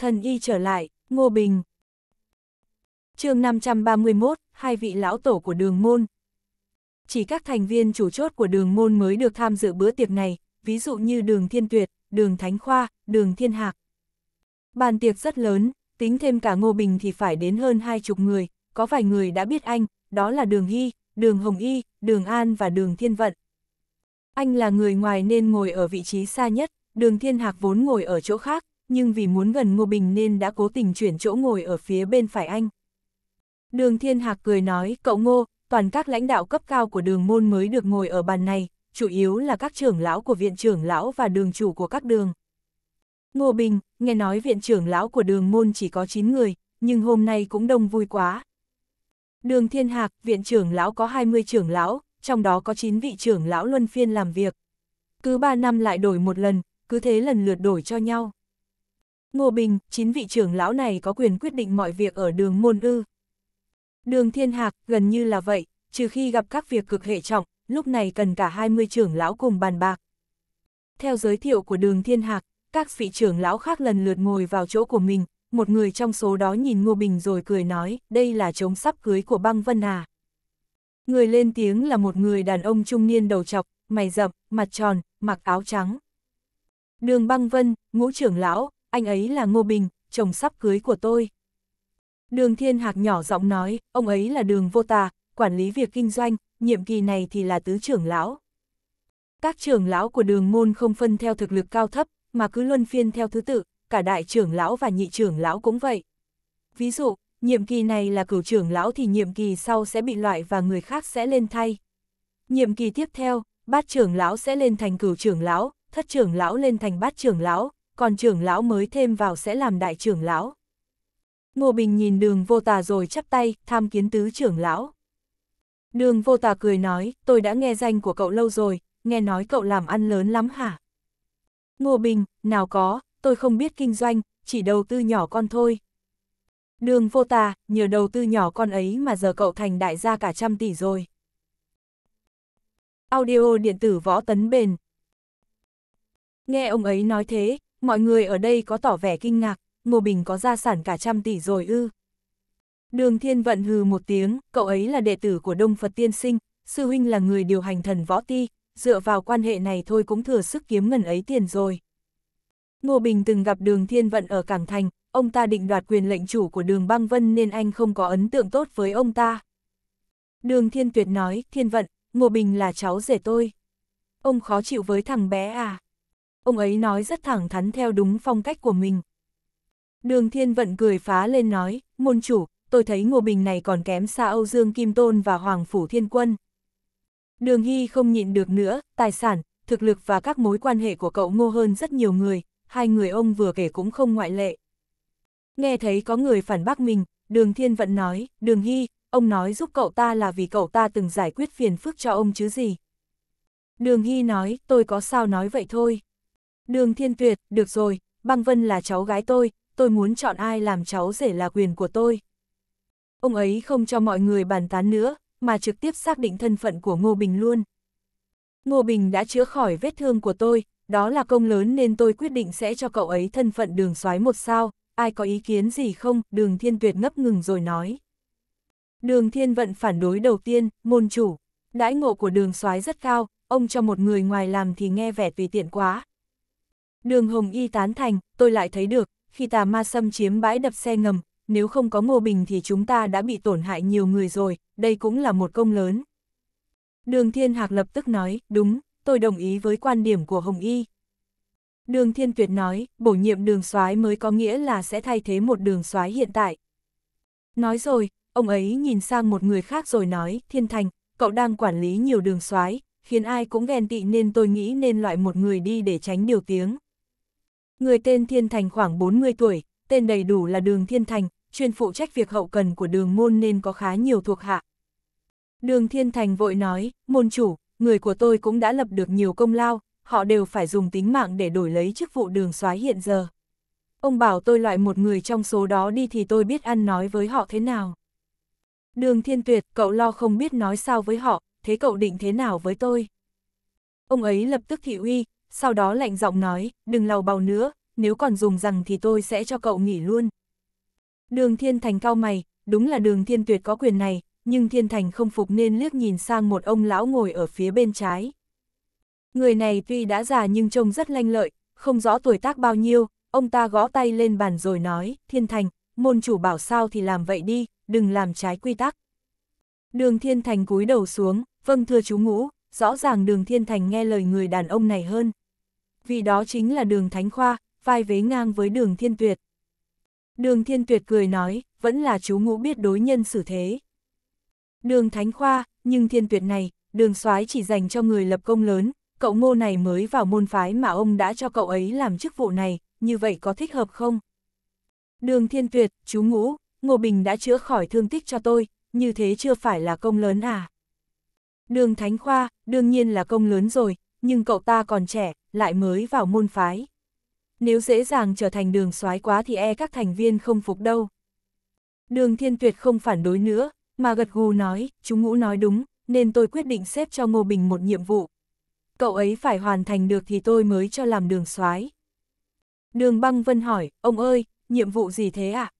thần y trở lại, Ngô Bình. chương 531, hai vị lão tổ của đường môn. Chỉ các thành viên chủ chốt của đường môn mới được tham dự bữa tiệc này, ví dụ như đường Thiên Tuyệt, đường Thánh Khoa, đường Thiên Hạc. Bàn tiệc rất lớn, tính thêm cả Ngô Bình thì phải đến hơn hai chục người, có vài người đã biết anh, đó là đường Y đường Hồng Y, đường An và đường Thiên Vận. Anh là người ngoài nên ngồi ở vị trí xa nhất, đường Thiên Hạc vốn ngồi ở chỗ khác, nhưng vì muốn gần Ngô Bình nên đã cố tình chuyển chỗ ngồi ở phía bên phải anh. Đường Thiên Hạc cười nói, cậu Ngô, toàn các lãnh đạo cấp cao của đường môn mới được ngồi ở bàn này, chủ yếu là các trưởng lão của viện trưởng lão và đường chủ của các đường. Ngô Bình, nghe nói viện trưởng lão của đường môn chỉ có 9 người, nhưng hôm nay cũng đông vui quá. Đường Thiên Hạc, viện trưởng lão có 20 trưởng lão, trong đó có 9 vị trưởng lão luân phiên làm việc. Cứ 3 năm lại đổi một lần, cứ thế lần lượt đổi cho nhau. Ngô Bình, chín vị trưởng lão này có quyền quyết định mọi việc ở đường môn ư. Đường thiên hạc, gần như là vậy, trừ khi gặp các việc cực hệ trọng, lúc này cần cả 20 trưởng lão cùng bàn bạc. Theo giới thiệu của đường thiên hạc, các vị trưởng lão khác lần lượt ngồi vào chỗ của mình, một người trong số đó nhìn Ngô Bình rồi cười nói, đây là trống sắp cưới của băng vân à. Người lên tiếng là một người đàn ông trung niên đầu chọc, mày rậm, mặt tròn, mặc áo trắng. Đường băng vân, ngũ trưởng lão, anh ấy là Ngô Bình, chồng sắp cưới của tôi. Đường Thiên Hạc nhỏ giọng nói, ông ấy là đường vô tà, quản lý việc kinh doanh, nhiệm kỳ này thì là tứ trưởng lão. Các trưởng lão của đường môn không phân theo thực lực cao thấp, mà cứ luân phiên theo thứ tự, cả đại trưởng lão và nhị trưởng lão cũng vậy. Ví dụ, nhiệm kỳ này là cửu trưởng lão thì nhiệm kỳ sau sẽ bị loại và người khác sẽ lên thay. Nhiệm kỳ tiếp theo, bát trưởng lão sẽ lên thành cửu trưởng lão, thất trưởng lão lên thành bát trưởng lão, còn trưởng lão mới thêm vào sẽ làm đại trưởng lão. Ngô Bình nhìn đường vô tà rồi chắp tay, tham kiến tứ trưởng lão. Đường vô tà cười nói, tôi đã nghe danh của cậu lâu rồi, nghe nói cậu làm ăn lớn lắm hả? Ngô Bình, nào có, tôi không biết kinh doanh, chỉ đầu tư nhỏ con thôi. Đường vô tà, nhờ đầu tư nhỏ con ấy mà giờ cậu thành đại gia cả trăm tỷ rồi. Audio điện tử võ tấn bền. Nghe ông ấy nói thế, mọi người ở đây có tỏ vẻ kinh ngạc, Ngô Bình có gia sản cả trăm tỷ rồi ư. Đường Thiên Vận hừ một tiếng, cậu ấy là đệ tử của Đông Phật Tiên Sinh, sư huynh là người điều hành thần võ ti, dựa vào quan hệ này thôi cũng thừa sức kiếm ngần ấy tiền rồi. Ngô Bình từng gặp đường Thiên Vận ở Cảng Thành, ông ta định đoạt quyền lệnh chủ của đường Băng Vân nên anh không có ấn tượng tốt với ông ta. Đường Thiên Tuyệt nói, Thiên Vận, Ngô Bình là cháu rể tôi. Ông khó chịu với thằng bé à? ông ấy nói rất thẳng thắn theo đúng phong cách của mình. Đường Thiên Vận cười phá lên nói, môn chủ, tôi thấy Ngô Bình này còn kém xa Âu Dương Kim Tôn và Hoàng Phủ Thiên Quân. Đường Hy không nhịn được nữa, tài sản, thực lực và các mối quan hệ của cậu ngô hơn rất nhiều người, hai người ông vừa kể cũng không ngoại lệ. Nghe thấy có người phản bác mình, Đường Thiên Vận nói, Đường Hy, ông nói giúp cậu ta là vì cậu ta từng giải quyết phiền phức cho ông chứ gì. Đường Hy nói, tôi có sao nói vậy thôi. Đường thiên tuyệt, được rồi, băng vân là cháu gái tôi, tôi muốn chọn ai làm cháu rể là quyền của tôi. Ông ấy không cho mọi người bàn tán nữa, mà trực tiếp xác định thân phận của Ngô Bình luôn. Ngô Bình đã chữa khỏi vết thương của tôi, đó là công lớn nên tôi quyết định sẽ cho cậu ấy thân phận đường soái một sao, ai có ý kiến gì không, đường thiên tuyệt ngấp ngừng rồi nói. Đường thiên vận phản đối đầu tiên, môn chủ, đãi ngộ của đường soái rất cao, ông cho một người ngoài làm thì nghe vẻ vì tiện quá, Đường Hồng Y tán thành, tôi lại thấy được, khi tà ma xâm chiếm bãi đập xe ngầm, nếu không có Ngô Bình thì chúng ta đã bị tổn hại nhiều người rồi, đây cũng là một công lớn. Đường Thiên Hạc lập tức nói, đúng, tôi đồng ý với quan điểm của Hồng Y. Đường Thiên Tuyệt nói, bổ nhiệm đường soái mới có nghĩa là sẽ thay thế một đường soái hiện tại. Nói rồi, ông ấy nhìn sang một người khác rồi nói, Thiên Thành, cậu đang quản lý nhiều đường soái khiến ai cũng ghen tị nên tôi nghĩ nên loại một người đi để tránh điều tiếng. Người tên Thiên Thành khoảng 40 tuổi, tên đầy đủ là Đường Thiên Thành, chuyên phụ trách việc hậu cần của đường môn nên có khá nhiều thuộc hạ. Đường Thiên Thành vội nói, môn chủ, người của tôi cũng đã lập được nhiều công lao, họ đều phải dùng tính mạng để đổi lấy chức vụ đường soái hiện giờ. Ông bảo tôi loại một người trong số đó đi thì tôi biết ăn nói với họ thế nào. Đường Thiên Tuyệt, cậu lo không biết nói sao với họ, thế cậu định thế nào với tôi? Ông ấy lập tức thị uy, sau đó lạnh giọng nói, đừng lau bào nữa, nếu còn dùng rằng thì tôi sẽ cho cậu nghỉ luôn. Đường Thiên Thành cao mày, đúng là đường Thiên Tuyệt có quyền này, nhưng Thiên Thành không phục nên liếc nhìn sang một ông lão ngồi ở phía bên trái. Người này tuy đã già nhưng trông rất lanh lợi, không rõ tuổi tác bao nhiêu, ông ta gõ tay lên bàn rồi nói, Thiên Thành, môn chủ bảo sao thì làm vậy đi, đừng làm trái quy tắc. Đường Thiên Thành cúi đầu xuống, vâng thưa chú ngũ, rõ ràng đường Thiên Thành nghe lời người đàn ông này hơn vì đó chính là đường Thánh Khoa, vai vế ngang với đường Thiên Tuyệt. Đường Thiên Tuyệt cười nói, vẫn là chú ngũ biết đối nhân xử thế. Đường Thánh Khoa, nhưng Thiên Tuyệt này, đường soái chỉ dành cho người lập công lớn, cậu ngô này mới vào môn phái mà ông đã cho cậu ấy làm chức vụ này, như vậy có thích hợp không? Đường Thiên Tuyệt, chú ngũ, Ngô Bình đã chữa khỏi thương tích cho tôi, như thế chưa phải là công lớn à? Đường Thánh Khoa, đương nhiên là công lớn rồi, nhưng cậu ta còn trẻ, lại mới vào môn phái. Nếu dễ dàng trở thành đường soái quá thì e các thành viên không phục đâu. Đường thiên tuyệt không phản đối nữa, mà gật gù nói, chúng ngũ nói đúng, nên tôi quyết định xếp cho Ngô Bình một nhiệm vụ. Cậu ấy phải hoàn thành được thì tôi mới cho làm đường soái. Đường băng vân hỏi, ông ơi, nhiệm vụ gì thế ạ? À?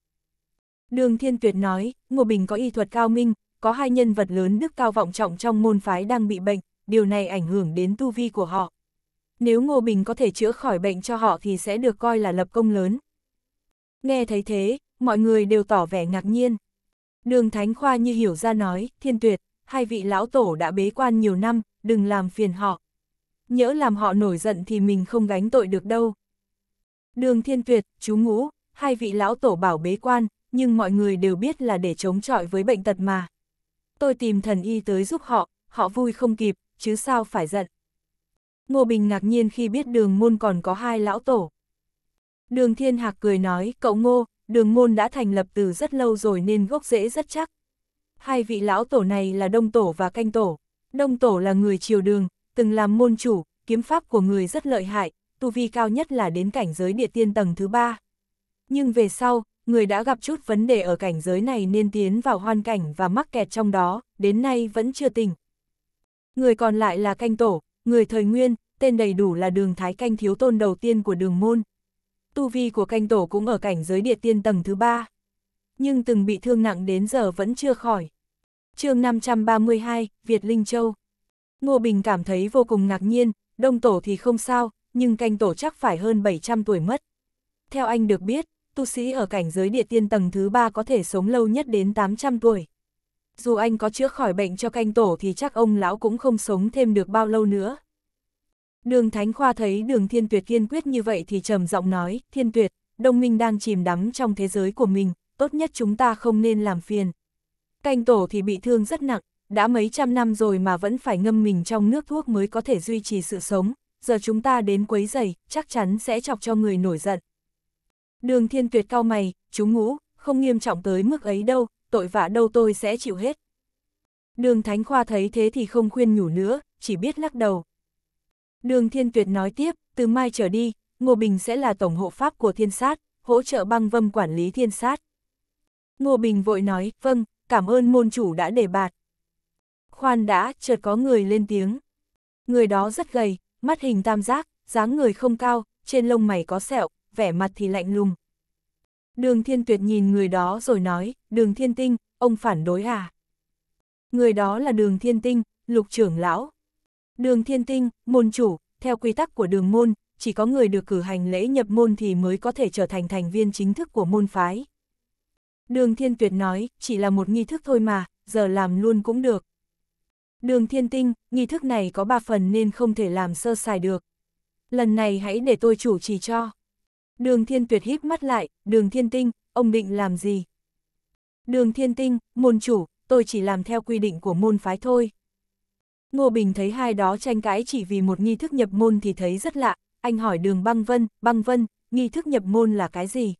Đường thiên tuyệt nói, Ngô Bình có y thuật cao minh, có hai nhân vật lớn đức cao vọng trọng trong môn phái đang bị bệnh, điều này ảnh hưởng đến tu vi của họ. Nếu Ngô Bình có thể chữa khỏi bệnh cho họ thì sẽ được coi là lập công lớn. Nghe thấy thế, mọi người đều tỏ vẻ ngạc nhiên. Đường Thánh Khoa như hiểu ra nói, thiên tuyệt, hai vị lão tổ đã bế quan nhiều năm, đừng làm phiền họ. Nhỡ làm họ nổi giận thì mình không gánh tội được đâu. Đường thiên tuyệt, chú ngũ, hai vị lão tổ bảo bế quan, nhưng mọi người đều biết là để chống chọi với bệnh tật mà. Tôi tìm thần y tới giúp họ, họ vui không kịp, chứ sao phải giận. Ngô Bình ngạc nhiên khi biết đường môn còn có hai lão tổ. Đường Thiên Hạc cười nói, cậu Ngô, đường môn đã thành lập từ rất lâu rồi nên gốc rễ rất chắc. Hai vị lão tổ này là Đông Tổ và Canh Tổ. Đông Tổ là người triều đường, từng làm môn chủ, kiếm pháp của người rất lợi hại, tu vi cao nhất là đến cảnh giới địa tiên tầng thứ ba. Nhưng về sau, người đã gặp chút vấn đề ở cảnh giới này nên tiến vào hoàn cảnh và mắc kẹt trong đó, đến nay vẫn chưa tỉnh. Người còn lại là canh tổ, người thời nguyên, tên đầy đủ là đường thái canh thiếu tôn đầu tiên của đường môn. Tu vi của canh tổ cũng ở cảnh giới địa tiên tầng thứ ba. Nhưng từng bị thương nặng đến giờ vẫn chưa khỏi. chương 532, Việt Linh Châu. Ngô Bình cảm thấy vô cùng ngạc nhiên, đông tổ thì không sao, nhưng canh tổ chắc phải hơn 700 tuổi mất. Theo anh được biết, tu sĩ ở cảnh giới địa tiên tầng thứ ba có thể sống lâu nhất đến 800 tuổi dù anh có chữa khỏi bệnh cho canh tổ thì chắc ông lão cũng không sống thêm được bao lâu nữa. Đường Thánh Khoa thấy đường Thiên Tuyệt kiên quyết như vậy thì trầm giọng nói, Thiên Tuyệt, đồng minh đang chìm đắm trong thế giới của mình, tốt nhất chúng ta không nên làm phiền. Canh tổ thì bị thương rất nặng, đã mấy trăm năm rồi mà vẫn phải ngâm mình trong nước thuốc mới có thể duy trì sự sống, giờ chúng ta đến quấy giày, chắc chắn sẽ chọc cho người nổi giận. Đường Thiên Tuyệt cao mày, chú ngũ, không nghiêm trọng tới mức ấy đâu, tội vạ đâu tôi sẽ chịu hết. Đường Thánh Khoa thấy thế thì không khuyên nhủ nữa, chỉ biết lắc đầu. Đường Thiên Tuyệt nói tiếp, từ mai trở đi, Ngô Bình sẽ là tổng hộ pháp của thiên sát, hỗ trợ băng vâm quản lý thiên sát. Ngô Bình vội nói, vâng, cảm ơn môn chủ đã đề bạt. Khoan đã, chợt có người lên tiếng. Người đó rất gầy, mắt hình tam giác, dáng người không cao, trên lông mày có sẹo, vẻ mặt thì lạnh lùng. Đường thiên tuyệt nhìn người đó rồi nói, đường thiên tinh, ông phản đối à? Người đó là đường thiên tinh, lục trưởng lão. Đường thiên tinh, môn chủ, theo quy tắc của đường môn, chỉ có người được cử hành lễ nhập môn thì mới có thể trở thành thành viên chính thức của môn phái. Đường thiên tuyệt nói, chỉ là một nghi thức thôi mà, giờ làm luôn cũng được. Đường thiên tinh, nghi thức này có ba phần nên không thể làm sơ sài được. Lần này hãy để tôi chủ trì cho. Đường thiên tuyệt híp mắt lại, đường thiên tinh, ông định làm gì? Đường thiên tinh, môn chủ, tôi chỉ làm theo quy định của môn phái thôi. Ngô Bình thấy hai đó tranh cãi chỉ vì một nghi thức nhập môn thì thấy rất lạ, anh hỏi đường băng vân, băng vân, nghi thức nhập môn là cái gì?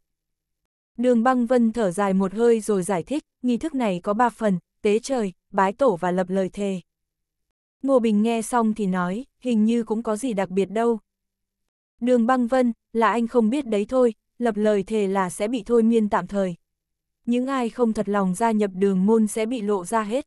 Đường băng vân thở dài một hơi rồi giải thích, nghi thức này có ba phần, tế trời, bái tổ và lập lời thề. Ngô Bình nghe xong thì nói, hình như cũng có gì đặc biệt đâu, Đường băng vân, là anh không biết đấy thôi, lập lời thề là sẽ bị thôi miên tạm thời. Những ai không thật lòng gia nhập đường môn sẽ bị lộ ra hết.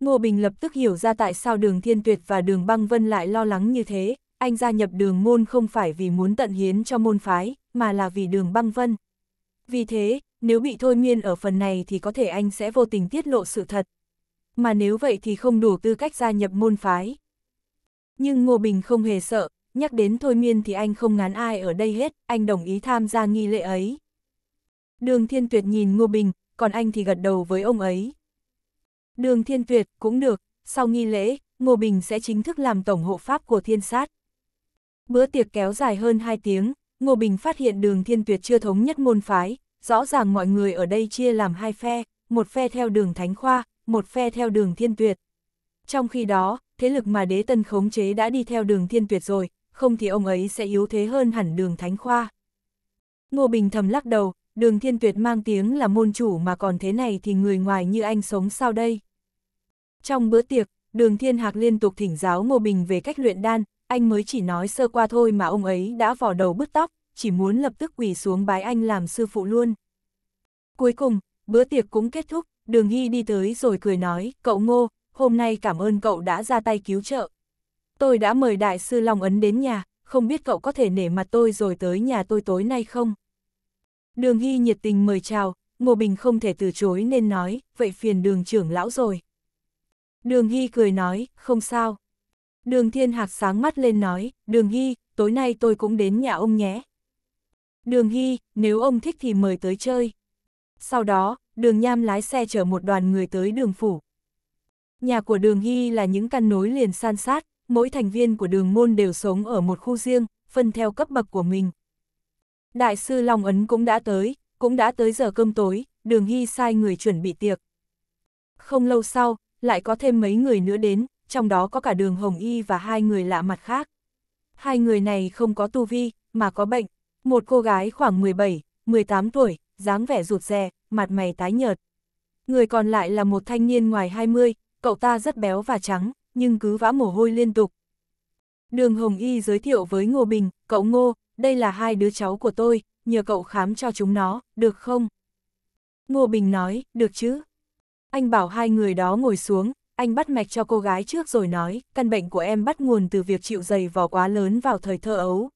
Ngô Bình lập tức hiểu ra tại sao đường thiên tuyệt và đường băng vân lại lo lắng như thế, anh gia nhập đường môn không phải vì muốn tận hiến cho môn phái, mà là vì đường băng vân. Vì thế, nếu bị thôi miên ở phần này thì có thể anh sẽ vô tình tiết lộ sự thật. Mà nếu vậy thì không đủ tư cách gia nhập môn phái. Nhưng Ngô Bình không hề sợ, nhắc đến thôi miên thì anh không ngán ai ở đây hết, anh đồng ý tham gia nghi lễ ấy. Đường Thiên Tuyệt nhìn Ngô Bình, còn anh thì gật đầu với ông ấy. Đường Thiên Tuyệt cũng được, sau nghi lễ, Ngô Bình sẽ chính thức làm tổng hộ pháp của thiên sát. Bữa tiệc kéo dài hơn 2 tiếng, Ngô Bình phát hiện đường Thiên Tuyệt chưa thống nhất môn phái, rõ ràng mọi người ở đây chia làm hai phe, một phe theo đường Thánh Khoa, một phe theo đường Thiên Tuyệt. Trong khi đó, thế lực mà đế tân khống chế đã đi theo đường Thiên Tuyệt rồi, không thì ông ấy sẽ yếu thế hơn hẳn đường Thánh Khoa. Ngô Bình thầm lắc đầu, đường thiên tuyệt mang tiếng là môn chủ mà còn thế này thì người ngoài như anh sống sao đây. Trong bữa tiệc, đường thiên hạc liên tục thỉnh giáo Ngô Bình về cách luyện đan, anh mới chỉ nói sơ qua thôi mà ông ấy đã vỏ đầu bứt tóc, chỉ muốn lập tức quỳ xuống bái anh làm sư phụ luôn. Cuối cùng, bữa tiệc cũng kết thúc, đường hy đi tới rồi cười nói, cậu Ngô, hôm nay cảm ơn cậu đã ra tay cứu trợ, tôi đã mời đại sư Long Ấn đến nhà, không biết cậu có thể nể mặt tôi rồi tới nhà tôi tối nay không? Đường Hy nhiệt tình mời chào, Ngô Bình không thể từ chối nên nói, vậy phiền đường trưởng lão rồi. Đường Hy cười nói, không sao. Đường Thiên Hạc sáng mắt lên nói, Đường Hy, tối nay tôi cũng đến nhà ông nhé. Đường Hy, nếu ông thích thì mời tới chơi. Sau đó, đường Nham lái xe chở một đoàn người tới đường phủ. Nhà của đường Hy là những căn nối liền san sát, mỗi thành viên của đường môn đều sống ở một khu riêng, phân theo cấp bậc của mình. Đại sư Long Ấn cũng đã tới, cũng đã tới giờ cơm tối, đường hy sai người chuẩn bị tiệc. Không lâu sau, lại có thêm mấy người nữa đến, trong đó có cả đường Hồng Y và hai người lạ mặt khác. Hai người này không có tu vi, mà có bệnh. Một cô gái khoảng 17, 18 tuổi, dáng vẻ rụt rè, mặt mày tái nhợt. Người còn lại là một thanh niên ngoài 20, cậu ta rất béo và trắng, nhưng cứ vã mồ hôi liên tục. Đường Hồng Y giới thiệu với Ngô Bình, cậu Ngô, đây là hai đứa cháu của tôi, nhờ cậu khám cho chúng nó, được không? Ngô Bình nói, được chứ. Anh bảo hai người đó ngồi xuống, anh bắt mạch cho cô gái trước rồi nói, căn bệnh của em bắt nguồn từ việc chịu dày vò quá lớn vào thời thơ ấu.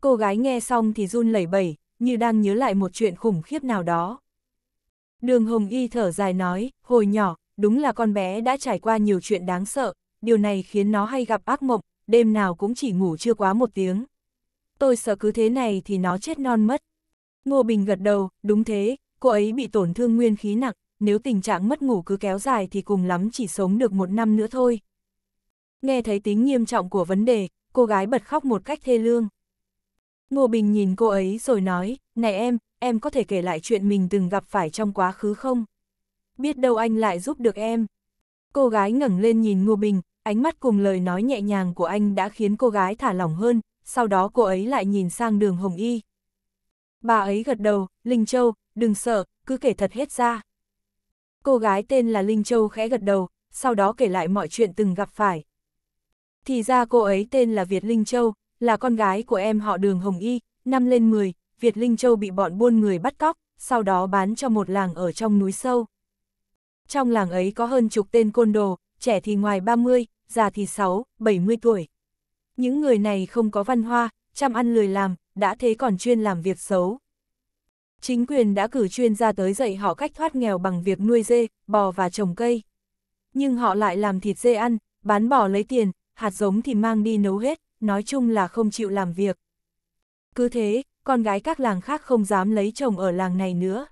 Cô gái nghe xong thì run lẩy bẩy, như đang nhớ lại một chuyện khủng khiếp nào đó. Đường Hồng Y thở dài nói, hồi nhỏ, đúng là con bé đã trải qua nhiều chuyện đáng sợ, điều này khiến nó hay gặp ác mộng, đêm nào cũng chỉ ngủ chưa quá một tiếng. Tôi sợ cứ thế này thì nó chết non mất. Ngô Bình gật đầu, đúng thế, cô ấy bị tổn thương nguyên khí nặng, nếu tình trạng mất ngủ cứ kéo dài thì cùng lắm chỉ sống được một năm nữa thôi. Nghe thấy tính nghiêm trọng của vấn đề, cô gái bật khóc một cách thê lương. Ngô Bình nhìn cô ấy rồi nói, này em, em có thể kể lại chuyện mình từng gặp phải trong quá khứ không? biết đâu anh lại giúp được em. Cô gái ngẩng lên nhìn Ngô Bình, ánh mắt cùng lời nói nhẹ nhàng của anh đã khiến cô gái thả lỏng hơn, sau đó cô ấy lại nhìn sang đường Hồng Y. Bà ấy gật đầu, Linh Châu, đừng sợ, cứ kể thật hết ra. Cô gái tên là Linh Châu khẽ gật đầu, sau đó kể lại mọi chuyện từng gặp phải. Thì ra cô ấy tên là Việt Linh Châu, là con gái của em họ đường Hồng Y, năm lên 10, Việt Linh Châu bị bọn buôn người bắt cóc, sau đó bán cho một làng ở trong núi sâu trong làng ấy có hơn chục tên côn đồ, trẻ thì ngoài 30, già thì 6, 70 tuổi. Những người này không có văn hoa, chăm ăn lười làm, đã thế còn chuyên làm việc xấu. Chính quyền đã cử chuyên gia tới dạy họ cách thoát nghèo bằng việc nuôi dê, bò và trồng cây. Nhưng họ lại làm thịt dê ăn, bán bò lấy tiền, hạt giống thì mang đi nấu hết, nói chung là không chịu làm việc. Cứ thế, con gái các làng khác không dám lấy chồng ở làng này nữa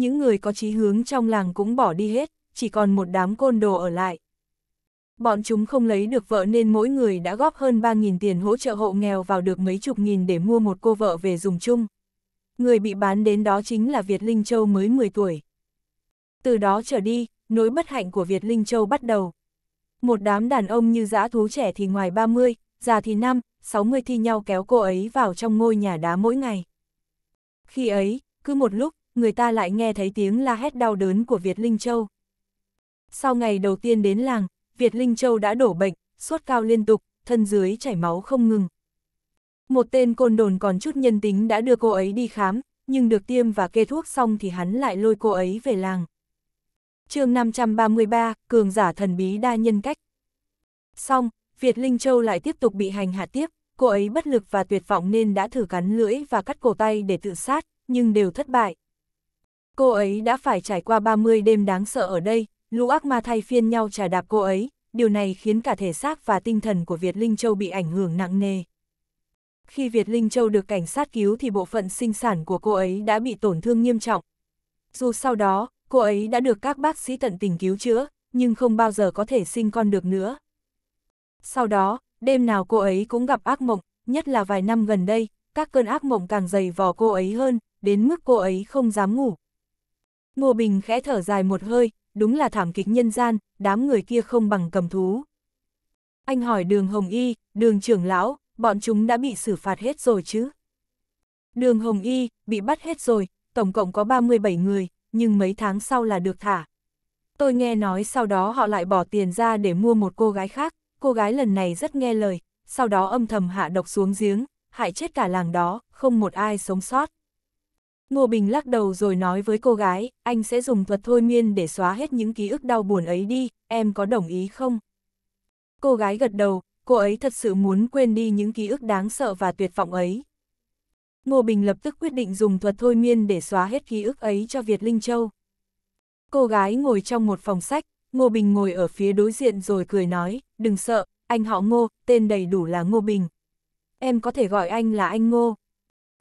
những người có chí hướng trong làng cũng bỏ đi hết, chỉ còn một đám côn đồ ở lại. Bọn chúng không lấy được vợ nên mỗi người đã góp hơn 3.000 tiền hỗ trợ hộ nghèo vào được mấy chục nghìn để mua một cô vợ về dùng chung. Người bị bán đến đó chính là Việt Linh Châu mới 10 tuổi. Từ đó trở đi, nỗi bất hạnh của Việt Linh Châu bắt đầu. Một đám đàn ông như dã thú trẻ thì ngoài 30, già thì năm, 60 thi nhau kéo cô ấy vào trong ngôi nhà đá mỗi ngày. Khi ấy, cứ một lúc, người ta lại nghe thấy tiếng la hét đau đớn của Việt Linh Châu. Sau ngày đầu tiên đến làng, Việt Linh Châu đã đổ bệnh, sốt cao liên tục, thân dưới chảy máu không ngừng. Một tên côn đồn còn chút nhân tính đã đưa cô ấy đi khám, nhưng được tiêm và kê thuốc xong thì hắn lại lôi cô ấy về làng. chương 533, Cường giả thần bí đa nhân cách. Xong, Việt Linh Châu lại tiếp tục bị hành hạ tiếp, cô ấy bất lực và tuyệt vọng nên đã thử cắn lưỡi và cắt cổ tay để tự sát, nhưng đều thất bại, Cô ấy đã phải trải qua 30 đêm đáng sợ ở đây, lũ ác ma thay phiên nhau trà đạp cô ấy, điều này khiến cả thể xác và tinh thần của Việt Linh Châu bị ảnh hưởng nặng nề. Khi Việt Linh Châu được cảnh sát cứu thì bộ phận sinh sản của cô ấy đã bị tổn thương nghiêm trọng. Dù sau đó, cô ấy đã được các bác sĩ tận tình cứu chữa, nhưng không bao giờ có thể sinh con được nữa. Sau đó, đêm nào cô ấy cũng gặp ác mộng, nhất là vài năm gần đây, các cơn ác mộng càng dày vò cô ấy hơn, đến mức cô ấy không dám ngủ, Ngô Bình khẽ thở dài một hơi, đúng là thảm kịch nhân gian, đám người kia không bằng cầm thú. Anh hỏi đường Hồng Y, đường trưởng lão, bọn chúng đã bị xử phạt hết rồi chứ? Đường Hồng Y, bị bắt hết rồi, tổng cộng có 37 người, nhưng mấy tháng sau là được thả. Tôi nghe nói sau đó họ lại bỏ tiền ra để mua một cô gái khác, cô gái lần này rất nghe lời, sau đó âm thầm hạ độc xuống giếng, hại chết cả làng đó, không một ai sống sót. Ngô Bình lắc đầu rồi nói với cô gái, anh sẽ dùng thuật thôi miên để xóa hết những ký ức đau buồn ấy đi, em có đồng ý không? Cô gái gật đầu, cô ấy thật sự muốn quên đi những ký ức đáng sợ và tuyệt vọng ấy. Ngô Bình lập tức quyết định dùng thuật thôi miên để xóa hết ký ức ấy cho Việt Linh Châu. Cô gái ngồi trong một phòng sách, Ngô Bình ngồi ở phía đối diện rồi cười nói, đừng sợ, anh họ Ngô, tên đầy đủ là Ngô Bình. Em có thể gọi anh là anh Ngô.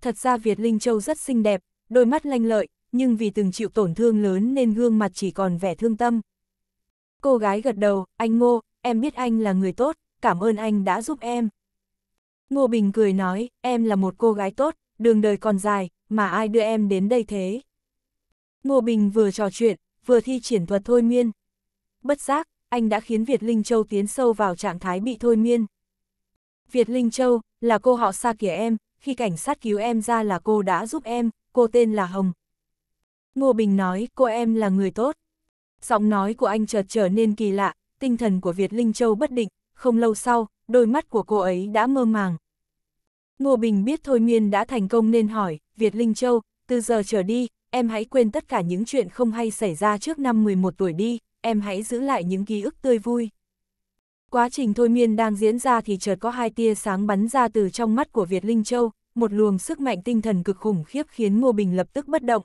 Thật ra Việt Linh Châu rất xinh đẹp, đôi mắt lanh lợi, nhưng vì từng chịu tổn thương lớn nên gương mặt chỉ còn vẻ thương tâm. Cô gái gật đầu, anh Ngô, em biết anh là người tốt, cảm ơn anh đã giúp em. Ngô Bình cười nói, em là một cô gái tốt, đường đời còn dài, mà ai đưa em đến đây thế? Ngô Bình vừa trò chuyện, vừa thi triển thuật thôi miên. Bất giác, anh đã khiến Việt Linh Châu tiến sâu vào trạng thái bị thôi miên. Việt Linh Châu, là cô họ xa kìa em, khi cảnh sát cứu em ra là cô đã giúp em, cô tên là Hồng. Ngô Bình nói, cô em là người tốt. Giọng nói của anh chợt trở nên kỳ lạ, tinh thần của Việt Linh Châu bất định, không lâu sau, đôi mắt của cô ấy đã mơ màng. Ngô Bình biết thôi miên đã thành công nên hỏi, Việt Linh Châu, từ giờ trở đi, em hãy quên tất cả những chuyện không hay xảy ra trước năm 11 tuổi đi, em hãy giữ lại những ký ức tươi vui. Quá trình thôi miên đang diễn ra thì chợt có hai tia sáng bắn ra từ trong mắt của Việt Linh Châu, một luồng sức mạnh tinh thần cực khủng khiếp khiến Ngô Bình lập tức bất động.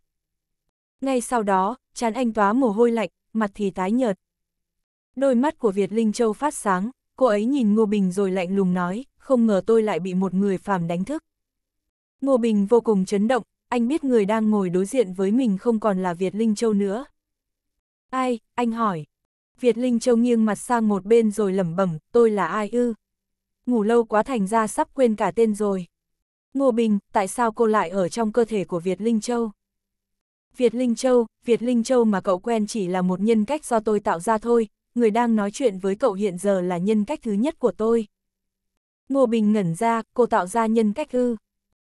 Ngay sau đó, chán anh tóa mồ hôi lạnh, mặt thì tái nhợt. Đôi mắt của Việt Linh Châu phát sáng, cô ấy nhìn Ngô Bình rồi lạnh lùng nói, không ngờ tôi lại bị một người phàm đánh thức. Ngô Bình vô cùng chấn động, anh biết người đang ngồi đối diện với mình không còn là Việt Linh Châu nữa. Ai, anh hỏi. Việt Linh Châu nghiêng mặt sang một bên rồi lẩm bẩm, tôi là ai ư? Ngủ lâu quá thành ra sắp quên cả tên rồi. Ngô Bình, tại sao cô lại ở trong cơ thể của Việt Linh Châu? Việt Linh Châu, Việt Linh Châu mà cậu quen chỉ là một nhân cách do tôi tạo ra thôi, người đang nói chuyện với cậu hiện giờ là nhân cách thứ nhất của tôi. Ngô Bình ngẩn ra, cô tạo ra nhân cách ư.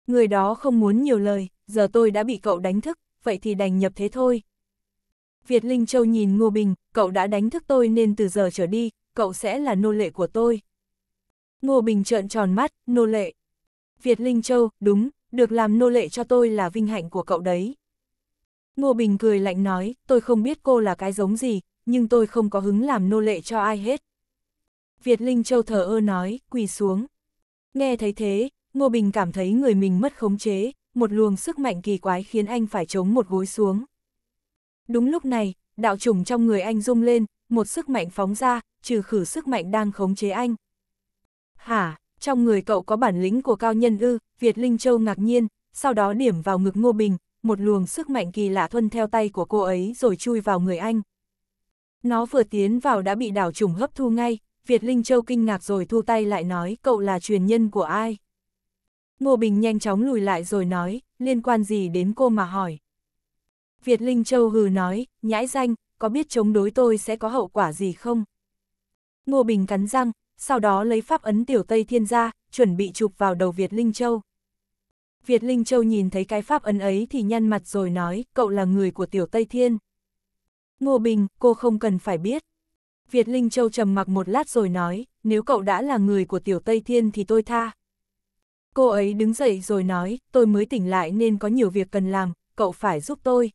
Người đó không muốn nhiều lời, giờ tôi đã bị cậu đánh thức, vậy thì đành nhập thế thôi. Việt Linh Châu nhìn Ngô Bình, cậu đã đánh thức tôi nên từ giờ trở đi, cậu sẽ là nô lệ của tôi. Ngô Bình trợn tròn mắt, nô lệ, Việt Linh Châu, đúng, được làm nô lệ cho tôi là vinh hạnh của cậu đấy. Ngô Bình cười lạnh nói, tôi không biết cô là cái giống gì, nhưng tôi không có hứng làm nô lệ cho ai hết. Việt Linh Châu thờ ơ nói, quỳ xuống. Nghe thấy thế, Ngô Bình cảm thấy người mình mất khống chế, một luồng sức mạnh kỳ quái khiến anh phải chống một gối xuống. Đúng lúc này, đạo trùng trong người anh rung lên, một sức mạnh phóng ra, trừ khử sức mạnh đang khống chế anh. Hả? trong người cậu có bản lĩnh của cao nhân ư, Việt Linh Châu ngạc nhiên, sau đó điểm vào ngực Ngô Bình, một luồng sức mạnh kỳ lạ thuân theo tay của cô ấy rồi chui vào người anh. Nó vừa tiến vào đã bị đảo trùng hấp thu ngay, Việt Linh Châu kinh ngạc rồi thu tay lại nói cậu là truyền nhân của ai. Ngô Bình nhanh chóng lùi lại rồi nói, liên quan gì đến cô mà hỏi. Việt Linh Châu hừ nói, nhãi danh, có biết chống đối tôi sẽ có hậu quả gì không? Ngô Bình cắn răng, sau đó lấy pháp ấn tiểu Tây Thiên ra, chuẩn bị chụp vào đầu Việt Linh Châu. Việt Linh Châu nhìn thấy cái pháp ấn ấy thì nhăn mặt rồi nói, cậu là người của tiểu Tây Thiên. Ngô Bình, cô không cần phải biết. Việt Linh Châu trầm mặc một lát rồi nói, nếu cậu đã là người của tiểu Tây Thiên thì tôi tha. Cô ấy đứng dậy rồi nói, tôi mới tỉnh lại nên có nhiều việc cần làm, cậu phải giúp tôi.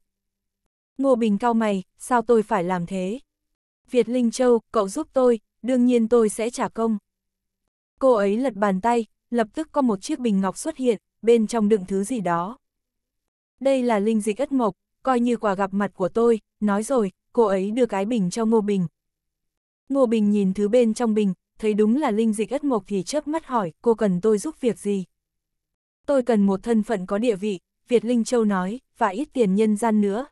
Ngô Bình cao mày, sao tôi phải làm thế? Việt Linh Châu, cậu giúp tôi, đương nhiên tôi sẽ trả công. Cô ấy lật bàn tay, lập tức có một chiếc bình ngọc xuất hiện, bên trong đựng thứ gì đó. Đây là linh dịch ất mộc, coi như quà gặp mặt của tôi, nói rồi, cô ấy đưa cái bình cho Ngô Bình. Ngô Bình nhìn thứ bên trong bình, thấy đúng là linh dịch ất mộc thì chớp mắt hỏi, cô cần tôi giúp việc gì? Tôi cần một thân phận có địa vị, Việt Linh Châu nói, và ít tiền nhân gian nữa.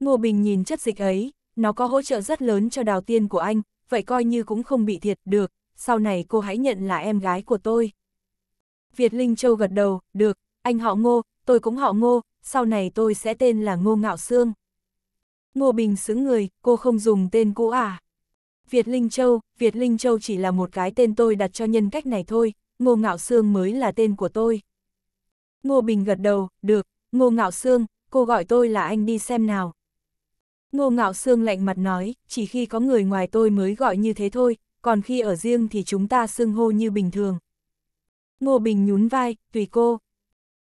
Ngô Bình nhìn chất dịch ấy, nó có hỗ trợ rất lớn cho đào tiên của anh, vậy coi như cũng không bị thiệt, được, sau này cô hãy nhận là em gái của tôi. Việt Linh Châu gật đầu, được, anh họ ngô, tôi cũng họ ngô, sau này tôi sẽ tên là Ngô Ngạo Sương. Ngô Bình xứng người, cô không dùng tên cũ à? Việt Linh Châu, Việt Linh Châu chỉ là một cái tên tôi đặt cho nhân cách này thôi, Ngô Ngạo Sương mới là tên của tôi. Ngô Bình gật đầu, được, Ngô Ngạo Sương, cô gọi tôi là anh đi xem nào. Ngô Ngạo Sương lạnh mặt nói, chỉ khi có người ngoài tôi mới gọi như thế thôi, còn khi ở riêng thì chúng ta xưng hô như bình thường. Ngô Bình nhún vai, tùy cô.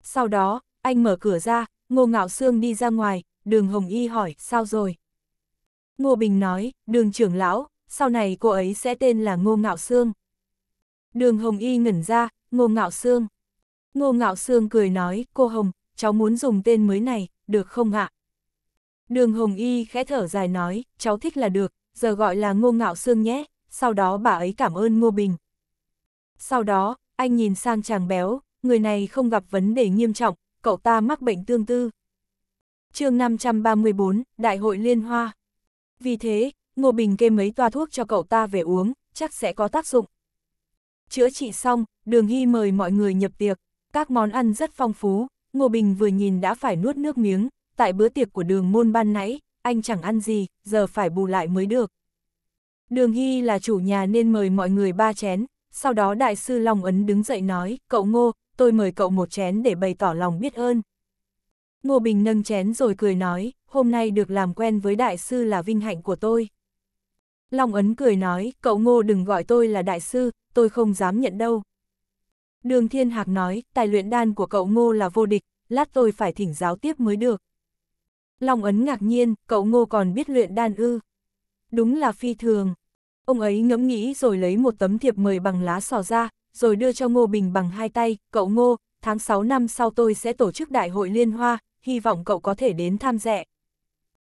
Sau đó, anh mở cửa ra, Ngô Ngạo Sương đi ra ngoài, đường Hồng Y hỏi, sao rồi? Ngô Bình nói, đường trưởng lão, sau này cô ấy sẽ tên là Ngô Ngạo Sương. Đường Hồng Y ngẩn ra, Ngô Ngạo Sương. Ngô Ngạo Sương cười nói, cô Hồng, cháu muốn dùng tên mới này, được không ạ? À? Đường Hồng Y khẽ thở dài nói, cháu thích là được, giờ gọi là ngô ngạo xương nhé, sau đó bà ấy cảm ơn Ngô Bình. Sau đó, anh nhìn sang chàng béo, người này không gặp vấn đề nghiêm trọng, cậu ta mắc bệnh tương tư. chương 534, Đại hội Liên Hoa. Vì thế, Ngô Bình kê mấy toa thuốc cho cậu ta về uống, chắc sẽ có tác dụng. Chữa trị xong, Đường Hy mời mọi người nhập tiệc, các món ăn rất phong phú, Ngô Bình vừa nhìn đã phải nuốt nước miếng, tại bữa tiệc của đường môn ban nãy, anh chẳng ăn gì, giờ phải bù lại mới được. Đường Hy là chủ nhà nên mời mọi người ba chén, sau đó đại sư Long Ấn đứng dậy nói, cậu Ngô, tôi mời cậu một chén để bày tỏ lòng biết ơn. Ngô Bình nâng chén rồi cười nói, hôm nay được làm quen với đại sư là vinh hạnh của tôi. Long Ấn cười nói, cậu Ngô đừng gọi tôi là đại sư, tôi không dám nhận đâu. Đường Thiên Hạc nói, tài luyện đan của cậu Ngô là vô địch, lát tôi phải thỉnh giáo tiếp mới được. Long ấn ngạc nhiên, cậu ngô còn biết luyện đan ư. Đúng là phi thường. Ông ấy ngẫm nghĩ rồi lấy một tấm thiệp mời bằng lá sò ra, rồi đưa cho Ngô Bình bằng hai tay, cậu Ngô, tháng 6 năm sau tôi sẽ tổ chức đại hội liên hoa, hy vọng cậu có thể đến tham dự.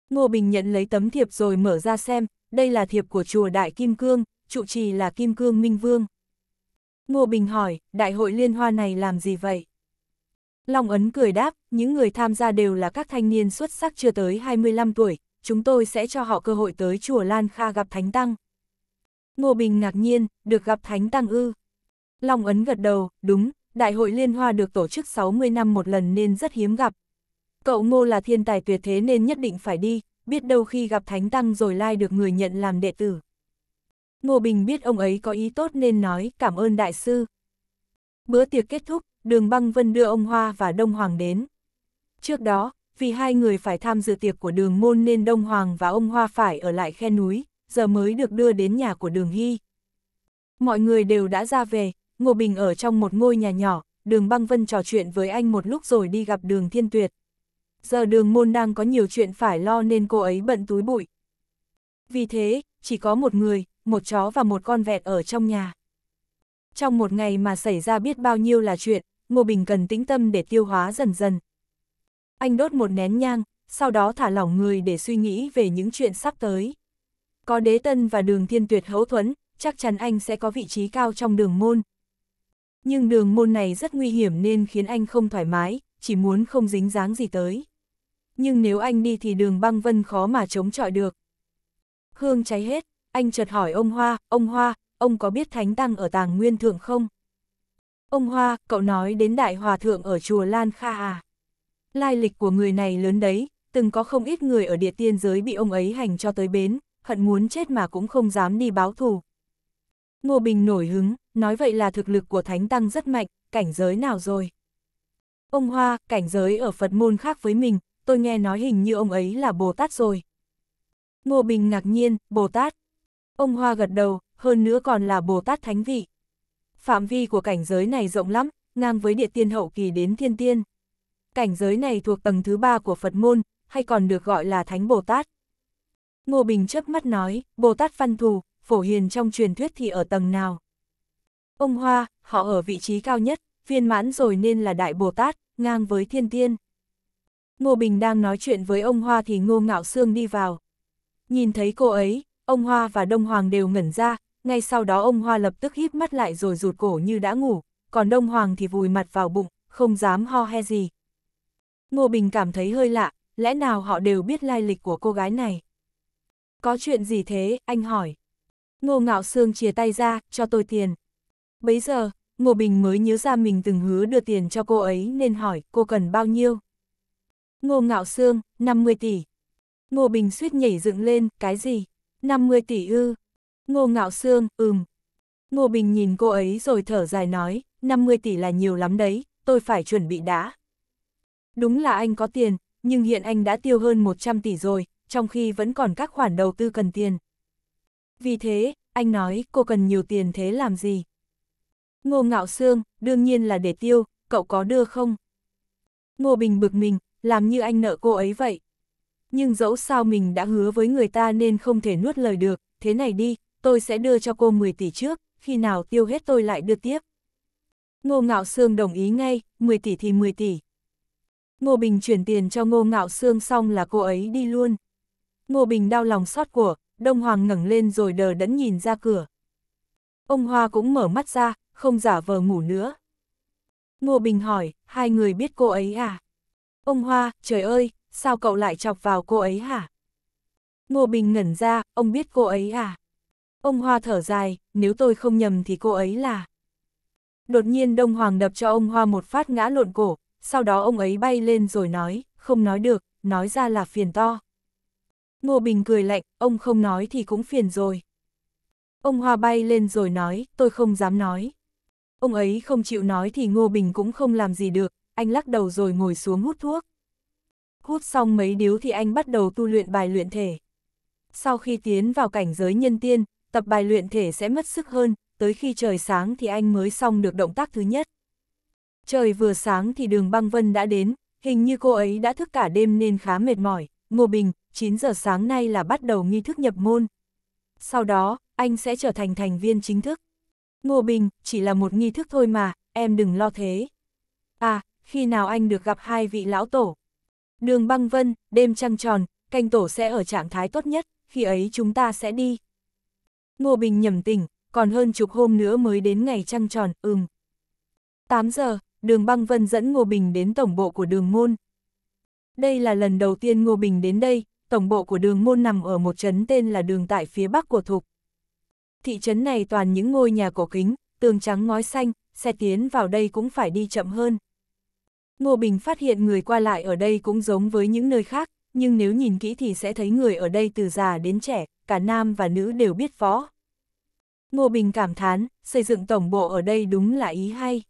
Ngô Bình nhận lấy tấm thiệp rồi mở ra xem, đây là thiệp của chùa Đại Kim Cương, trụ trì là Kim Cương Minh Vương. Ngô Bình hỏi, đại hội liên hoa này làm gì vậy? Long Ấn cười đáp, những người tham gia đều là các thanh niên xuất sắc chưa tới 25 tuổi, chúng tôi sẽ cho họ cơ hội tới chùa Lan Kha gặp Thánh Tăng. Ngô Bình ngạc nhiên, được gặp Thánh Tăng ư. Long Ấn gật đầu, đúng, Đại hội Liên Hoa được tổ chức 60 năm một lần nên rất hiếm gặp. Cậu Ngô là thiên tài tuyệt thế nên nhất định phải đi, biết đâu khi gặp Thánh Tăng rồi lai được người nhận làm đệ tử. Ngô Bình biết ông ấy có ý tốt nên nói cảm ơn đại sư. Bữa tiệc kết thúc, đường băng vân đưa ông Hoa và Đông Hoàng đến. Trước đó, vì hai người phải tham dự tiệc của đường môn nên Đông Hoàng và ông Hoa phải ở lại khe núi, giờ mới được đưa đến nhà của đường Hy. Mọi người đều đã ra về, Ngô Bình ở trong một ngôi nhà nhỏ, đường băng vân trò chuyện với anh một lúc rồi đi gặp đường thiên tuyệt. Giờ đường môn đang có nhiều chuyện phải lo nên cô ấy bận túi bụi. Vì thế, chỉ có một người, một chó và một con vẹt ở trong nhà. Trong một ngày mà xảy ra biết bao nhiêu là chuyện, Ngô Bình cần tĩnh tâm để tiêu hóa dần dần. Anh đốt một nén nhang, sau đó thả lỏng người để suy nghĩ về những chuyện sắp tới. Có đế tân và đường thiên tuyệt hấu thuẫn, chắc chắn anh sẽ có vị trí cao trong đường môn. Nhưng đường môn này rất nguy hiểm nên khiến anh không thoải mái, chỉ muốn không dính dáng gì tới. Nhưng nếu anh đi thì đường băng vân khó mà chống chọi được. Hương cháy hết, anh chợt hỏi ông Hoa, ông Hoa, ông có biết Thánh Tăng ở Tàng Nguyên Thượng không? Ông Hoa, cậu nói đến Đại Hòa Thượng ở chùa Lan Kha à? Lai lịch của người này lớn đấy, từng có không ít người ở địa tiên giới bị ông ấy hành cho tới bến, hận muốn chết mà cũng không dám đi báo thù. Ngô Bình nổi hứng, nói vậy là thực lực của Thánh Tăng rất mạnh, cảnh giới nào rồi? Ông Hoa, cảnh giới ở Phật môn khác với mình, tôi nghe nói hình như ông ấy là Bồ Tát rồi. Ngô Bình ngạc nhiên, Bồ Tát. Ông Hoa gật đầu, hơn nữa còn là Bồ Tát Thánh Vị phạm vi của cảnh giới này rộng lắm, ngang với địa tiên hậu kỳ đến thiên tiên. Cảnh giới này thuộc tầng thứ ba của Phật môn, hay còn được gọi là Thánh Bồ Tát. Ngô Bình chớp mắt nói, Bồ Tát Văn Thù, Phổ Hiền trong truyền thuyết thì ở tầng nào? Ông Hoa, họ ở vị trí cao nhất, viên mãn rồi nên là Đại Bồ Tát, ngang với thiên tiên. Ngô Bình đang nói chuyện với ông Hoa thì Ngô Ngạo Sương đi vào. Nhìn thấy cô ấy, ông Hoa và Đông Hoàng đều ngẩn ra, ngay sau đó ông Hoa lập tức híp mắt lại rồi rụt cổ như đã ngủ, còn Đông Hoàng thì vùi mặt vào bụng, không dám ho he gì. Ngô Bình cảm thấy hơi lạ, lẽ nào họ đều biết lai lịch của cô gái này? Có chuyện gì thế, anh hỏi. Ngô Ngạo Sương chia tay ra, cho tôi tiền. Bấy giờ, Ngô Bình mới nhớ ra mình từng hứa đưa tiền cho cô ấy nên hỏi cô cần bao nhiêu. Ngô Ngạo Sương, 50 tỷ. Ngô Bình suýt nhảy dựng lên, cái gì? 50 tỷ ư, Ngô Ngạo Sương, ừm. Ngô Bình nhìn cô ấy rồi thở dài nói, 50 tỷ là nhiều lắm đấy, tôi phải chuẩn bị đã. Đúng là anh có tiền, nhưng hiện anh đã tiêu hơn 100 tỷ rồi, trong khi vẫn còn các khoản đầu tư cần tiền. Vì thế, anh nói cô cần nhiều tiền thế làm gì? Ngô Ngạo Sương, đương nhiên là để tiêu, cậu có đưa không? Ngô Bình bực mình, làm như anh nợ cô ấy vậy. Nhưng dẫu sao mình đã hứa với người ta nên không thể nuốt lời được, thế này đi, tôi sẽ đưa cho cô 10 tỷ trước, khi nào tiêu hết tôi lại đưa tiếp. Ngô Ngạo Sương đồng ý ngay, 10 tỷ thì 10 tỷ. Ngô Bình chuyển tiền cho Ngô Ngạo Sương xong là cô ấy đi luôn. Ngô Bình đau lòng xót của, Đông Hoàng ngẩng lên rồi đờ đẫn nhìn ra cửa. Ông Hoa cũng mở mắt ra, không giả vờ ngủ nữa. Ngô Bình hỏi, hai người biết cô ấy à? Ông Hoa, trời ơi, sao cậu lại chọc vào cô ấy hả? Ngô Bình ngẩn ra, ông biết cô ấy à? Ông Hoa thở dài, nếu tôi không nhầm thì cô ấy là... Đột nhiên Đông Hoàng đập cho ông Hoa một phát ngã lộn cổ, sau đó ông ấy bay lên rồi nói, không nói được, nói ra là phiền to. Ngô Bình cười lạnh, ông không nói thì cũng phiền rồi. Ông Hoa bay lên rồi nói, tôi không dám nói. Ông ấy không chịu nói thì Ngô Bình cũng không làm gì được, anh lắc đầu rồi ngồi xuống hút thuốc. Hút xong mấy điếu thì anh bắt đầu tu luyện bài luyện thể. Sau khi tiến vào cảnh giới nhân tiên, tập bài luyện thể sẽ mất sức hơn, tới khi trời sáng thì anh mới xong được động tác thứ nhất. Trời vừa sáng thì đường băng vân đã đến, hình như cô ấy đã thức cả đêm nên khá mệt mỏi. Ngô Bình, 9 giờ sáng nay là bắt đầu nghi thức nhập môn. Sau đó, anh sẽ trở thành thành viên chính thức. Ngô Bình, chỉ là một nghi thức thôi mà, em đừng lo thế. À, khi nào anh được gặp hai vị lão tổ? Đường băng vân, đêm trăng tròn, canh tổ sẽ ở trạng thái tốt nhất, khi ấy chúng ta sẽ đi. Ngô Bình nhầm tỉnh, còn hơn chục hôm nữa mới đến ngày trăng tròn, ừm. 8 giờ, đường băng vân dẫn Ngô Bình đến tổng bộ của đường môn. Đây là lần đầu tiên Ngô Bình đến đây, tổng bộ của đường môn nằm ở một trấn tên là đường tại phía bắc của Thục. Thị trấn này toàn những ngôi nhà cổ kính, tường trắng ngói xanh, xe tiến vào đây cũng phải đi chậm hơn. Ngô Bình phát hiện người qua lại ở đây cũng giống với những nơi khác, nhưng nếu nhìn kỹ thì sẽ thấy người ở đây từ già đến trẻ, cả nam và nữ đều biết võ. Ngô Bình cảm thán, xây dựng tổng bộ ở đây đúng là ý hay.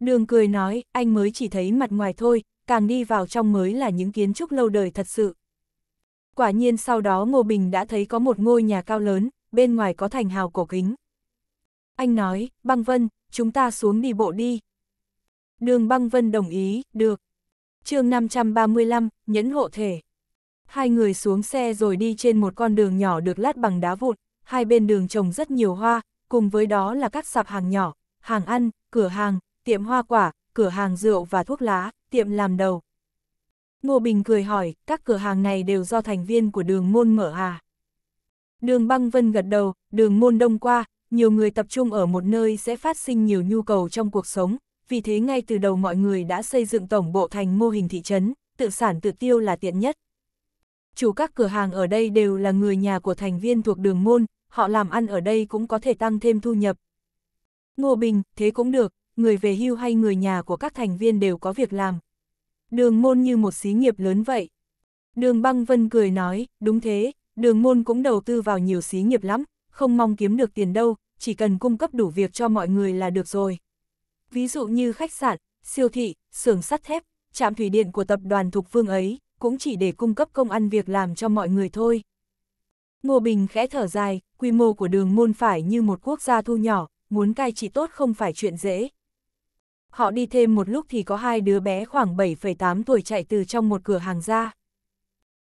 Đường cười nói, anh mới chỉ thấy mặt ngoài thôi, càng đi vào trong mới là những kiến trúc lâu đời thật sự. Quả nhiên sau đó Ngô Bình đã thấy có một ngôi nhà cao lớn, bên ngoài có thành hào cổ kính. Anh nói, băng vân, chúng ta xuống đi bộ đi. Đường băng vân đồng ý, được chương 535, nhẫn hộ thể. Hai người xuống xe rồi đi trên một con đường nhỏ được lát bằng đá vụn, hai bên đường trồng rất nhiều hoa, cùng với đó là các sạp hàng nhỏ, hàng ăn, cửa hàng, tiệm hoa quả, cửa hàng rượu và thuốc lá, tiệm làm đầu. Ngô Bình cười hỏi, các cửa hàng này đều do thành viên của đường môn mở à? Đường băng vân gật đầu, đường môn đông qua, nhiều người tập trung ở một nơi sẽ phát sinh nhiều nhu cầu trong cuộc sống, vì thế ngay từ đầu mọi người đã xây dựng tổng bộ thành mô hình thị trấn, tự sản tự tiêu là tiện nhất. Chủ các cửa hàng ở đây đều là người nhà của thành viên thuộc đường môn, họ làm ăn ở đây cũng có thể tăng thêm thu nhập. Ngô Bình, thế cũng được, người về hưu hay người nhà của các thành viên đều có việc làm. Đường môn như một xí nghiệp lớn vậy. Đường băng vân cười nói, đúng thế, đường môn cũng đầu tư vào nhiều xí nghiệp lắm, không mong kiếm được tiền đâu, chỉ cần cung cấp đủ việc cho mọi người là được rồi ví dụ như khách sạn, siêu thị, xưởng sắt thép, trạm thủy điện của tập đoàn thuộc phương ấy, cũng chỉ để cung cấp công ăn việc làm cho mọi người thôi. Ngô Bình khẽ thở dài, quy mô của đường môn phải như một quốc gia thu nhỏ, muốn cai trị tốt không phải chuyện dễ. Họ đi thêm một lúc thì có hai đứa bé khoảng 7,8 tuổi chạy từ trong một cửa hàng ra.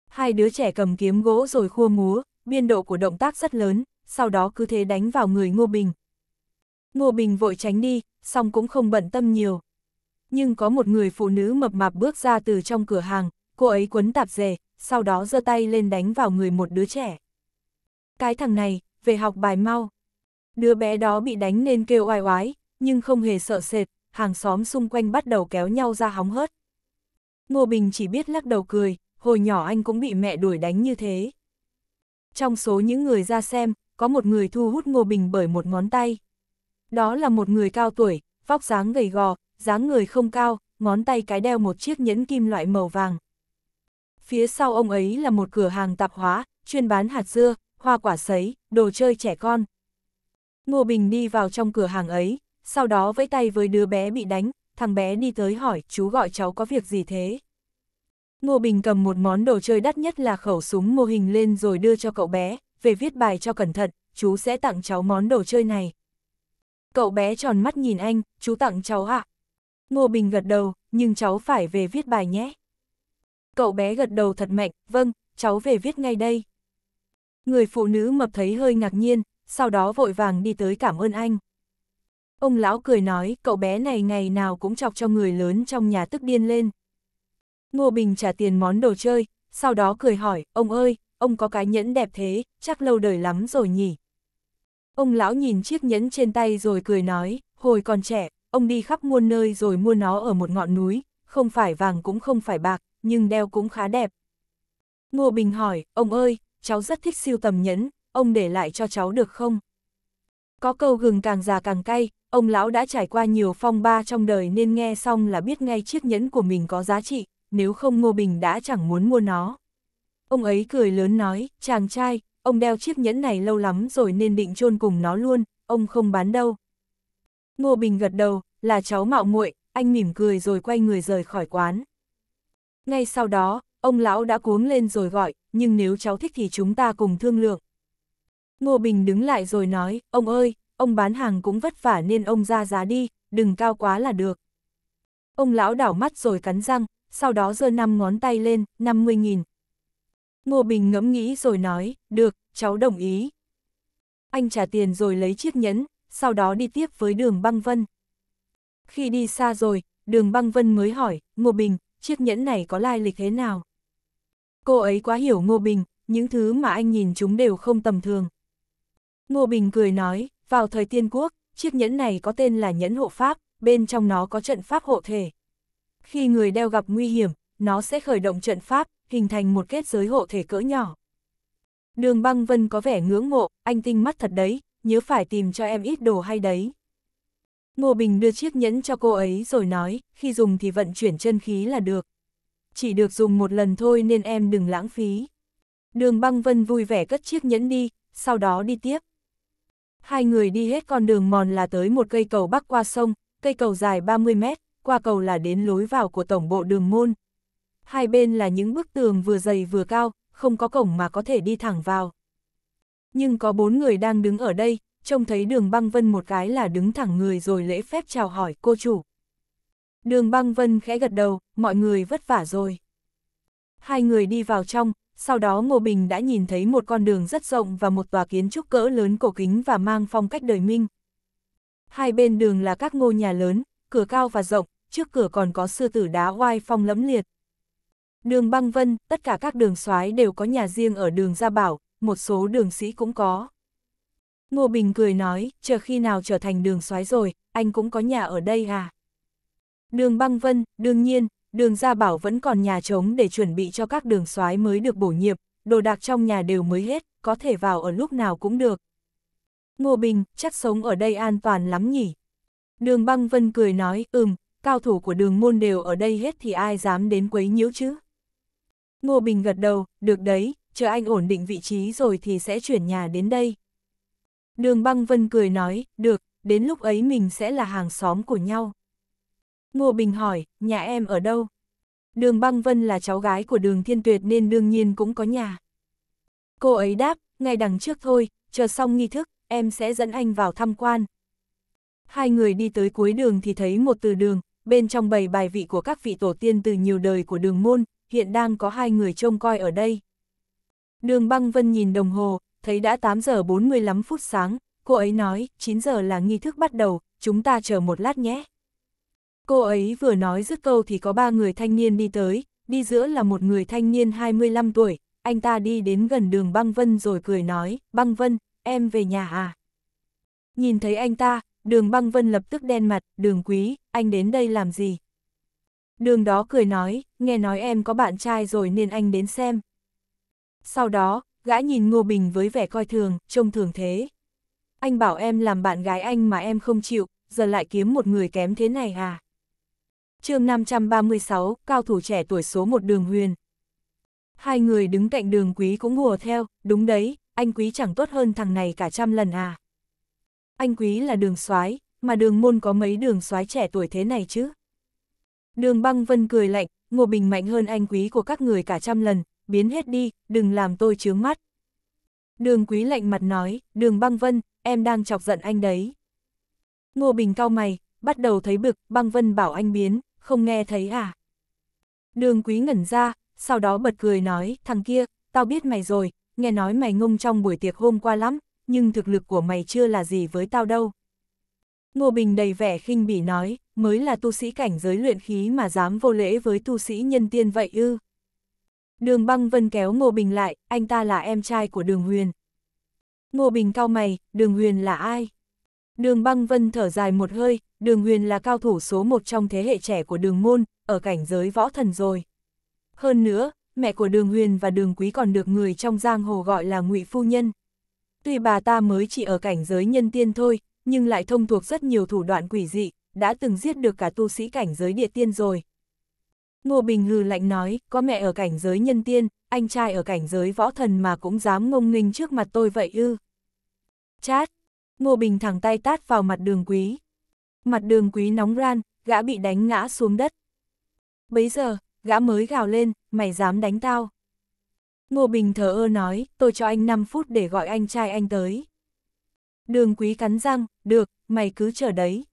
Hai đứa trẻ cầm kiếm gỗ rồi khua múa, biên độ của động tác rất lớn, sau đó cứ thế đánh vào người Ngô Bình. Ngô Bình vội tránh đi, song cũng không bận tâm nhiều. Nhưng có một người phụ nữ mập mạp bước ra từ trong cửa hàng, cô ấy quấn tạp dề, sau đó giơ tay lên đánh vào người một đứa trẻ. Cái thằng này, về học bài mau. Đứa bé đó bị đánh nên kêu oai oái, nhưng không hề sợ sệt, hàng xóm xung quanh bắt đầu kéo nhau ra hóng hớt. Ngô Bình chỉ biết lắc đầu cười, hồi nhỏ anh cũng bị mẹ đuổi đánh như thế. Trong số những người ra xem, có một người thu hút Ngô Bình bởi một ngón tay. Đó là một người cao tuổi, vóc dáng gầy gò, dáng người không cao, ngón tay cái đeo một chiếc nhẫn kim loại màu vàng. Phía sau ông ấy là một cửa hàng tạp hóa, chuyên bán hạt dưa, hoa quả sấy, đồ chơi trẻ con. Ngô Bình đi vào trong cửa hàng ấy, sau đó vẫy tay với đứa bé bị đánh, thằng bé đi tới hỏi chú gọi cháu có việc gì thế. Ngô Bình cầm một món đồ chơi đắt nhất là khẩu súng mô hình lên rồi đưa cho cậu bé, về viết bài cho cẩn thận, chú sẽ tặng cháu món đồ chơi này. Cậu bé tròn mắt nhìn anh, chú tặng cháu ạ. À? Ngô Bình gật đầu, nhưng cháu phải về viết bài nhé. Cậu bé gật đầu thật mạnh, vâng, cháu về viết ngay đây. Người phụ nữ mập thấy hơi ngạc nhiên, sau đó vội vàng đi tới cảm ơn anh. Ông lão cười nói, cậu bé này ngày nào cũng chọc cho người lớn trong nhà tức điên lên. Ngô Bình trả tiền món đồ chơi, sau đó cười hỏi, ông ơi, ông có cái nhẫn đẹp thế, chắc lâu đời lắm rồi nhỉ. Ông lão nhìn chiếc nhẫn trên tay rồi cười nói, hồi còn trẻ, ông đi khắp muôn nơi rồi mua nó ở một ngọn núi, không phải vàng cũng không phải bạc, nhưng đeo cũng khá đẹp. Ngô Bình hỏi, ông ơi, cháu rất thích siêu tầm nhẫn, ông để lại cho cháu được không? Có câu gừng càng già càng cay, ông lão đã trải qua nhiều phong ba trong đời nên nghe xong là biết ngay chiếc nhẫn của mình có giá trị, nếu không Ngô Bình đã chẳng muốn mua nó. Ông ấy cười lớn nói, chàng trai, ông đeo chiếc nhẫn này lâu lắm rồi nên định chôn cùng nó luôn, ông không bán đâu. Ngô Bình gật đầu, là cháu mạo muội, anh mỉm cười rồi quay người rời khỏi quán. Ngay sau đó, ông lão đã cuống lên rồi gọi, nhưng nếu cháu thích thì chúng ta cùng thương lượng. Ngô Bình đứng lại rồi nói, ông ơi, ông bán hàng cũng vất vả nên ông ra giá đi, đừng cao quá là được. Ông lão đảo mắt rồi cắn răng, sau đó giơ năm ngón tay lên, 50.000, Ngô Bình ngẫm nghĩ rồi nói, được, cháu đồng ý. Anh trả tiền rồi lấy chiếc nhẫn, sau đó đi tiếp với đường băng vân. Khi đi xa rồi, đường băng vân mới hỏi, Ngô Bình, chiếc nhẫn này có lai lịch thế nào? Cô ấy quá hiểu Ngô Bình, những thứ mà anh nhìn chúng đều không tầm thường. Ngô Bình cười nói, vào thời tiên quốc, chiếc nhẫn này có tên là nhẫn hộ pháp, bên trong nó có trận pháp hộ thể. Khi người đeo gặp nguy hiểm, nó sẽ khởi động trận pháp, hình thành một kết giới hộ thể cỡ nhỏ. Đường băng vân có vẻ ngưỡng mộ, anh tinh mắt thật đấy, nhớ phải tìm cho em ít đồ hay đấy. Ngô Bình đưa chiếc nhẫn cho cô ấy rồi nói, khi dùng thì vận chuyển chân khí là được. Chỉ được dùng một lần thôi nên em đừng lãng phí. Đường băng vân vui vẻ cất chiếc nhẫn đi, sau đó đi tiếp. Hai người đi hết con đường mòn là tới một cây cầu bắc qua sông, cây cầu dài 30 mét, qua cầu là đến lối vào của tổng bộ đường môn, hai bên là những bức tường vừa dày vừa cao, không có cổng mà có thể đi thẳng vào. Nhưng có bốn người đang đứng ở đây, trông thấy đường băng vân một cái là đứng thẳng người rồi lễ phép chào hỏi cô chủ. Đường băng vân khẽ gật đầu, mọi người vất vả rồi. Hai người đi vào trong, sau đó Ngô Bình đã nhìn thấy một con đường rất rộng và một tòa kiến trúc cỡ lớn cổ kính và mang phong cách đời minh. Hai bên đường là các ngôi nhà lớn, cửa cao và rộng, trước cửa còn có sư tử đá oai phong lẫm liệt. Đường băng vân, tất cả các đường soái đều có nhà riêng ở đường Gia Bảo, một số đường sĩ cũng có. Ngô Bình cười nói, chờ khi nào trở thành đường soái rồi, anh cũng có nhà ở đây à? Đường băng vân, đương nhiên, đường Gia Bảo vẫn còn nhà trống để chuẩn bị cho các đường soái mới được bổ nhiệm, đồ đạc trong nhà đều mới hết, có thể vào ở lúc nào cũng được. Ngô Bình, chắc sống ở đây an toàn lắm nhỉ? Đường băng vân cười nói, ừm, cao thủ của đường môn đều ở đây hết thì ai dám đến quấy nhiễu chứ? Ngô Bình gật đầu, được đấy, chờ anh ổn định vị trí rồi thì sẽ chuyển nhà đến đây. Đường băng vân cười nói, được, đến lúc ấy mình sẽ là hàng xóm của nhau. Ngô Bình hỏi, nhà em ở đâu? Đường băng vân là cháu gái của đường thiên tuyệt nên đương nhiên cũng có nhà. Cô ấy đáp, ngay đằng trước thôi, chờ xong nghi thức, em sẽ dẫn anh vào tham quan. Hai người đi tới cuối đường thì thấy một từ đường, bên trong bầy bài vị của các vị tổ tiên từ nhiều đời của đường môn, hiện đang có hai người trông coi ở đây. Đường băng vân nhìn đồng hồ, thấy đã 8 giờ 45 phút sáng, cô ấy nói 9 giờ là nghi thức bắt đầu, chúng ta chờ một lát nhé. Cô ấy vừa nói dứt câu thì có ba người thanh niên đi tới, đi giữa là một người thanh niên 25 tuổi, anh ta đi đến gần đường băng vân rồi cười nói, băng vân, em về nhà à? Nhìn thấy anh ta, đường băng vân lập tức đen mặt, đường quý, anh đến đây làm gì? đường đó cười nói, nghe nói em có bạn trai rồi nên anh đến xem. Sau đó, gã nhìn Ngô Bình với vẻ coi thường, trông thường thế. Anh bảo em làm bạn gái anh mà em không chịu, giờ lại kiếm một người kém thế này à? chương 536, cao thủ trẻ tuổi số một đường huyền. Hai người đứng cạnh đường quý cũng hùa theo, đúng đấy, anh quý chẳng tốt hơn thằng này cả trăm lần à. Anh quý là đường soái mà đường môn có mấy đường soái trẻ tuổi thế này chứ? Đường băng vân cười lạnh, Ngô Bình mạnh hơn anh quý của các người cả trăm lần, biến hết đi, đừng làm tôi chướng mắt. Đường quý lạnh mặt nói, đường băng vân, em đang chọc giận anh đấy. Ngô Bình cao mày, bắt đầu thấy bực, băng vân bảo anh biến, không nghe thấy à. Đường quý ngẩn ra, sau đó bật cười nói, thằng kia, tao biết mày rồi, nghe nói mày ngông trong buổi tiệc hôm qua lắm, nhưng thực lực của mày chưa là gì với tao đâu. Ngô Bình đầy vẻ khinh bỉ nói, mới là tu sĩ cảnh giới luyện khí mà dám vô lễ với tu sĩ nhân tiên vậy ư. Đường băng vân kéo Ngô Bình lại, anh ta là em trai của đường huyền. Ngô Bình cao mày, đường huyền là ai? Đường băng vân thở dài một hơi, đường huyền là cao thủ số một trong thế hệ trẻ của đường môn, ở cảnh giới võ thần rồi. Hơn nữa, mẹ của đường huyền và đường quý còn được người trong giang hồ gọi là ngụy phu nhân. Tuy bà ta mới chỉ ở cảnh giới nhân tiên thôi, nhưng lại thông thuộc rất nhiều thủ đoạn quỷ dị, đã từng giết được cả tu sĩ cảnh giới địa tiên rồi. Ngô Bình hừ lạnh nói, có mẹ ở cảnh giới nhân tiên, anh trai ở cảnh giới võ thần mà cũng dám ngông nghênh trước mặt tôi vậy ư. Chát! Ngô Bình thẳng tay tát vào mặt đường quý. Mặt đường quý nóng ran, gã bị đánh ngã xuống đất. Bấy giờ, gã mới gào lên, mày dám đánh tao. Ngô Bình thờ ơ nói, tôi cho anh 5 phút để gọi anh trai anh tới. Đường quý cắn răng, được, mày cứ chờ đấy.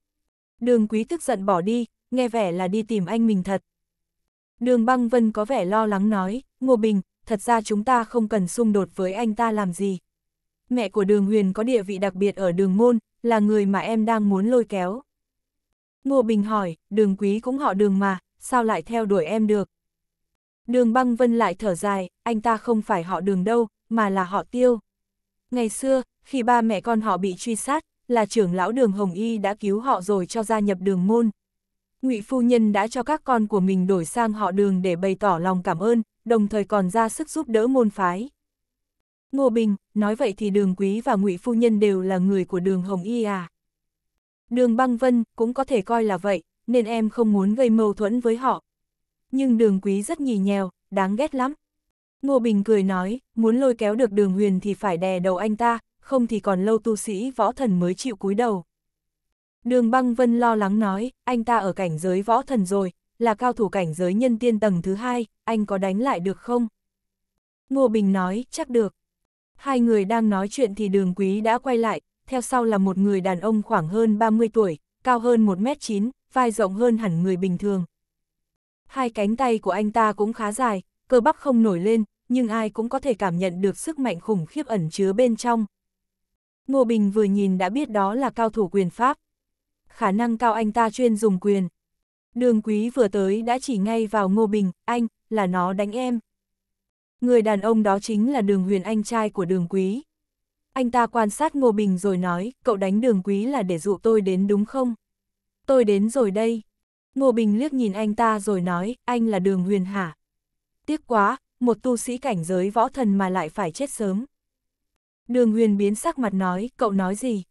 Đường quý tức giận bỏ đi, nghe vẻ là đi tìm anh mình thật. Đường băng vân có vẻ lo lắng nói, Ngô Bình, thật ra chúng ta không cần xung đột với anh ta làm gì. Mẹ của đường huyền có địa vị đặc biệt ở đường môn, là người mà em đang muốn lôi kéo. Ngô Bình hỏi, đường quý cũng họ đường mà, sao lại theo đuổi em được? Đường băng vân lại thở dài, anh ta không phải họ đường đâu, mà là họ tiêu. Ngày xưa, khi ba mẹ con họ bị truy sát, là trưởng lão đường Hồng Y đã cứu họ rồi cho gia nhập đường môn. ngụy phu nhân đã cho các con của mình đổi sang họ đường để bày tỏ lòng cảm ơn, đồng thời còn ra sức giúp đỡ môn phái. Ngô Bình, nói vậy thì đường quý và ngụy phu nhân đều là người của đường Hồng Y à? Đường băng vân cũng có thể coi là vậy, nên em không muốn gây mâu thuẫn với họ. Nhưng đường quý rất nhì nhèo, đáng ghét lắm. Ngô Bình cười nói, muốn lôi kéo được đường huyền thì phải đè đầu anh ta, không thì còn lâu tu sĩ võ thần mới chịu cúi đầu. Đường băng vân lo lắng nói, anh ta ở cảnh giới võ thần rồi, là cao thủ cảnh giới nhân tiên tầng thứ hai, anh có đánh lại được không? Ngô Bình nói, chắc được. Hai người đang nói chuyện thì đường quý đã quay lại, theo sau là một người đàn ông khoảng hơn 30 tuổi, cao hơn 1m9, vai rộng hơn hẳn người bình thường. Hai cánh tay của anh ta cũng khá dài, cơ bắp không nổi lên, nhưng ai cũng có thể cảm nhận được sức mạnh khủng khiếp ẩn chứa bên trong, Ngô Bình vừa nhìn đã biết đó là cao thủ quyền pháp. Khả năng cao anh ta chuyên dùng quyền. Đường quý vừa tới đã chỉ ngay vào Ngô Bình, anh, là nó đánh em. Người đàn ông đó chính là đường huyền anh trai của đường quý. Anh ta quan sát Ngô Bình rồi nói, cậu đánh đường quý là để dụ tôi đến đúng không? Tôi đến rồi đây. Ngô Bình liếc nhìn anh ta rồi nói, anh là đường huyền hả? Tiếc quá, một tu sĩ cảnh giới võ thần mà lại phải chết sớm. Đường huyền biến sắc mặt nói, cậu nói gì?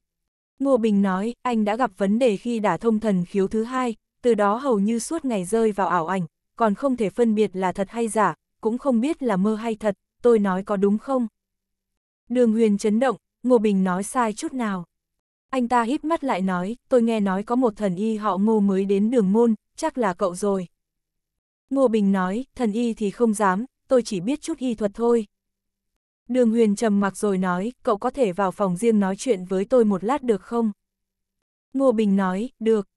Ngô Bình nói, anh đã gặp vấn đề khi đã thông thần khiếu thứ hai, từ đó hầu như suốt ngày rơi vào ảo ảnh, còn không thể phân biệt là thật hay giả, cũng không biết là mơ hay thật, tôi nói có đúng không? Đường huyền chấn động, Ngô Bình nói sai chút nào. Anh ta hít mắt lại nói, tôi nghe nói có một thần y họ ngô mới đến đường môn, chắc là cậu rồi. Ngô Bình nói, thần y thì không dám, tôi chỉ biết chút y thuật thôi. Đường huyền trầm mặc rồi nói, cậu có thể vào phòng riêng nói chuyện với tôi một lát được không? Ngô Bình nói, được.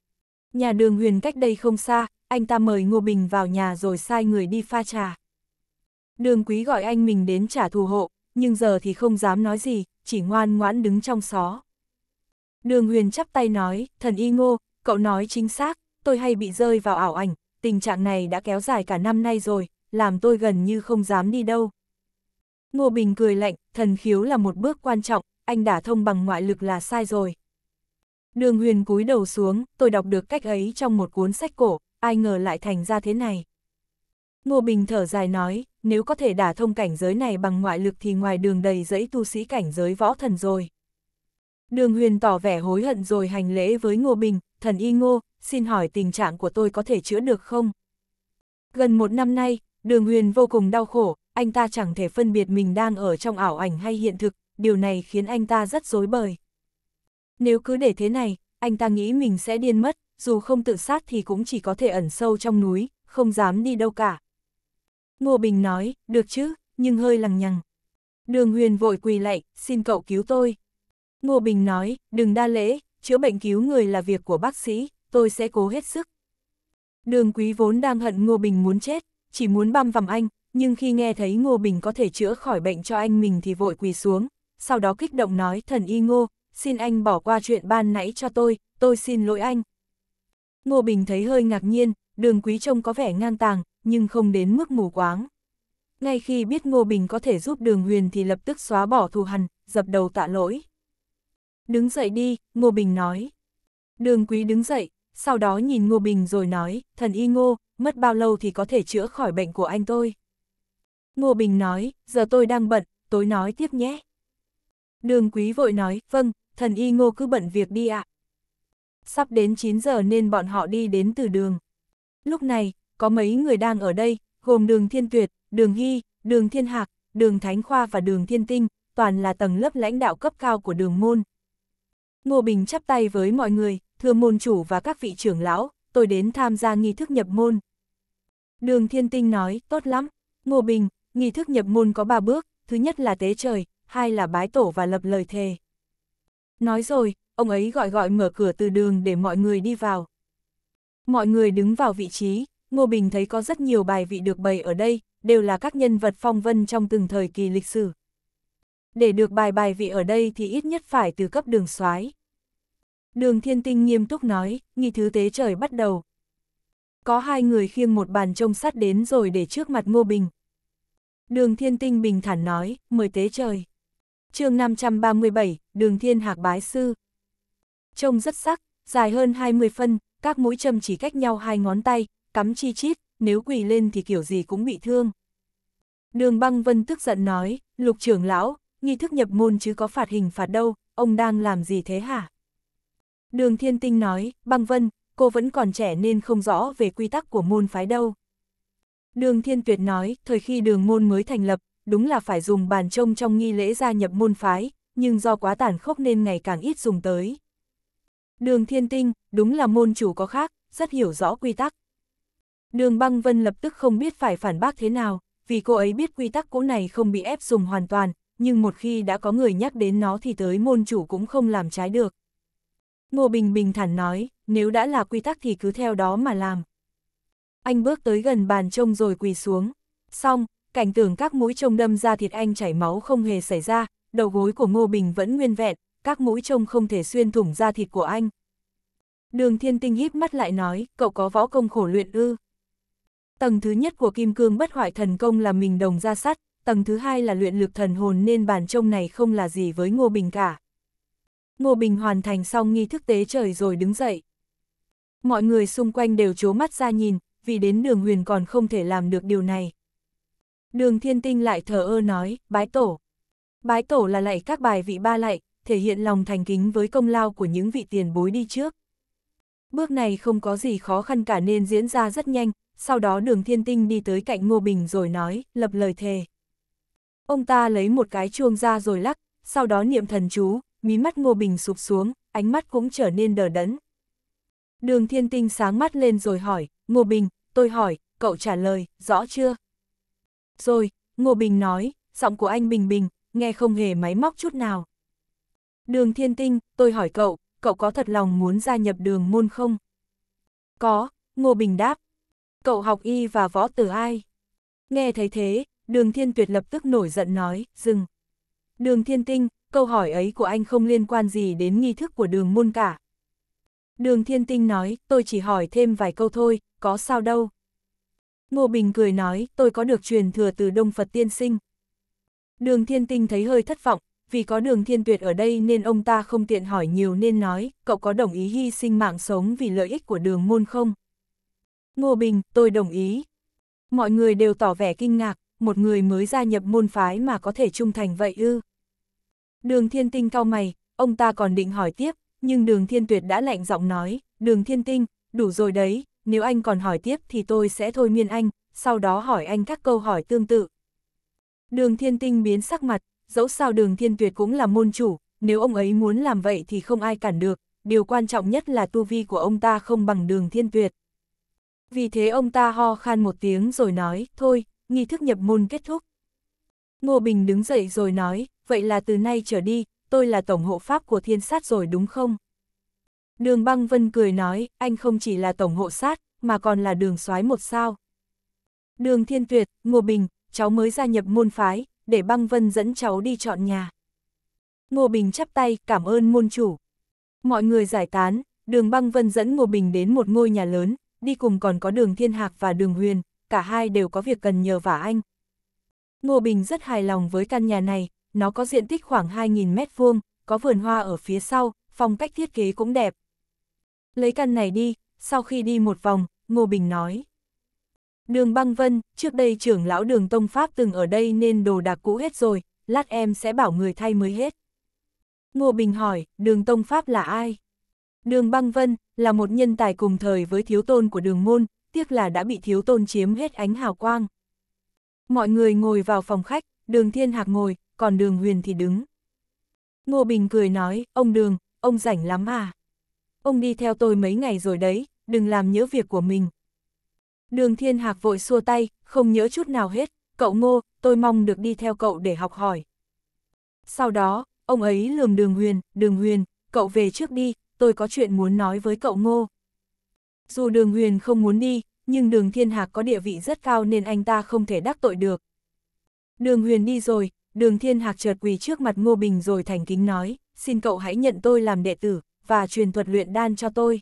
Nhà đường huyền cách đây không xa, anh ta mời Ngô Bình vào nhà rồi sai người đi pha trà. Đường quý gọi anh mình đến trả thù hộ, nhưng giờ thì không dám nói gì, chỉ ngoan ngoãn đứng trong xó. Đường huyền chắp tay nói, thần y ngô, cậu nói chính xác, tôi hay bị rơi vào ảo ảnh, tình trạng này đã kéo dài cả năm nay rồi, làm tôi gần như không dám đi đâu. Ngô Bình cười lạnh, thần khiếu là một bước quan trọng, anh đã thông bằng ngoại lực là sai rồi. Đường huyền cúi đầu xuống, tôi đọc được cách ấy trong một cuốn sách cổ, ai ngờ lại thành ra thế này. Ngô Bình thở dài nói, nếu có thể đả thông cảnh giới này bằng ngoại lực thì ngoài đường đầy dẫy tu sĩ cảnh giới võ thần rồi. Đường huyền tỏ vẻ hối hận rồi hành lễ với Ngô Bình, thần y ngô, xin hỏi tình trạng của tôi có thể chữa được không? Gần một năm nay, đường huyền vô cùng đau khổ, anh ta chẳng thể phân biệt mình đang ở trong ảo ảnh hay hiện thực, điều này khiến anh ta rất dối bời. Nếu cứ để thế này, anh ta nghĩ mình sẽ điên mất, dù không tự sát thì cũng chỉ có thể ẩn sâu trong núi, không dám đi đâu cả. Ngô Bình nói, được chứ, nhưng hơi lằng nhằng. Đường huyền vội quỳ lạy, xin cậu cứu tôi. Ngô Bình nói, đừng đa lễ, chữa bệnh cứu người là việc của bác sĩ, tôi sẽ cố hết sức. Đường quý vốn đang hận Ngô Bình muốn chết, chỉ muốn băm vằm anh, nhưng khi nghe thấy Ngô Bình có thể chữa khỏi bệnh cho anh mình thì vội quỳ xuống, sau đó kích động nói thần y Ngô, xin anh bỏ qua chuyện ban nãy cho tôi, tôi xin lỗi anh. Ngô Bình thấy hơi ngạc nhiên, đường quý trông có vẻ ngang tàng, nhưng không đến mức mù quáng. Ngay khi biết Ngô Bình có thể giúp đường huyền thì lập tức xóa bỏ thù hằn, dập đầu tạ lỗi. Đứng dậy đi, Ngô Bình nói. Đường quý đứng dậy, sau đó nhìn Ngô Bình rồi nói, thần y Ngô, mất bao lâu thì có thể chữa khỏi bệnh của anh tôi. Ngô Bình nói, giờ tôi đang bận, tối nói tiếp nhé. Đường quý vội nói, vâng, thần y ngô cứ bận việc đi ạ. À. Sắp đến 9 giờ nên bọn họ đi đến từ đường. Lúc này, có mấy người đang ở đây, gồm đường Thiên Tuyệt, đường Hy, đường Thiên Hạc, đường Thánh Khoa và đường Thiên Tinh, toàn là tầng lớp lãnh đạo cấp cao của đường môn. Ngô Bình chắp tay với mọi người, thưa môn chủ và các vị trưởng lão, tôi đến tham gia nghi thức nhập môn. Đường Thiên Tinh nói, tốt lắm. Ngô Bình, Nghi thức nhập môn có ba bước, thứ nhất là tế trời, hai là bái tổ và lập lời thề. Nói rồi, ông ấy gọi gọi mở cửa từ đường để mọi người đi vào. Mọi người đứng vào vị trí, Ngô Bình thấy có rất nhiều bài vị được bày ở đây, đều là các nhân vật phong vân trong từng thời kỳ lịch sử. Để được bài bài vị ở đây thì ít nhất phải từ cấp đường soái. Đường Thiên Tinh nghiêm túc nói, nghi thứ tế trời bắt đầu. Có hai người khiêng một bàn trông sắt đến rồi để trước mặt Ngô Bình, Đường thiên tinh bình thản nói, mời tế trời. chương 537, đường thiên hạc bái sư. Trông rất sắc, dài hơn 20 phân, các mũi châm chỉ cách nhau hai ngón tay, cắm chi chít, nếu quỳ lên thì kiểu gì cũng bị thương. Đường băng vân tức giận nói, lục trưởng lão, nghi thức nhập môn chứ có phạt hình phạt đâu, ông đang làm gì thế hả? Đường thiên tinh nói, băng vân, cô vẫn còn trẻ nên không rõ về quy tắc của môn phái đâu. Đường Thiên Tuyệt nói, thời khi đường môn mới thành lập, đúng là phải dùng bàn trông trong nghi lễ gia nhập môn phái, nhưng do quá tàn khốc nên ngày càng ít dùng tới. Đường Thiên Tinh, đúng là môn chủ có khác, rất hiểu rõ quy tắc. Đường Băng Vân lập tức không biết phải phản bác thế nào, vì cô ấy biết quy tắc cũ này không bị ép dùng hoàn toàn, nhưng một khi đã có người nhắc đến nó thì tới môn chủ cũng không làm trái được. Ngô Bình bình thản nói, nếu đã là quy tắc thì cứ theo đó mà làm. Anh bước tới gần bàn trông rồi quỳ xuống. Xong, cảnh tưởng các mũi trông đâm ra thịt anh chảy máu không hề xảy ra, đầu gối của Ngô Bình vẫn nguyên vẹn, các mũi trông không thể xuyên thủng ra thịt của anh. Đường thiên tinh híp mắt lại nói, cậu có võ công khổ luyện ư. Tầng thứ nhất của kim cương bất hoại thần công là mình đồng ra sắt, tầng thứ hai là luyện lực thần hồn nên bàn trông này không là gì với Ngô Bình cả. Ngô Bình hoàn thành xong nghi thức tế trời rồi đứng dậy. Mọi người xung quanh đều chố mắt ra nhìn, vì đến đường huyền còn không thể làm được điều này. Đường thiên tinh lại thờ ơ nói, bái tổ. Bái tổ là lạy các bài vị ba lạy, thể hiện lòng thành kính với công lao của những vị tiền bối đi trước. Bước này không có gì khó khăn cả nên diễn ra rất nhanh, sau đó đường thiên tinh đi tới cạnh Ngô Bình rồi nói, lập lời thề. Ông ta lấy một cái chuông ra rồi lắc, sau đó niệm thần chú, mí mắt Ngô Bình sụp xuống, ánh mắt cũng trở nên đờ đẫn. Đường thiên tinh sáng mắt lên rồi hỏi, Ngô Bình, tôi hỏi, cậu trả lời, rõ chưa? Rồi, Ngô Bình nói, giọng của anh bình bình, nghe không hề máy móc chút nào. Đường Thiên Tinh, tôi hỏi cậu, cậu có thật lòng muốn gia nhập đường môn không? Có, Ngô Bình đáp. Cậu học y và võ từ ai? Nghe thấy thế, đường Thiên Tuyệt lập tức nổi giận nói, dừng. Đường Thiên Tinh, câu hỏi ấy của anh không liên quan gì đến nghi thức của đường môn cả, Đường Thiên Tinh nói, tôi chỉ hỏi thêm vài câu thôi, có sao đâu. Ngô Bình cười nói, tôi có được truyền thừa từ Đông Phật Tiên Sinh. Đường Thiên Tinh thấy hơi thất vọng, vì có đường Thiên Tuyệt ở đây nên ông ta không tiện hỏi nhiều nên nói, cậu có đồng ý hy sinh mạng sống vì lợi ích của đường môn không? Ngô Bình, tôi đồng ý. Mọi người đều tỏ vẻ kinh ngạc, một người mới gia nhập môn phái mà có thể trung thành vậy ư. Đường Thiên Tinh cau mày, ông ta còn định hỏi tiếp, nhưng đường thiên tuyệt đã lạnh giọng nói, đường thiên tinh, đủ rồi đấy, nếu anh còn hỏi tiếp thì tôi sẽ thôi miên anh, sau đó hỏi anh các câu hỏi tương tự. Đường thiên tinh biến sắc mặt, dẫu sao đường thiên tuyệt cũng là môn chủ, nếu ông ấy muốn làm vậy thì không ai cản được, điều quan trọng nhất là tu vi của ông ta không bằng đường thiên tuyệt. Vì thế ông ta ho khan một tiếng rồi nói, thôi, nghi thức nhập môn kết thúc. Ngô Bình đứng dậy rồi nói, vậy là từ nay trở đi, tôi là tổng hộ pháp của thiên sát rồi đúng không? Đường băng vân cười nói, anh không chỉ là tổng hộ sát, mà còn là đường soái một sao. Đường thiên tuyệt, Ngô Bình, cháu mới gia nhập môn phái, để băng vân dẫn cháu đi chọn nhà. Ngô Bình chắp tay, cảm ơn môn chủ. Mọi người giải tán, đường băng vân dẫn Ngô Bình đến một ngôi nhà lớn, đi cùng còn có đường thiên hạc và đường huyền, cả hai đều có việc cần nhờ vả anh. Ngô Bình rất hài lòng với căn nhà này, nó có diện tích khoảng 2.000 mét vuông, có vườn hoa ở phía sau, phong cách thiết kế cũng đẹp. Lấy căn này đi, sau khi đi một vòng, Ngô Bình nói. Đường băng vân, trước đây trưởng lão đường Tông Pháp từng ở đây nên đồ đạc cũ hết rồi, lát em sẽ bảo người thay mới hết. Ngô Bình hỏi, đường Tông Pháp là ai? Đường băng vân, là một nhân tài cùng thời với thiếu tôn của đường môn, tiếc là đã bị thiếu tôn chiếm hết ánh hào quang. Mọi người ngồi vào phòng khách, đường thiên hạc ngồi, còn đường huyền thì đứng. Ngô Bình cười nói, ông đường, ông rảnh lắm à? Ông đi theo tôi mấy ngày rồi đấy, đừng làm nhớ việc của mình. Đường thiên hạc vội xua tay, không nhớ chút nào hết, cậu ngô, tôi mong được đi theo cậu để học hỏi. Sau đó, ông ấy lườm đường huyền, đường huyền, cậu về trước đi, tôi có chuyện muốn nói với cậu ngô. Dù đường huyền không muốn đi, nhưng đường thiên hạc có địa vị rất cao nên anh ta không thể đắc tội được. Đường huyền đi rồi, Đường Thiên Hạc chợt quỳ trước mặt Ngô Bình rồi thành kính nói, xin cậu hãy nhận tôi làm đệ tử, và truyền thuật luyện đan cho tôi.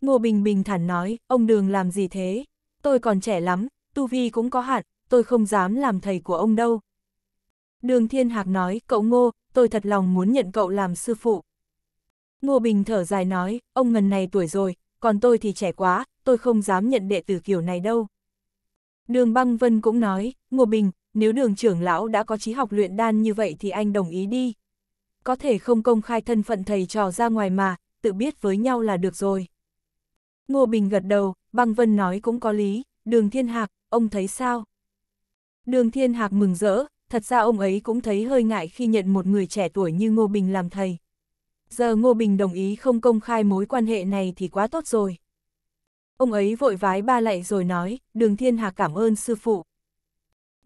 Ngô Bình bình thản nói, ông đường làm gì thế? Tôi còn trẻ lắm, tu vi cũng có hạn, tôi không dám làm thầy của ông đâu. Đường Thiên Hạc nói, cậu Ngô, tôi thật lòng muốn nhận cậu làm sư phụ. Ngô Bình thở dài nói, ông ngần này tuổi rồi, còn tôi thì trẻ quá, tôi không dám nhận đệ tử kiểu này đâu. Đường Băng Vân cũng nói, Ngô Bình, nếu đường trưởng lão đã có trí học luyện đan như vậy thì anh đồng ý đi. Có thể không công khai thân phận thầy trò ra ngoài mà, tự biết với nhau là được rồi. Ngô Bình gật đầu, băng vân nói cũng có lý, đường thiên hạc, ông thấy sao? Đường thiên hạc mừng rỡ, thật ra ông ấy cũng thấy hơi ngại khi nhận một người trẻ tuổi như Ngô Bình làm thầy. Giờ Ngô Bình đồng ý không công khai mối quan hệ này thì quá tốt rồi. Ông ấy vội vái ba lạy rồi nói, đường thiên hạc cảm ơn sư phụ,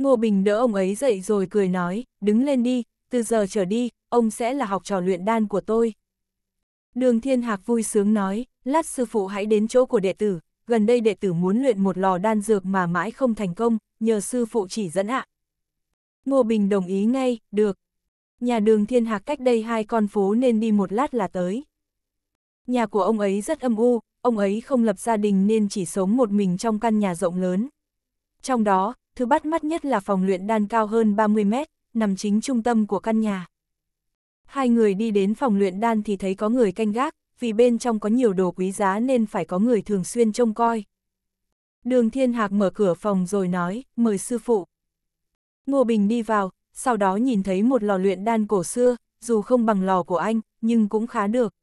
Ngô Bình đỡ ông ấy dậy rồi cười nói, đứng lên đi, từ giờ trở đi, ông sẽ là học trò luyện đan của tôi. Đường Thiên Hạc vui sướng nói, lát sư phụ hãy đến chỗ của đệ tử, gần đây đệ tử muốn luyện một lò đan dược mà mãi không thành công, nhờ sư phụ chỉ dẫn ạ. Ngô Bình đồng ý ngay, được. Nhà đường Thiên Hạc cách đây hai con phố nên đi một lát là tới. Nhà của ông ấy rất âm u, ông ấy không lập gia đình nên chỉ sống một mình trong căn nhà rộng lớn. Trong đó, thứ bắt mắt nhất là phòng luyện đan cao hơn 30 mét, nằm chính trung tâm của căn nhà. Hai người đi đến phòng luyện đan thì thấy có người canh gác, vì bên trong có nhiều đồ quý giá nên phải có người thường xuyên trông coi. Đường Thiên Hạc mở cửa phòng rồi nói, mời sư phụ. Ngô Bình đi vào, sau đó nhìn thấy một lò luyện đan cổ xưa, dù không bằng lò của anh, nhưng cũng khá được.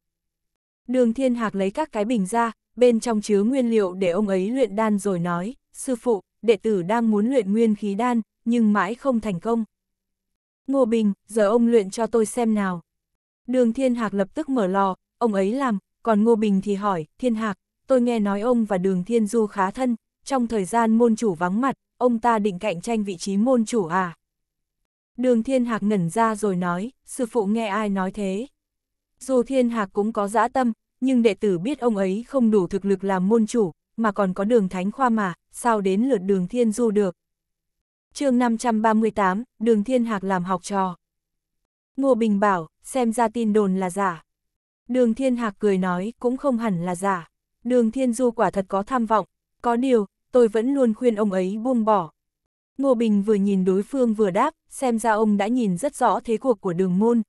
Đường Thiên Hạc lấy các cái bình ra, bên trong chứa nguyên liệu để ông ấy luyện đan rồi nói, sư phụ, đệ tử đang muốn luyện nguyên khí đan, nhưng mãi không thành công. Ngô Bình, giờ ông luyện cho tôi xem nào. Đường Thiên Hạc lập tức mở lò, ông ấy làm, còn Ngô Bình thì hỏi, Thiên Hạc, tôi nghe nói ông và Đường Thiên Du khá thân, trong thời gian môn chủ vắng mặt, ông ta định cạnh tranh vị trí môn chủ à? Đường Thiên Hạc ngẩn ra rồi nói, sư phụ nghe ai nói thế? Dù Thiên Hạc cũng có dã tâm, nhưng đệ tử biết ông ấy không đủ thực lực làm môn chủ, mà còn có đường thánh khoa mà, sao đến lượt đường thiên du được. chương 538, đường thiên hạc làm học trò. Ngô Bình bảo, xem ra tin đồn là giả. Đường thiên hạc cười nói cũng không hẳn là giả. Đường thiên du quả thật có tham vọng, có điều, tôi vẫn luôn khuyên ông ấy buông bỏ. Ngô Bình vừa nhìn đối phương vừa đáp, xem ra ông đã nhìn rất rõ thế cuộc của đường môn.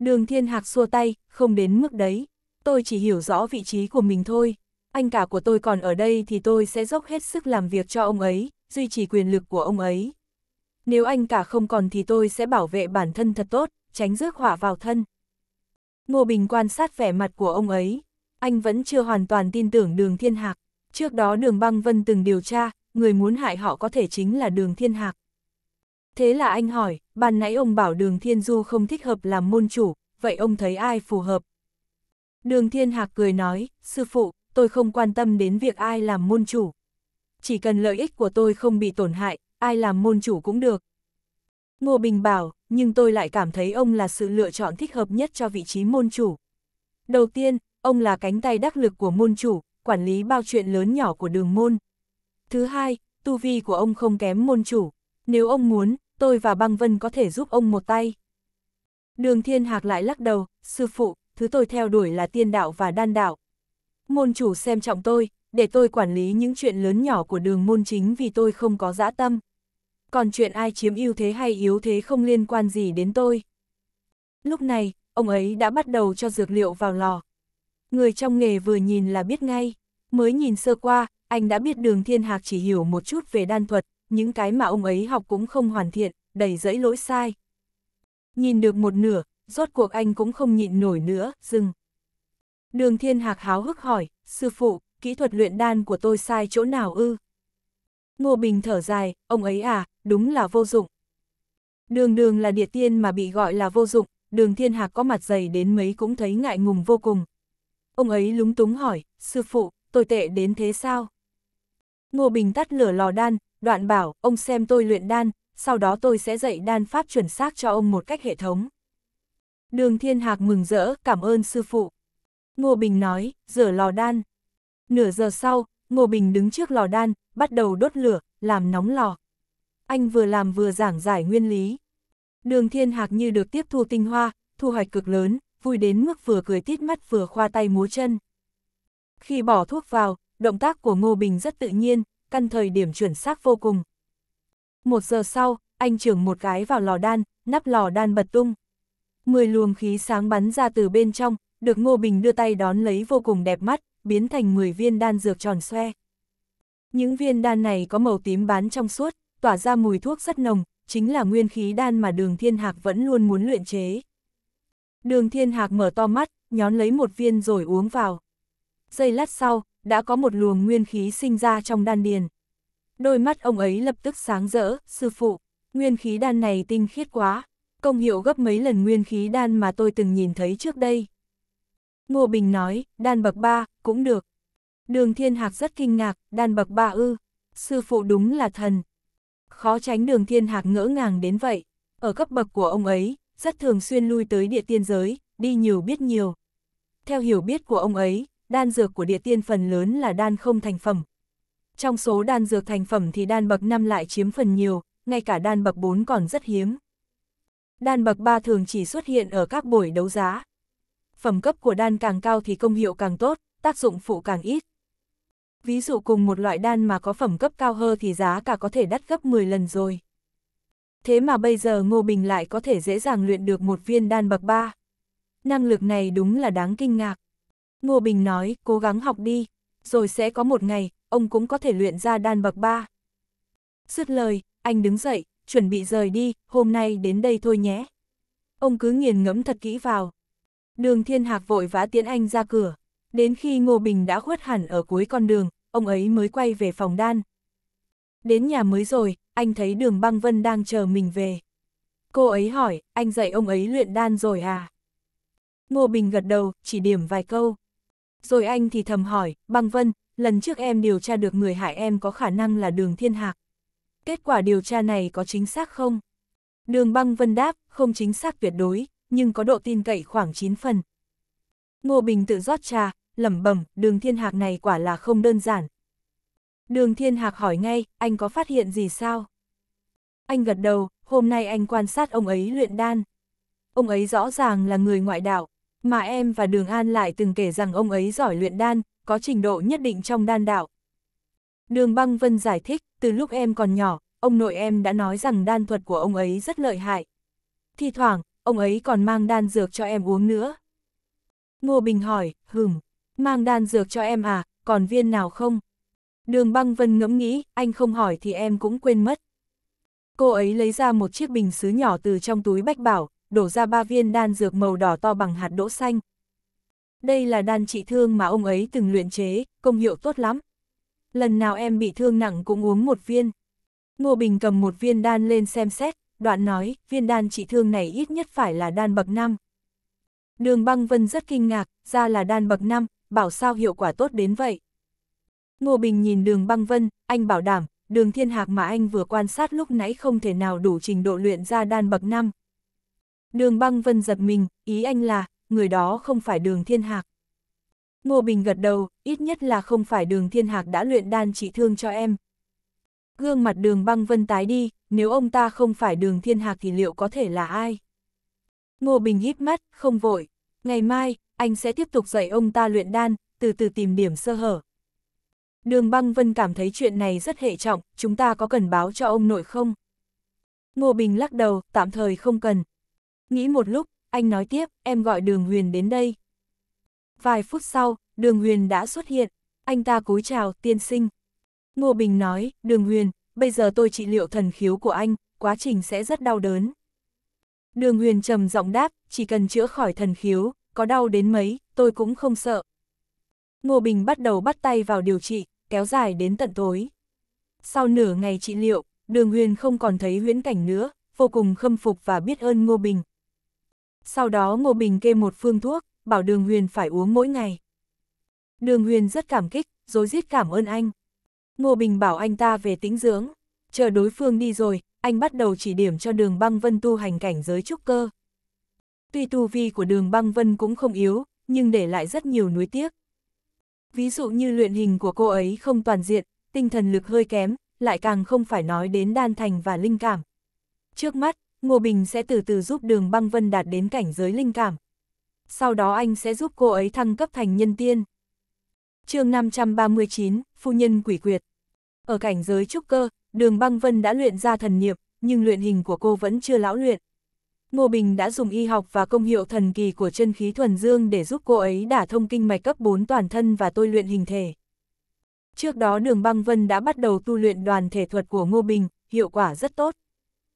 Đường thiên hạc xua tay, không đến mức đấy. Tôi chỉ hiểu rõ vị trí của mình thôi anh cả của tôi còn ở đây thì tôi sẽ dốc hết sức làm việc cho ông ấy, duy trì quyền lực của ông ấy. Nếu anh cả không còn thì tôi sẽ bảo vệ bản thân thật tốt, tránh rước hỏa vào thân. Ngô Bình quan sát vẻ mặt của ông ấy, anh vẫn chưa hoàn toàn tin tưởng đường thiên hạc. Trước đó đường băng vân từng điều tra, người muốn hại họ có thể chính là đường thiên hạc. Thế là anh hỏi, ban nãy ông bảo đường thiên du không thích hợp làm môn chủ, vậy ông thấy ai phù hợp? Đường thiên hạc cười nói, sư phụ, tôi không quan tâm đến việc ai làm môn chủ. Chỉ cần lợi ích của tôi không bị tổn hại, ai làm môn chủ cũng được. Ngô Bình bảo, nhưng tôi lại cảm thấy ông là sự lựa chọn thích hợp nhất cho vị trí môn chủ. Đầu tiên, ông là cánh tay đắc lực của môn chủ, quản lý bao chuyện lớn nhỏ của đường môn. Thứ hai, tu vi của ông không kém môn chủ. Nếu ông muốn, tôi và băng vân có thể giúp ông một tay. Đường thiên hạc lại lắc đầu, sư phụ, thứ tôi theo đuổi là tiên đạo và đan đạo, môn chủ xem trọng tôi, để tôi quản lý những chuyện lớn nhỏ của đường môn chính vì tôi không có dã tâm. Còn chuyện ai chiếm ưu thế hay yếu thế không liên quan gì đến tôi. Lúc này, ông ấy đã bắt đầu cho dược liệu vào lò. Người trong nghề vừa nhìn là biết ngay, mới nhìn sơ qua, anh đã biết đường thiên hạc chỉ hiểu một chút về đan thuật, những cái mà ông ấy học cũng không hoàn thiện, đầy rẫy lỗi sai. Nhìn được một nửa, rốt cuộc anh cũng không nhịn nổi nữa, dừng. Đường thiên hạc háo hức hỏi, sư phụ, kỹ thuật luyện đan của tôi sai chỗ nào ư? Ngô Bình thở dài, ông ấy à, đúng là vô dụng. Đường đường là địa tiên mà bị gọi là vô dụng, đường thiên hạc có mặt dày đến mấy cũng thấy ngại ngùng vô cùng. Ông ấy lúng túng hỏi, sư phụ, tôi tệ đến thế sao? Ngô Bình tắt lửa lò đan, đoạn bảo, ông xem tôi luyện đan, sau đó tôi sẽ dạy đan pháp chuẩn xác cho ông một cách hệ thống. Đường thiên hạc mừng rỡ, cảm ơn sư phụ. Ngô Bình nói, rửa lò đan. Nửa giờ sau, Ngô Bình đứng trước lò đan, bắt đầu đốt lửa, làm nóng lò. Anh vừa làm vừa giảng giải nguyên lý. Đường thiên hạc như được tiếp thu tinh hoa, thu hoạch cực lớn, vui đến mức vừa cười tít mắt vừa khoa tay múa chân. Khi bỏ thuốc vào, động tác của Ngô Bình rất tự nhiên, căn thời điểm chuẩn xác vô cùng. Một giờ sau, anh trưởng một cái vào lò đan, nắp lò đan bật tung. Mười luồng khí sáng bắn ra từ bên trong, được Ngô Bình đưa tay đón lấy vô cùng đẹp mắt, biến thành 10 viên đan dược tròn xoe. Những viên đan này có màu tím bán trong suốt, tỏa ra mùi thuốc rất nồng, chính là nguyên khí đan mà đường thiên hạc vẫn luôn muốn luyện chế. Đường thiên hạc mở to mắt, nhón lấy một viên rồi uống vào. Giây lát sau, đã có một luồng nguyên khí sinh ra trong đan điền. Đôi mắt ông ấy lập tức sáng rỡ, sư phụ, nguyên khí đan này tinh khiết quá, công hiệu gấp mấy lần nguyên khí đan mà tôi từng nhìn thấy trước đây. Ngô Bình nói, đan bậc ba, cũng được. Đường thiên hạc rất kinh ngạc, đan bậc ba ư, sư phụ đúng là thần. Khó tránh đường thiên hạc ngỡ ngàng đến vậy, ở cấp bậc của ông ấy, rất thường xuyên lui tới địa tiên giới, đi nhiều biết nhiều. Theo hiểu biết của ông ấy, đan dược của địa tiên phần lớn là đan không thành phẩm. Trong số đan dược thành phẩm thì đan bậc 5 lại chiếm phần nhiều, ngay cả đan bậc 4 còn rất hiếm. Đan bậc 3 thường chỉ xuất hiện ở các buổi đấu giá, phẩm cấp của đan càng cao thì công hiệu càng tốt, tác dụng phụ càng ít. Ví dụ cùng một loại đan mà có phẩm cấp cao hơn thì giá cả có thể đắt gấp 10 lần rồi. Thế mà bây giờ Ngô Bình lại có thể dễ dàng luyện được một viên đan bậc 3. Năng lực này đúng là đáng kinh ngạc. Ngô Bình nói, cố gắng học đi, rồi sẽ có một ngày, ông cũng có thể luyện ra đan bậc 3. Dứt lời, anh đứng dậy, chuẩn bị rời đi, hôm nay đến đây thôi nhé. Ông cứ nghiền ngẫm thật kỹ vào, Đường thiên hạc vội vã tiến anh ra cửa, đến khi Ngô Bình đã khuất hẳn ở cuối con đường, ông ấy mới quay về phòng đan. Đến nhà mới rồi, anh thấy đường băng vân đang chờ mình về. Cô ấy hỏi, anh dạy ông ấy luyện đan rồi à? Ngô Bình gật đầu, chỉ điểm vài câu. Rồi anh thì thầm hỏi, băng vân, lần trước em điều tra được người hại em có khả năng là đường thiên hạc. Kết quả điều tra này có chính xác không? Đường băng vân đáp, không chính xác tuyệt đối, nhưng có độ tin cậy khoảng 9 phần. Ngô Bình tự rót trà, lẩm bẩm, đường thiên hạc này quả là không đơn giản. Đường thiên hạc hỏi ngay, anh có phát hiện gì sao? Anh gật đầu, hôm nay anh quan sát ông ấy luyện đan. Ông ấy rõ ràng là người ngoại đạo, mà em và Đường An lại từng kể rằng ông ấy giỏi luyện đan, có trình độ nhất định trong đan đạo. Đường Băng Vân giải thích, từ lúc em còn nhỏ, ông nội em đã nói rằng đan thuật của ông ấy rất lợi hại. Thì thoảng, ông ấy còn mang đan dược cho em uống nữa. Ngô Bình hỏi, hừm, mang đan dược cho em à, còn viên nào không? Đường băng vân ngẫm nghĩ, anh không hỏi thì em cũng quên mất. Cô ấy lấy ra một chiếc bình xứ nhỏ từ trong túi bách bảo, đổ ra ba viên đan dược màu đỏ to bằng hạt đỗ xanh. Đây là đan trị thương mà ông ấy từng luyện chế, công hiệu tốt lắm. Lần nào em bị thương nặng cũng uống một viên. Ngô Bình cầm một viên đan lên xem xét, đoạn nói, viên đan trị thương này ít nhất phải là đan bậc năm. Đường băng vân rất kinh ngạc, ra là đan bậc năm, bảo sao hiệu quả tốt đến vậy. Ngô Bình nhìn đường băng vân, anh bảo đảm, đường thiên hạc mà anh vừa quan sát lúc nãy không thể nào đủ trình độ luyện ra đan bậc năm. Đường băng vân giật mình, ý anh là, người đó không phải đường thiên hạc. Ngô Bình gật đầu, ít nhất là không phải đường thiên hạc đã luyện đan trị thương cho em. Gương mặt đường băng vân tái đi, nếu ông ta không phải đường thiên hạc thì liệu có thể là ai? Ngô Bình hít mắt, không vội. Ngày mai, anh sẽ tiếp tục dạy ông ta luyện đan, từ từ tìm điểm sơ hở. Đường băng vân cảm thấy chuyện này rất hệ trọng, chúng ta có cần báo cho ông nội không? Ngô Bình lắc đầu, tạm thời không cần. Nghĩ một lúc, anh nói tiếp, em gọi đường huyền đến đây. Vài phút sau, đường huyền đã xuất hiện, anh ta cúi chào, tiên sinh. Ngô Bình nói, đường huyền, bây giờ tôi trị liệu thần khiếu của anh, quá trình sẽ rất đau đớn. Đường huyền trầm giọng đáp, chỉ cần chữa khỏi thần khiếu, có đau đến mấy, tôi cũng không sợ. Ngô Bình bắt đầu bắt tay vào điều trị, kéo dài đến tận tối. Sau nửa ngày trị liệu, đường huyền không còn thấy huyễn cảnh nữa, vô cùng khâm phục và biết ơn Ngô Bình. Sau đó Ngô Bình kê một phương thuốc, bảo đường huyền phải uống mỗi ngày. Đường huyền rất cảm kích, dối rít cảm ơn anh. Ngô Bình bảo anh ta về tĩnh dưỡng, chờ đối phương đi rồi, anh bắt đầu chỉ điểm cho đường băng vân tu hành cảnh giới trúc cơ. Tuy tu vi của đường băng vân cũng không yếu, nhưng để lại rất nhiều nuối tiếc. Ví dụ như luyện hình của cô ấy không toàn diện, tinh thần lực hơi kém, lại càng không phải nói đến đan thành và linh cảm. Trước mắt, Ngô Bình sẽ từ từ giúp đường băng vân đạt đến cảnh giới linh cảm. Sau đó anh sẽ giúp cô ấy thăng cấp thành nhân tiên chương 539, Phu Nhân Quỷ Quyệt. Ở cảnh giới trúc cơ, đường băng vân đã luyện ra thần niệm, nhưng luyện hình của cô vẫn chưa lão luyện. Ngô Bình đã dùng y học và công hiệu thần kỳ của chân khí thuần dương để giúp cô ấy đả thông kinh mạch cấp 4 toàn thân và tôi luyện hình thể. Trước đó đường băng vân đã bắt đầu tu luyện đoàn thể thuật của Ngô Bình, hiệu quả rất tốt.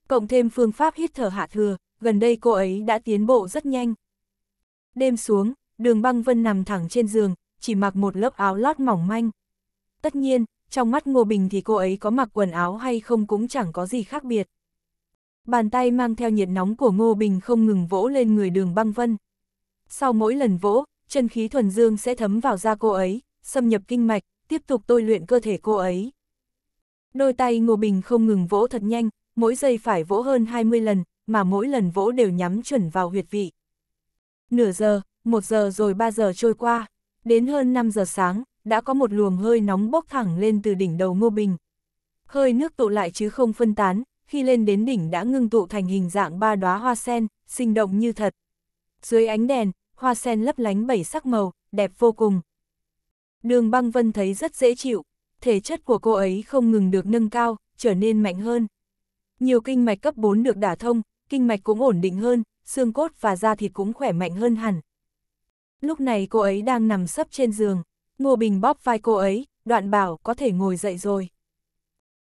Cộng thêm phương pháp hít thở hạ thừa, gần đây cô ấy đã tiến bộ rất nhanh. Đêm xuống, đường băng vân nằm thẳng trên giường, chỉ mặc một lớp áo lót mỏng manh. Tất nhiên, trong mắt Ngô Bình thì cô ấy có mặc quần áo hay không cũng chẳng có gì khác biệt. Bàn tay mang theo nhiệt nóng của Ngô Bình không ngừng vỗ lên người đường băng vân. Sau mỗi lần vỗ, chân khí thuần dương sẽ thấm vào da cô ấy, xâm nhập kinh mạch, tiếp tục tôi luyện cơ thể cô ấy. Đôi tay Ngô Bình không ngừng vỗ thật nhanh, mỗi giây phải vỗ hơn 20 lần, mà mỗi lần vỗ đều nhắm chuẩn vào huyệt vị. Nửa giờ, một giờ rồi ba giờ trôi qua. Đến hơn 5 giờ sáng, đã có một luồng hơi nóng bốc thẳng lên từ đỉnh đầu Ngô Bình. Hơi nước tụ lại chứ không phân tán, khi lên đến đỉnh đã ngưng tụ thành hình dạng ba đóa hoa sen, sinh động như thật. Dưới ánh đèn, hoa sen lấp lánh bảy sắc màu, đẹp vô cùng. Đường băng vân thấy rất dễ chịu, thể chất của cô ấy không ngừng được nâng cao, trở nên mạnh hơn. Nhiều kinh mạch cấp 4 được đả thông, kinh mạch cũng ổn định hơn, xương cốt và da thịt cũng khỏe mạnh hơn hẳn. Lúc này cô ấy đang nằm sấp trên giường, Ngô Bình bóp vai cô ấy, đoạn bảo có thể ngồi dậy rồi.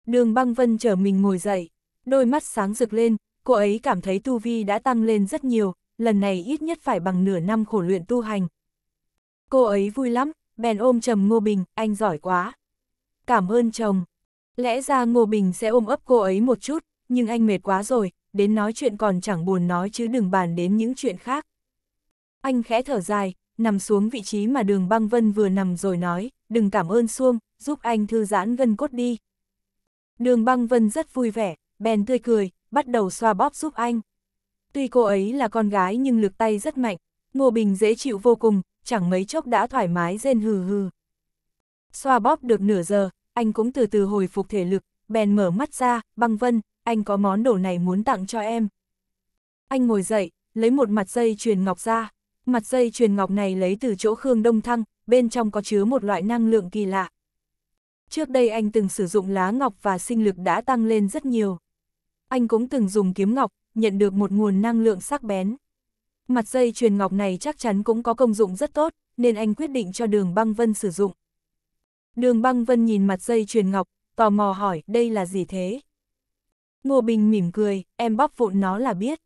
Đường băng vân chở mình ngồi dậy, đôi mắt sáng rực lên, cô ấy cảm thấy tu vi đã tăng lên rất nhiều, lần này ít nhất phải bằng nửa năm khổ luyện tu hành. Cô ấy vui lắm, bèn ôm trầm Ngô Bình, anh giỏi quá. Cảm ơn chồng. Lẽ ra Ngô Bình sẽ ôm ấp cô ấy một chút, nhưng anh mệt quá rồi, đến nói chuyện còn chẳng buồn nói chứ đừng bàn đến những chuyện khác. Anh khẽ thở dài, nằm xuống vị trí mà đường băng vân vừa nằm rồi nói, đừng cảm ơn xuông, giúp anh thư giãn gân cốt đi. Đường băng vân rất vui vẻ, bèn tươi cười, bắt đầu xoa bóp giúp anh. Tuy cô ấy là con gái nhưng lực tay rất mạnh, Ngô Bình dễ chịu vô cùng, chẳng mấy chốc đã thoải mái rên hừ hừ. Xoa bóp được nửa giờ, anh cũng từ từ hồi phục thể lực, bèn mở mắt ra, băng vân, anh có món đồ này muốn tặng cho em. Anh ngồi dậy, lấy một mặt dây truyền ngọc ra, Mặt dây chuyền ngọc này lấy từ chỗ Khương Đông Thăng, bên trong có chứa một loại năng lượng kỳ lạ. Trước đây anh từng sử dụng lá ngọc và sinh lực đã tăng lên rất nhiều. Anh cũng từng dùng kiếm ngọc, nhận được một nguồn năng lượng sắc bén. Mặt dây chuyền ngọc này chắc chắn cũng có công dụng rất tốt, nên anh quyết định cho đường băng vân sử dụng. Đường băng vân nhìn mặt dây chuyền ngọc, tò mò hỏi đây là gì thế? Ngô Bình mỉm cười, em bóp vụn nó là biết.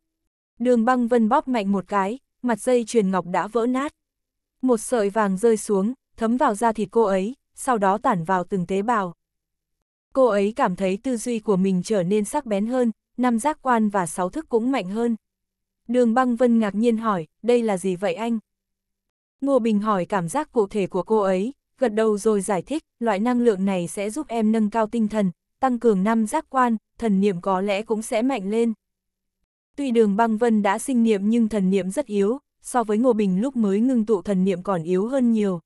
Đường băng vân bóp mạnh một cái, mặt dây chuyền ngọc đã vỡ nát. Một sợi vàng rơi xuống, thấm vào da thịt cô ấy, sau đó tản vào từng tế bào. Cô ấy cảm thấy tư duy của mình trở nên sắc bén hơn, năm giác quan và sáu thức cũng mạnh hơn. Đường băng vân ngạc nhiên hỏi, đây là gì vậy anh? Ngô Bình hỏi cảm giác cụ thể của cô ấy, gật đầu rồi giải thích, loại năng lượng này sẽ giúp em nâng cao tinh thần, tăng cường năm giác quan, thần niệm có lẽ cũng sẽ mạnh lên. Tuy đường băng vân đã sinh niệm nhưng thần niệm rất yếu, so với Ngô Bình lúc mới ngưng tụ thần niệm còn yếu hơn nhiều.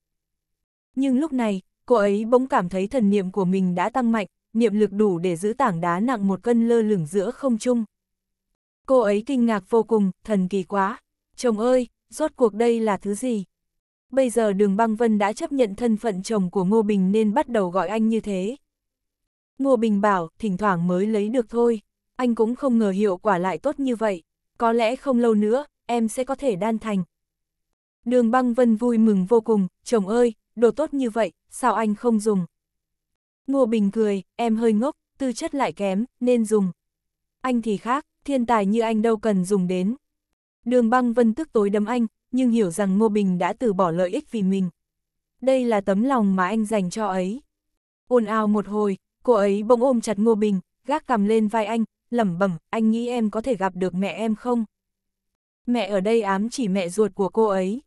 Nhưng lúc này, cô ấy bỗng cảm thấy thần niệm của mình đã tăng mạnh, niệm lực đủ để giữ tảng đá nặng một cân lơ lửng giữa không trung. Cô ấy kinh ngạc vô cùng, thần kỳ quá. Chồng ơi, rốt cuộc đây là thứ gì? Bây giờ đường băng vân đã chấp nhận thân phận chồng của Ngô Bình nên bắt đầu gọi anh như thế. Ngô Bình bảo, thỉnh thoảng mới lấy được thôi anh cũng không ngờ hiệu quả lại tốt như vậy. Có lẽ không lâu nữa, em sẽ có thể đan thành. Đường băng vân vui mừng vô cùng, chồng ơi, đồ tốt như vậy, sao anh không dùng? Ngô Bình cười, em hơi ngốc, tư chất lại kém, nên dùng. Anh thì khác, thiên tài như anh đâu cần dùng đến. Đường băng vân tức tối đấm anh, nhưng hiểu rằng Ngô Bình đã từ bỏ lợi ích vì mình. Đây là tấm lòng mà anh dành cho ấy. Ồn ào một hồi, cô ấy bỗng ôm chặt Ngô Bình, gác cầm lên vai anh, lẩm bẩm, anh nghĩ em có thể gặp được mẹ em không? Mẹ ở đây ám chỉ mẹ ruột của cô ấy.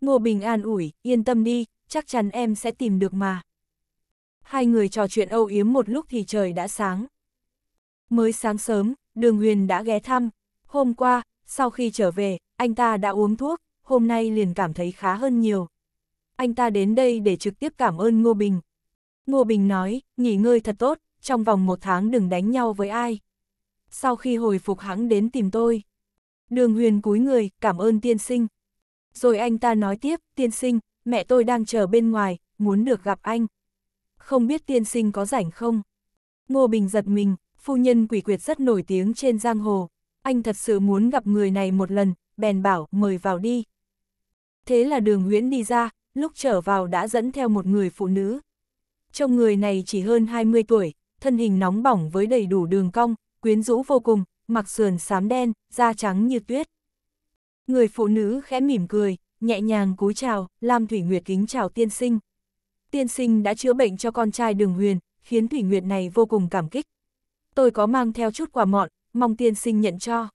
Ngô Bình an ủi, yên tâm đi, chắc chắn em sẽ tìm được mà. Hai người trò chuyện âu yếm một lúc thì trời đã sáng. Mới sáng sớm, Đường Huyền đã ghé thăm. Hôm qua, sau khi trở về, anh ta đã uống thuốc, hôm nay liền cảm thấy khá hơn nhiều. Anh ta đến đây để trực tiếp cảm ơn Ngô Bình. Ngô Bình nói, nghỉ ngơi thật tốt, trong vòng một tháng đừng đánh nhau với ai sau khi hồi phục hắn đến tìm tôi. Đường huyền cúi người, cảm ơn tiên sinh. Rồi anh ta nói tiếp, tiên sinh, mẹ tôi đang chờ bên ngoài, muốn được gặp anh. Không biết tiên sinh có rảnh không? Ngô Bình giật mình, phu nhân quỷ quyệt rất nổi tiếng trên giang hồ. Anh thật sự muốn gặp người này một lần, bèn bảo mời vào đi. Thế là đường huyễn đi ra, lúc trở vào đã dẫn theo một người phụ nữ. Trông người này chỉ hơn 20 tuổi, thân hình nóng bỏng với đầy đủ đường cong, quyến rũ vô cùng, mặc sườn xám đen, da trắng như tuyết. Người phụ nữ khẽ mỉm cười, nhẹ nhàng cúi chào, Lam Thủy Nguyệt kính chào tiên sinh. Tiên sinh đã chữa bệnh cho con trai đường huyền, khiến Thủy Nguyệt này vô cùng cảm kích. Tôi có mang theo chút quà mọn, mong tiên sinh nhận cho.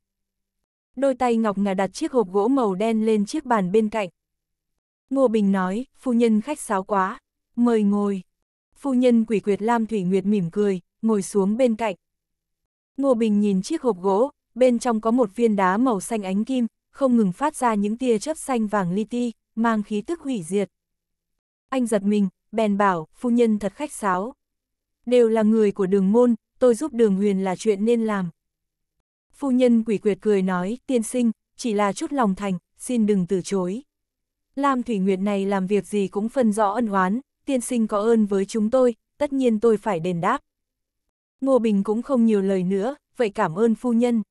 Đôi tay Ngọc Ngà đặt chiếc hộp gỗ màu đen lên chiếc bàn bên cạnh. Ngô Bình nói, phu nhân khách sáo quá, mời ngồi. Phu nhân quỷ quyệt Lam Thủy Nguyệt mỉm cười, ngồi xuống bên cạnh. Ngô Bình nhìn chiếc hộp gỗ, bên trong có một viên đá màu xanh ánh kim, không ngừng phát ra những tia chớp xanh vàng li ti, mang khí tức hủy diệt. Anh giật mình, bèn bảo, phu nhân thật khách sáo. Đều là người của đường môn, tôi giúp đường huyền là chuyện nên làm. Phu nhân quỷ quyệt cười nói, tiên sinh, chỉ là chút lòng thành, xin đừng từ chối. Lam Thủy Nguyệt này làm việc gì cũng phân rõ ân oán, tiên sinh có ơn với chúng tôi, tất nhiên tôi phải đền đáp. Ngô Bình cũng không nhiều lời nữa, vậy cảm ơn phu nhân.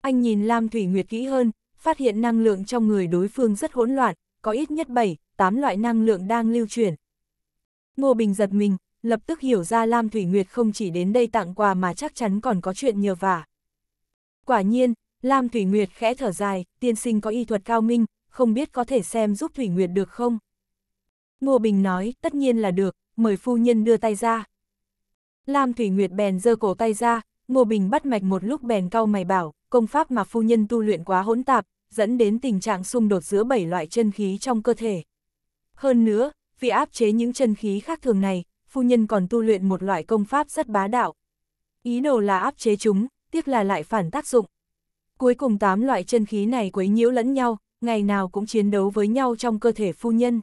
Anh nhìn Lam Thủy Nguyệt kỹ hơn, phát hiện năng lượng trong người đối phương rất hỗn loạn, có ít nhất 7, 8 loại năng lượng đang lưu chuyển. Ngô Bình giật mình, lập tức hiểu ra Lam Thủy Nguyệt không chỉ đến đây tặng quà mà chắc chắn còn có chuyện nhờ vả. Quả nhiên, Lam Thủy Nguyệt khẽ thở dài, tiên sinh có y thuật cao minh, không biết có thể xem giúp Thủy Nguyệt được không? Ngô Bình nói, tất nhiên là được, mời phu nhân đưa tay ra. Lam Thủy Nguyệt bèn giơ cổ tay ra, Ngô Bình bắt mạch một lúc bèn cau mày bảo, công pháp mà phu nhân tu luyện quá hỗn tạp, dẫn đến tình trạng xung đột giữa bảy loại chân khí trong cơ thể. Hơn nữa, vì áp chế những chân khí khác thường này, phu nhân còn tu luyện một loại công pháp rất bá đạo. Ý đồ là áp chế chúng, tiếc là lại phản tác dụng. Cuối cùng tám loại chân khí này quấy nhiễu lẫn nhau, ngày nào cũng chiến đấu với nhau trong cơ thể phu nhân.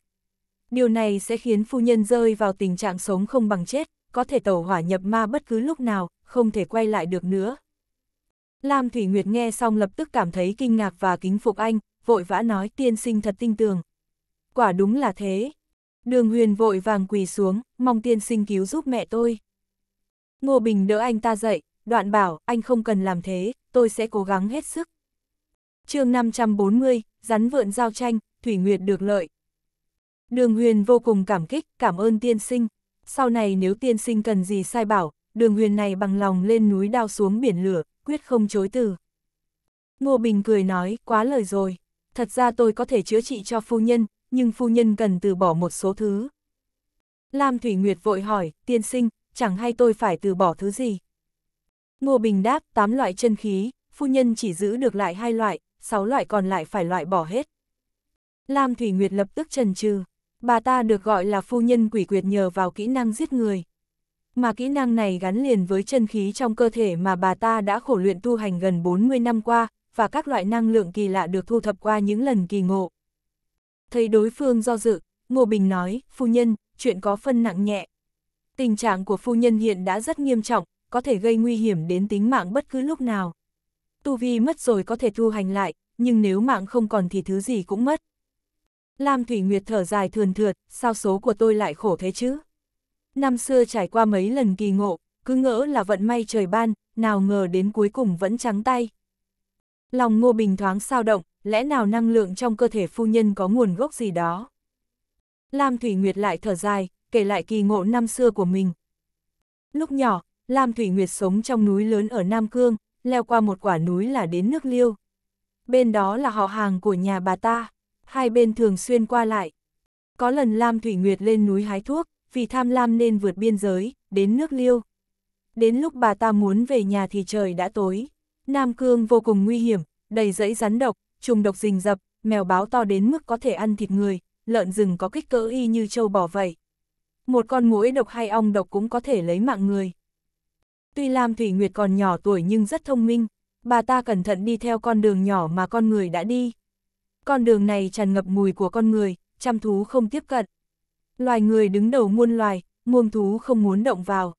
Điều này sẽ khiến phu nhân rơi vào tình trạng sống không bằng chết, có thể tẩu hỏa nhập ma bất cứ lúc nào, không thể quay lại được nữa. Lam Thủy Nguyệt nghe xong lập tức cảm thấy kinh ngạc và kính phục anh, vội vã nói tiên sinh thật tinh tường. Quả đúng là thế. Đường huyền vội vàng quỳ xuống, mong tiên sinh cứu giúp mẹ tôi. Ngô Bình đỡ anh ta dậy, đoạn bảo, anh không cần làm thế, tôi sẽ cố gắng hết sức. chương 540, rắn vượn giao tranh, Thủy Nguyệt được lợi. Đường huyền vô cùng cảm kích, cảm ơn tiên sinh sau này nếu tiên sinh cần gì sai bảo, đường huyền này bằng lòng lên núi đao xuống biển lửa, quyết không chối từ. Ngô Bình cười nói, quá lời rồi, thật ra tôi có thể chữa trị cho phu nhân, nhưng phu nhân cần từ bỏ một số thứ. Lam Thủy Nguyệt vội hỏi, tiên sinh, chẳng hay tôi phải từ bỏ thứ gì? Ngô Bình đáp, tám loại chân khí, phu nhân chỉ giữ được lại hai loại, sáu loại còn lại phải loại bỏ hết. Lam Thủy Nguyệt lập tức trần trừ bà ta được gọi là phu nhân quỷ quyệt nhờ vào kỹ năng giết người. Mà kỹ năng này gắn liền với chân khí trong cơ thể mà bà ta đã khổ luyện tu hành gần 40 năm qua, và các loại năng lượng kỳ lạ được thu thập qua những lần kỳ ngộ. Thấy đối phương do dự, Ngô Bình nói, phu nhân, chuyện có phân nặng nhẹ. Tình trạng của phu nhân hiện đã rất nghiêm trọng, có thể gây nguy hiểm đến tính mạng bất cứ lúc nào. Tu vi mất rồi có thể thu hành lại, nhưng nếu mạng không còn thì thứ gì cũng mất. Lam Thủy Nguyệt thở dài thườn thượt, sao số của tôi lại khổ thế chứ? Năm xưa trải qua mấy lần kỳ ngộ, cứ ngỡ là vận may trời ban, nào ngờ đến cuối cùng vẫn trắng tay. Lòng Ngô Bình thoáng sao động, lẽ nào năng lượng trong cơ thể phu nhân có nguồn gốc gì đó? Lam Thủy Nguyệt lại thở dài, kể lại kỳ ngộ năm xưa của mình. Lúc nhỏ, Lam Thủy Nguyệt sống trong núi lớn ở Nam Cương, leo qua một quả núi là đến nước Liêu. Bên đó là họ hàng của nhà bà ta hai bên thường xuyên qua lại. Có lần Lam Thủy Nguyệt lên núi hái thuốc, vì tham lam nên vượt biên giới, đến nước liêu. Đến lúc bà ta muốn về nhà thì trời đã tối. Nam Cương vô cùng nguy hiểm, đầy rẫy rắn độc, trùng độc rình rập, mèo báo to đến mức có thể ăn thịt người, lợn rừng có kích cỡ y như trâu bò vậy. Một con muỗi độc hay ong độc cũng có thể lấy mạng người. Tuy Lam Thủy Nguyệt còn nhỏ tuổi nhưng rất thông minh, bà ta cẩn thận đi theo con đường nhỏ mà con người đã đi con đường này tràn ngập mùi của con người, chăm thú không tiếp cận. Loài người đứng đầu muôn loài, muông thú không muốn động vào.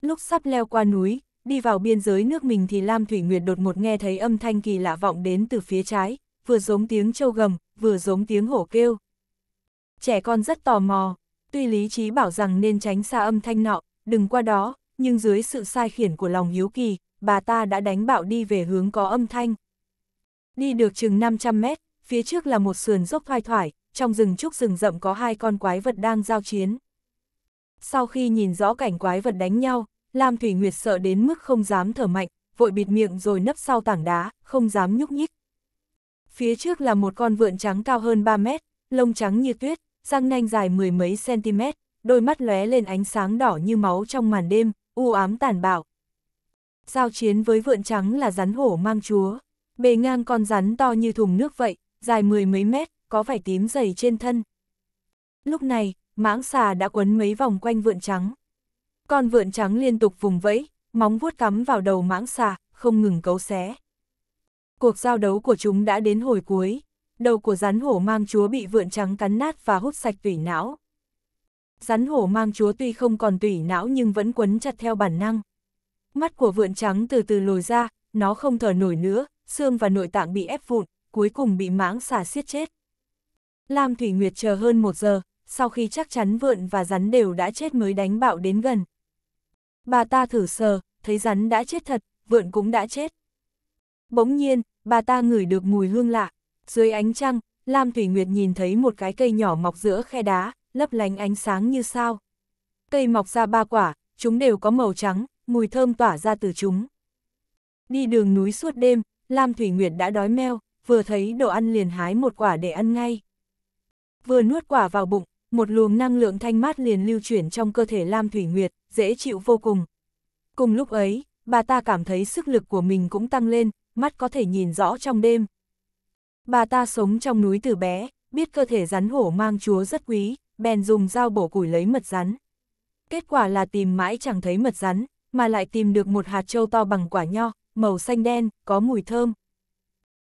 Lúc sắp leo qua núi, đi vào biên giới nước mình thì Lam Thủy Nguyệt đột một nghe thấy âm thanh kỳ lạ vọng đến từ phía trái, vừa giống tiếng trâu gầm, vừa giống tiếng hổ kêu. Trẻ con rất tò mò, tuy lý trí bảo rằng nên tránh xa âm thanh nọ, đừng qua đó, nhưng dưới sự sai khiển của lòng hiếu kỳ, bà ta đã đánh bạo đi về hướng có âm thanh. Đi được chừng 500 mét, phía trước là một sườn dốc thoai thoải, trong rừng trúc rừng rậm có hai con quái vật đang giao chiến. Sau khi nhìn rõ cảnh quái vật đánh nhau, Lam Thủy Nguyệt sợ đến mức không dám thở mạnh, vội bịt miệng rồi nấp sau tảng đá, không dám nhúc nhích. Phía trước là một con vượn trắng cao hơn 3 mét, lông trắng như tuyết, răng nanh dài mười mấy cm, đôi mắt lóe lên ánh sáng đỏ như máu trong màn đêm, u ám tàn bạo. Giao chiến với vượn trắng là rắn hổ mang chúa bề ngang con rắn to như thùng nước vậy, dài mười mấy mét, có vải tím dày trên thân. Lúc này, mãng xà đã quấn mấy vòng quanh vượn trắng. Con vượn trắng liên tục vùng vẫy, móng vuốt cắm vào đầu mãng xà, không ngừng cấu xé. Cuộc giao đấu của chúng đã đến hồi cuối, đầu của rắn hổ mang chúa bị vượn trắng cắn nát và hút sạch tủy não. Rắn hổ mang chúa tuy không còn tủy não nhưng vẫn quấn chặt theo bản năng. Mắt của vượn trắng từ từ lồi ra, nó không thở nổi nữa, xương và nội tạng bị ép vụn, cuối cùng bị mãng xà siết chết. Lam Thủy Nguyệt chờ hơn một giờ, sau khi chắc chắn vượn và rắn đều đã chết mới đánh bạo đến gần. Bà ta thử sờ, thấy rắn đã chết thật, vượn cũng đã chết. Bỗng nhiên, bà ta ngửi được mùi hương lạ. Dưới ánh trăng, Lam Thủy Nguyệt nhìn thấy một cái cây nhỏ mọc giữa khe đá, lấp lánh ánh sáng như sao. Cây mọc ra ba quả, chúng đều có màu trắng, mùi thơm tỏa ra từ chúng. Đi đường núi suốt đêm, Lam Thủy Nguyệt đã đói meo, vừa thấy đồ ăn liền hái một quả để ăn ngay. Vừa nuốt quả vào bụng, một luồng năng lượng thanh mát liền lưu chuyển trong cơ thể Lam Thủy Nguyệt, dễ chịu vô cùng. Cùng lúc ấy, bà ta cảm thấy sức lực của mình cũng tăng lên, mắt có thể nhìn rõ trong đêm. Bà ta sống trong núi từ bé, biết cơ thể rắn hổ mang chúa rất quý, bèn dùng dao bổ củi lấy mật rắn. Kết quả là tìm mãi chẳng thấy mật rắn, mà lại tìm được một hạt trâu to bằng quả nho, màu xanh đen, có mùi thơm.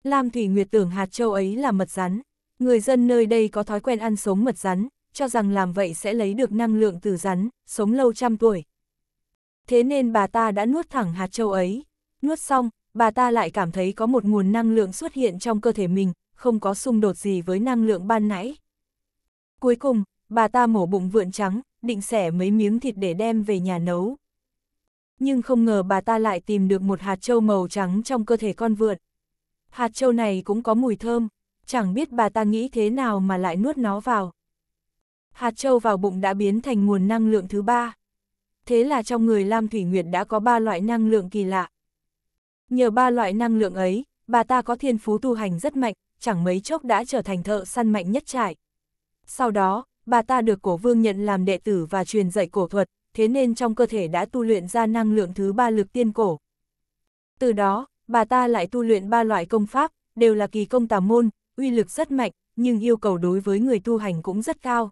Lam Thủy Nguyệt tưởng hạt châu ấy là mật rắn. Người dân nơi đây có thói quen ăn sống mật rắn, cho rằng làm vậy sẽ lấy được năng lượng từ rắn, sống lâu trăm tuổi. Thế nên bà ta đã nuốt thẳng hạt châu ấy. Nuốt xong, bà ta lại cảm thấy có một nguồn năng lượng xuất hiện trong cơ thể mình, không có xung đột gì với năng lượng ban nãy. Cuối cùng, bà ta mổ bụng vượn trắng, định xẻ mấy miếng thịt để đem về nhà nấu nhưng không ngờ bà ta lại tìm được một hạt trâu màu trắng trong cơ thể con vượn. Hạt trâu này cũng có mùi thơm, chẳng biết bà ta nghĩ thế nào mà lại nuốt nó vào. Hạt trâu vào bụng đã biến thành nguồn năng lượng thứ ba. Thế là trong người Lam Thủy Nguyệt đã có ba loại năng lượng kỳ lạ. Nhờ ba loại năng lượng ấy, bà ta có thiên phú tu hành rất mạnh, chẳng mấy chốc đã trở thành thợ săn mạnh nhất trại. Sau đó, bà ta được cổ vương nhận làm đệ tử và truyền dạy cổ thuật, thế nên trong cơ thể đã tu luyện ra năng lượng thứ ba lực tiên cổ. Từ đó, bà ta lại tu luyện ba loại công pháp, đều là kỳ công tà môn, uy lực rất mạnh, nhưng yêu cầu đối với người tu hành cũng rất cao.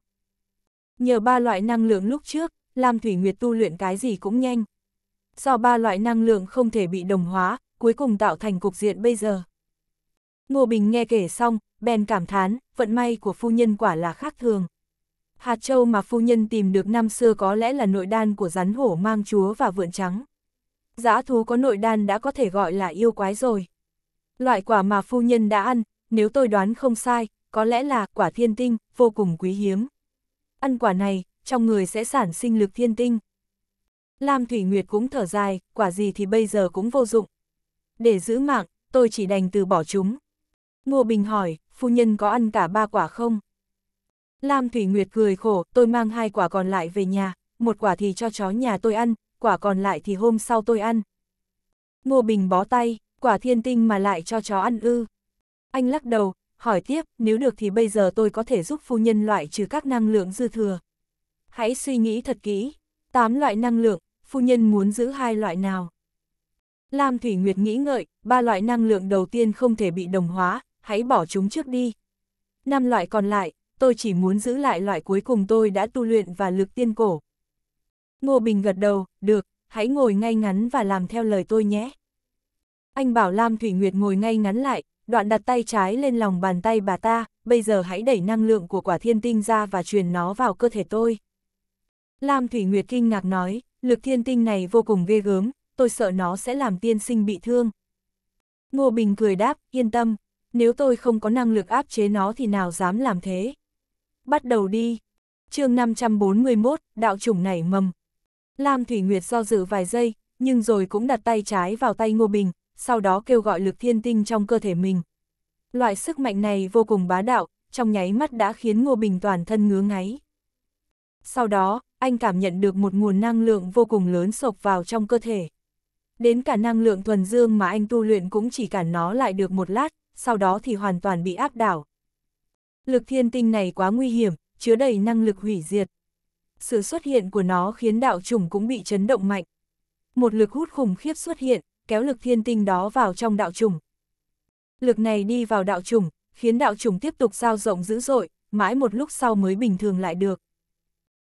Nhờ ba loại năng lượng lúc trước, Lam Thủy Nguyệt tu luyện cái gì cũng nhanh. Do ba loại năng lượng không thể bị đồng hóa, cuối cùng tạo thành cục diện bây giờ. Ngô Bình nghe kể xong, bèn cảm thán, vận may của phu nhân quả là khác thường hạt châu mà phu nhân tìm được năm xưa có lẽ là nội đan của rắn hổ mang chúa và vượn trắng. Giã thú có nội đan đã có thể gọi là yêu quái rồi. Loại quả mà phu nhân đã ăn, nếu tôi đoán không sai, có lẽ là quả thiên tinh, vô cùng quý hiếm. Ăn quả này, trong người sẽ sản sinh lực thiên tinh. Lam Thủy Nguyệt cũng thở dài, quả gì thì bây giờ cũng vô dụng. Để giữ mạng, tôi chỉ đành từ bỏ chúng. Ngô Bình hỏi, phu nhân có ăn cả ba quả không? Lam Thủy Nguyệt cười khổ, tôi mang hai quả còn lại về nhà, một quả thì cho chó nhà tôi ăn, quả còn lại thì hôm sau tôi ăn. Ngô Bình bó tay, quả thiên tinh mà lại cho chó ăn ư. Anh lắc đầu, hỏi tiếp, nếu được thì bây giờ tôi có thể giúp phu nhân loại trừ các năng lượng dư thừa. Hãy suy nghĩ thật kỹ, tám loại năng lượng, phu nhân muốn giữ hai loại nào? Lam Thủy Nguyệt nghĩ ngợi, ba loại năng lượng đầu tiên không thể bị đồng hóa, hãy bỏ chúng trước đi. Năm loại còn lại, tôi chỉ muốn giữ lại loại cuối cùng tôi đã tu luyện và lực tiên cổ. Ngô Bình gật đầu, được, hãy ngồi ngay ngắn và làm theo lời tôi nhé. Anh bảo Lam Thủy Nguyệt ngồi ngay ngắn lại, đoạn đặt tay trái lên lòng bàn tay bà ta, bây giờ hãy đẩy năng lượng của quả thiên tinh ra và truyền nó vào cơ thể tôi. Lam Thủy Nguyệt kinh ngạc nói, lực thiên tinh này vô cùng ghê gớm, tôi sợ nó sẽ làm tiên sinh bị thương. Ngô Bình cười đáp, yên tâm, nếu tôi không có năng lực áp chế nó thì nào dám làm thế bắt đầu đi. chương 541, đạo chủng nảy mầm. Lam Thủy Nguyệt do dự vài giây, nhưng rồi cũng đặt tay trái vào tay Ngô Bình, sau đó kêu gọi lực thiên tinh trong cơ thể mình. Loại sức mạnh này vô cùng bá đạo, trong nháy mắt đã khiến Ngô Bình toàn thân ngứa ngáy. Sau đó, anh cảm nhận được một nguồn năng lượng vô cùng lớn sộc vào trong cơ thể. Đến cả năng lượng thuần dương mà anh tu luyện cũng chỉ cản nó lại được một lát, sau đó thì hoàn toàn bị áp đảo. Lực thiên tinh này quá nguy hiểm, chứa đầy năng lực hủy diệt. Sự xuất hiện của nó khiến đạo trùng cũng bị chấn động mạnh. Một lực hút khủng khiếp xuất hiện, kéo lực thiên tinh đó vào trong đạo trùng. Lực này đi vào đạo trùng, khiến đạo trùng tiếp tục giao rộng dữ dội, mãi một lúc sau mới bình thường lại được.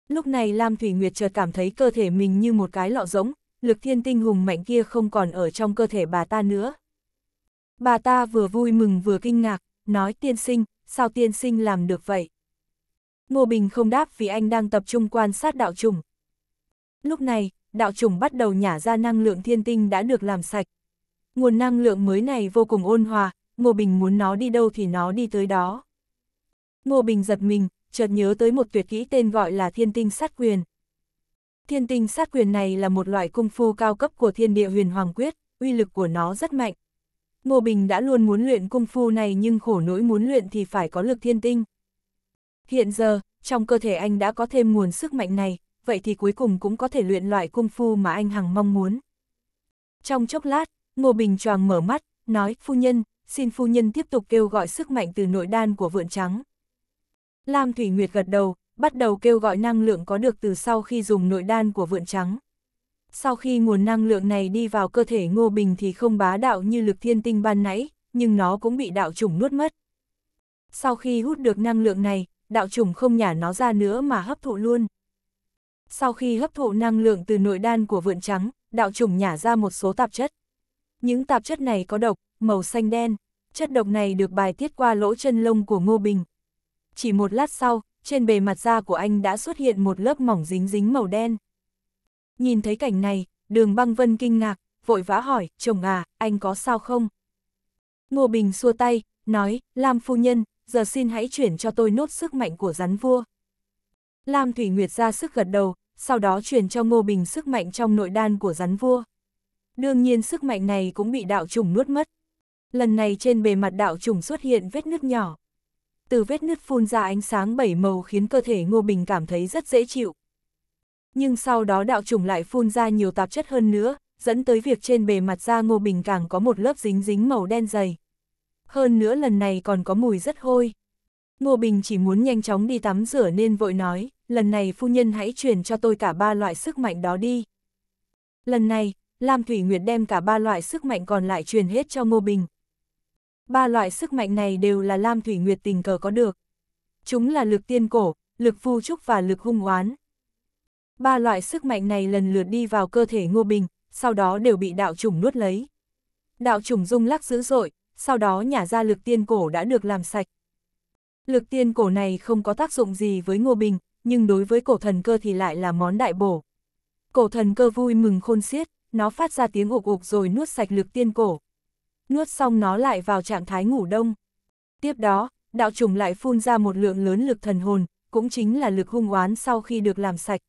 Lúc này Lam Thủy Nguyệt chợt cảm thấy cơ thể mình như một cái lọ rỗng, lực thiên tinh hùng mạnh kia không còn ở trong cơ thể bà ta nữa. Bà ta vừa vui mừng vừa kinh ngạc, nói tiên sinh, sao tiên sinh làm được vậy? Ngô Bình không đáp vì anh đang tập trung quan sát đạo trùng. Lúc này, đạo trùng bắt đầu nhả ra năng lượng thiên tinh đã được làm sạch. Nguồn năng lượng mới này vô cùng ôn hòa, Ngô Bình muốn nó đi đâu thì nó đi tới đó. Ngô Bình giật mình, chợt nhớ tới một tuyệt kỹ tên gọi là thiên tinh sát quyền. Thiên tinh sát quyền này là một loại cung phu cao cấp của thiên địa huyền hoàng quyết, uy lực của nó rất mạnh, Ngô Bình đã luôn muốn luyện cung phu này nhưng khổ nỗi muốn luyện thì phải có lực thiên tinh. Hiện giờ, trong cơ thể anh đã có thêm nguồn sức mạnh này, vậy thì cuối cùng cũng có thể luyện loại cung phu mà anh hằng mong muốn. Trong chốc lát, Ngô Bình choàng mở mắt, nói, phu nhân, xin phu nhân tiếp tục kêu gọi sức mạnh từ nội đan của vượn trắng. Lam Thủy Nguyệt gật đầu, bắt đầu kêu gọi năng lượng có được từ sau khi dùng nội đan của vượn trắng. Sau khi nguồn năng lượng này đi vào cơ thể Ngô Bình thì không bá đạo như lực thiên tinh ban nãy, nhưng nó cũng bị đạo trùng nuốt mất. Sau khi hút được năng lượng này, đạo trùng không nhả nó ra nữa mà hấp thụ luôn. Sau khi hấp thụ năng lượng từ nội đan của vượn trắng, đạo trùng nhả ra một số tạp chất. Những tạp chất này có độc, màu xanh đen. Chất độc này được bài tiết qua lỗ chân lông của Ngô Bình. Chỉ một lát sau, trên bề mặt da của anh đã xuất hiện một lớp mỏng dính dính màu đen. Nhìn thấy cảnh này, đường băng vân kinh ngạc, vội vã hỏi, chồng à, anh có sao không? Ngô Bình xua tay, nói, Lam phu nhân, giờ xin hãy chuyển cho tôi nốt sức mạnh của rắn vua. Lam Thủy Nguyệt ra sức gật đầu, sau đó truyền cho Ngô Bình sức mạnh trong nội đan của rắn vua. Đương nhiên sức mạnh này cũng bị đạo trùng nuốt mất. Lần này trên bề mặt đạo trùng xuất hiện vết nứt nhỏ. Từ vết nứt phun ra ánh sáng bảy màu khiến cơ thể Ngô Bình cảm thấy rất dễ chịu nhưng sau đó đạo trùng lại phun ra nhiều tạp chất hơn nữa, dẫn tới việc trên bề mặt da Ngô Bình càng có một lớp dính dính màu đen dày. Hơn nữa lần này còn có mùi rất hôi. Ngô Bình chỉ muốn nhanh chóng đi tắm rửa nên vội nói, lần này phu nhân hãy truyền cho tôi cả ba loại sức mạnh đó đi. Lần này, Lam Thủy Nguyệt đem cả ba loại sức mạnh còn lại truyền hết cho Ngô Bình. Ba loại sức mạnh này đều là Lam Thủy Nguyệt tình cờ có được. Chúng là lực tiên cổ, lực phu trúc và lực hung oán, Ba loại sức mạnh này lần lượt đi vào cơ thể Ngô Bình, sau đó đều bị đạo chủng nuốt lấy. Đạo chủng rung lắc dữ dội, sau đó nhả ra lực tiên cổ đã được làm sạch. Lực tiên cổ này không có tác dụng gì với Ngô Bình, nhưng đối với cổ thần cơ thì lại là món đại bổ. Cổ thần cơ vui mừng khôn xiết, nó phát ra tiếng ục ục rồi nuốt sạch lực tiên cổ. Nuốt xong nó lại vào trạng thái ngủ đông. Tiếp đó, đạo chủng lại phun ra một lượng lớn lực thần hồn, cũng chính là lực hung oán sau khi được làm sạch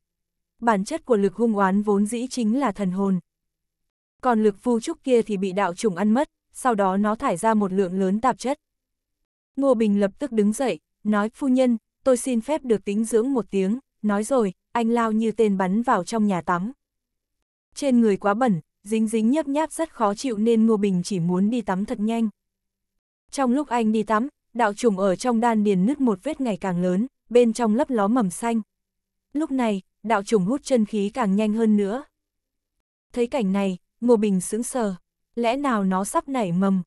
bản chất của lực hung oán vốn dĩ chính là thần hồn. Còn lực phu trúc kia thì bị đạo trùng ăn mất, sau đó nó thải ra một lượng lớn tạp chất. Ngô Bình lập tức đứng dậy, nói phu nhân, tôi xin phép được tính dưỡng một tiếng, nói rồi, anh lao như tên bắn vào trong nhà tắm. Trên người quá bẩn, dính dính nhấp nháp rất khó chịu nên Ngô Bình chỉ muốn đi tắm thật nhanh. Trong lúc anh đi tắm, đạo trùng ở trong đan điền nứt một vết ngày càng lớn, bên trong lấp ló mầm xanh. Lúc này, đạo trùng hút chân khí càng nhanh hơn nữa. Thấy cảnh này, Ngô Bình sững sờ, lẽ nào nó sắp nảy mầm.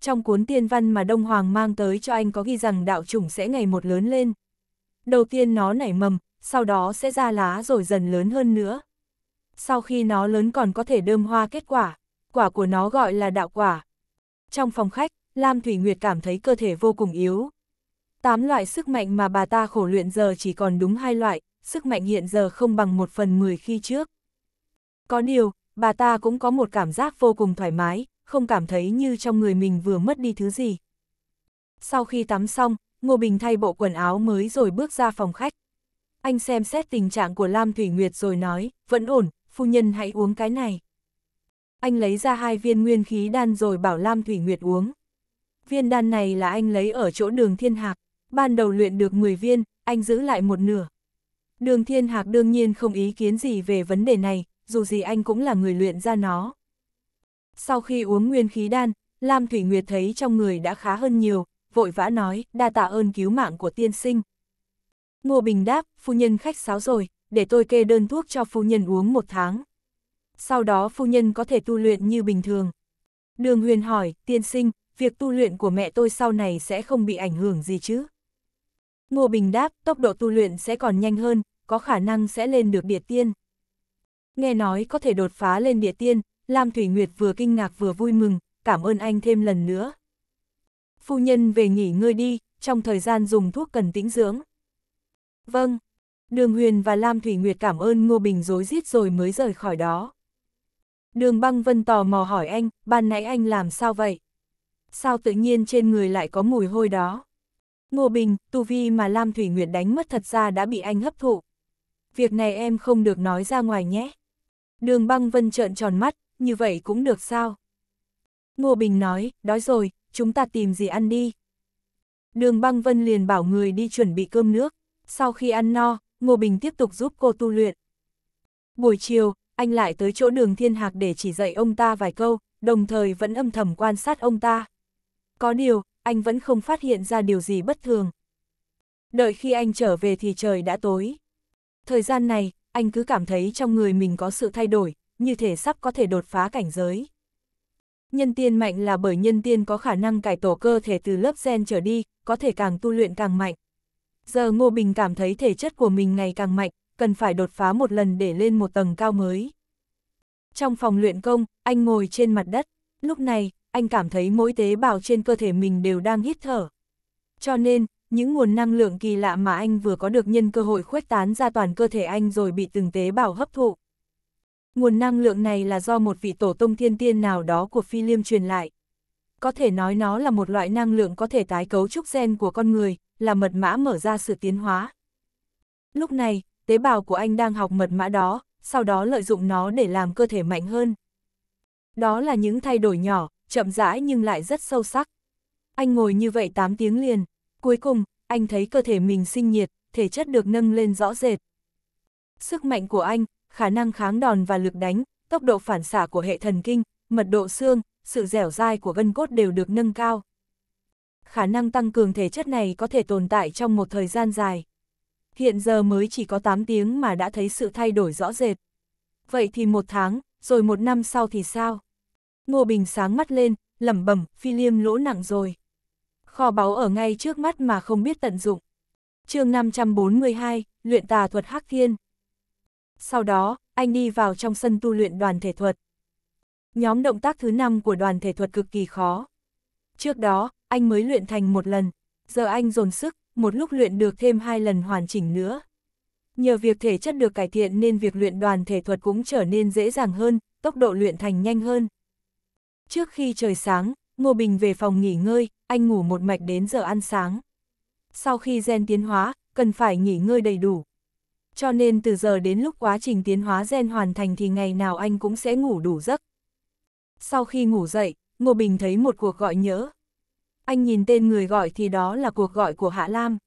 Trong cuốn tiên văn mà Đông Hoàng mang tới cho anh có ghi rằng đạo trùng sẽ ngày một lớn lên. Đầu tiên nó nảy mầm, sau đó sẽ ra lá rồi dần lớn hơn nữa. Sau khi nó lớn còn có thể đơm hoa kết quả, quả của nó gọi là đạo quả. Trong phòng khách, Lam Thủy Nguyệt cảm thấy cơ thể vô cùng yếu. Tám loại sức mạnh mà bà ta khổ luyện giờ chỉ còn đúng hai loại, sức mạnh hiện giờ không bằng một phần mười khi trước. Có điều, bà ta cũng có một cảm giác vô cùng thoải mái, không cảm thấy như trong người mình vừa mất đi thứ gì. Sau khi tắm xong, Ngô Bình thay bộ quần áo mới rồi bước ra phòng khách. Anh xem xét tình trạng của Lam Thủy Nguyệt rồi nói, vẫn ổn, phu nhân hãy uống cái này. Anh lấy ra hai viên nguyên khí đan rồi bảo Lam Thủy Nguyệt uống. Viên đan này là anh lấy ở chỗ đường thiên hạc, ban đầu luyện được 10 viên, anh giữ lại một nửa. Đường Thiên Hạc đương nhiên không ý kiến gì về vấn đề này, dù gì anh cũng là người luyện ra nó. Sau khi uống nguyên khí đan, Lam Thủy Nguyệt thấy trong người đã khá hơn nhiều, vội vã nói, đa tạ ơn cứu mạng của tiên sinh. Ngô Bình đáp, phu nhân khách sáo rồi, để tôi kê đơn thuốc cho phu nhân uống một tháng. Sau đó phu nhân có thể tu luyện như bình thường. Đường Huyền hỏi, tiên sinh, việc tu luyện của mẹ tôi sau này sẽ không bị ảnh hưởng gì chứ? Ngô Bình đáp, tốc độ tu luyện sẽ còn nhanh hơn, có khả năng sẽ lên được địa tiên. Nghe nói có thể đột phá lên địa tiên, Lam Thủy Nguyệt vừa kinh ngạc vừa vui mừng, cảm ơn anh thêm lần nữa. Phu nhân về nghỉ ngơi đi, trong thời gian dùng thuốc cần tĩnh dưỡng. Vâng, Đường Huyền và Lam Thủy Nguyệt cảm ơn Ngô Bình dối rít rồi mới rời khỏi đó. Đường băng vân tò mò hỏi anh, ban nãy anh làm sao vậy? Sao tự nhiên trên người lại có mùi hôi đó? Ngô Bình, tu vi mà Lam Thủy Nguyệt đánh mất thật ra đã bị anh hấp thụ. Việc này em không được nói ra ngoài nhé. Đường băng vân trợn tròn mắt, như vậy cũng được sao? Ngô Bình nói, đói rồi, chúng ta tìm gì ăn đi. Đường băng vân liền bảo người đi chuẩn bị cơm nước. Sau khi ăn no, Ngô Bình tiếp tục giúp cô tu luyện. Buổi chiều, anh lại tới chỗ đường thiên hạc để chỉ dạy ông ta vài câu, đồng thời vẫn âm thầm quan sát ông ta. Có điều, anh vẫn không phát hiện ra điều gì bất thường. Đợi khi anh trở về thì trời đã tối. Thời gian này, anh cứ cảm thấy trong người mình có sự thay đổi, như thể sắp có thể đột phá cảnh giới. Nhân tiên mạnh là bởi nhân tiên có khả năng cải tổ cơ thể từ lớp gen trở đi, có thể càng tu luyện càng mạnh. Giờ Ngô Bình cảm thấy thể chất của mình ngày càng mạnh, cần phải đột phá một lần để lên một tầng cao mới. Trong phòng luyện công, anh ngồi trên mặt đất. Lúc này, anh cảm thấy mỗi tế bào trên cơ thể mình đều đang hít thở. Cho nên, những nguồn năng lượng kỳ lạ mà anh vừa có được nhân cơ hội khuếch tán ra toàn cơ thể anh rồi bị từng tế bào hấp thụ. Nguồn năng lượng này là do một vị tổ tông thiên tiên nào đó của phi liêm truyền lại. Có thể nói nó là một loại năng lượng có thể tái cấu trúc gen của con người, là mật mã mở ra sự tiến hóa. Lúc này, tế bào của anh đang học mật mã đó, sau đó lợi dụng nó để làm cơ thể mạnh hơn. Đó là những thay đổi nhỏ, chậm rãi nhưng lại rất sâu sắc. Anh ngồi như vậy 8 tiếng liền, cuối cùng, anh thấy cơ thể mình sinh nhiệt, thể chất được nâng lên rõ rệt. Sức mạnh của anh, khả năng kháng đòn và lực đánh, tốc độ phản xạ của hệ thần kinh, mật độ xương, sự dẻo dai của gân cốt đều được nâng cao. Khả năng tăng cường thể chất này có thể tồn tại trong một thời gian dài. Hiện giờ mới chỉ có 8 tiếng mà đã thấy sự thay đổi rõ rệt. Vậy thì một tháng, rồi một năm sau thì sao? Ngô Bình sáng mắt lên, lẩm bẩm, phi liêm lỗ nặng rồi. Kho báu ở ngay trước mắt mà không biết tận dụng. chương 542, luyện tà thuật hắc thiên. Sau đó, anh đi vào trong sân tu luyện đoàn thể thuật. Nhóm động tác thứ 5 của đoàn thể thuật cực kỳ khó. Trước đó, anh mới luyện thành một lần, giờ anh dồn sức, một lúc luyện được thêm hai lần hoàn chỉnh nữa. Nhờ việc thể chất được cải thiện nên việc luyện đoàn thể thuật cũng trở nên dễ dàng hơn, tốc độ luyện thành nhanh hơn. Trước khi trời sáng, Ngô Bình về phòng nghỉ ngơi, anh ngủ một mạch đến giờ ăn sáng. Sau khi gen tiến hóa, cần phải nghỉ ngơi đầy đủ. Cho nên từ giờ đến lúc quá trình tiến hóa gen hoàn thành thì ngày nào anh cũng sẽ ngủ đủ giấc. Sau khi ngủ dậy, Ngô Bình thấy một cuộc gọi nhớ. Anh nhìn tên người gọi thì đó là cuộc gọi của Hạ Lam.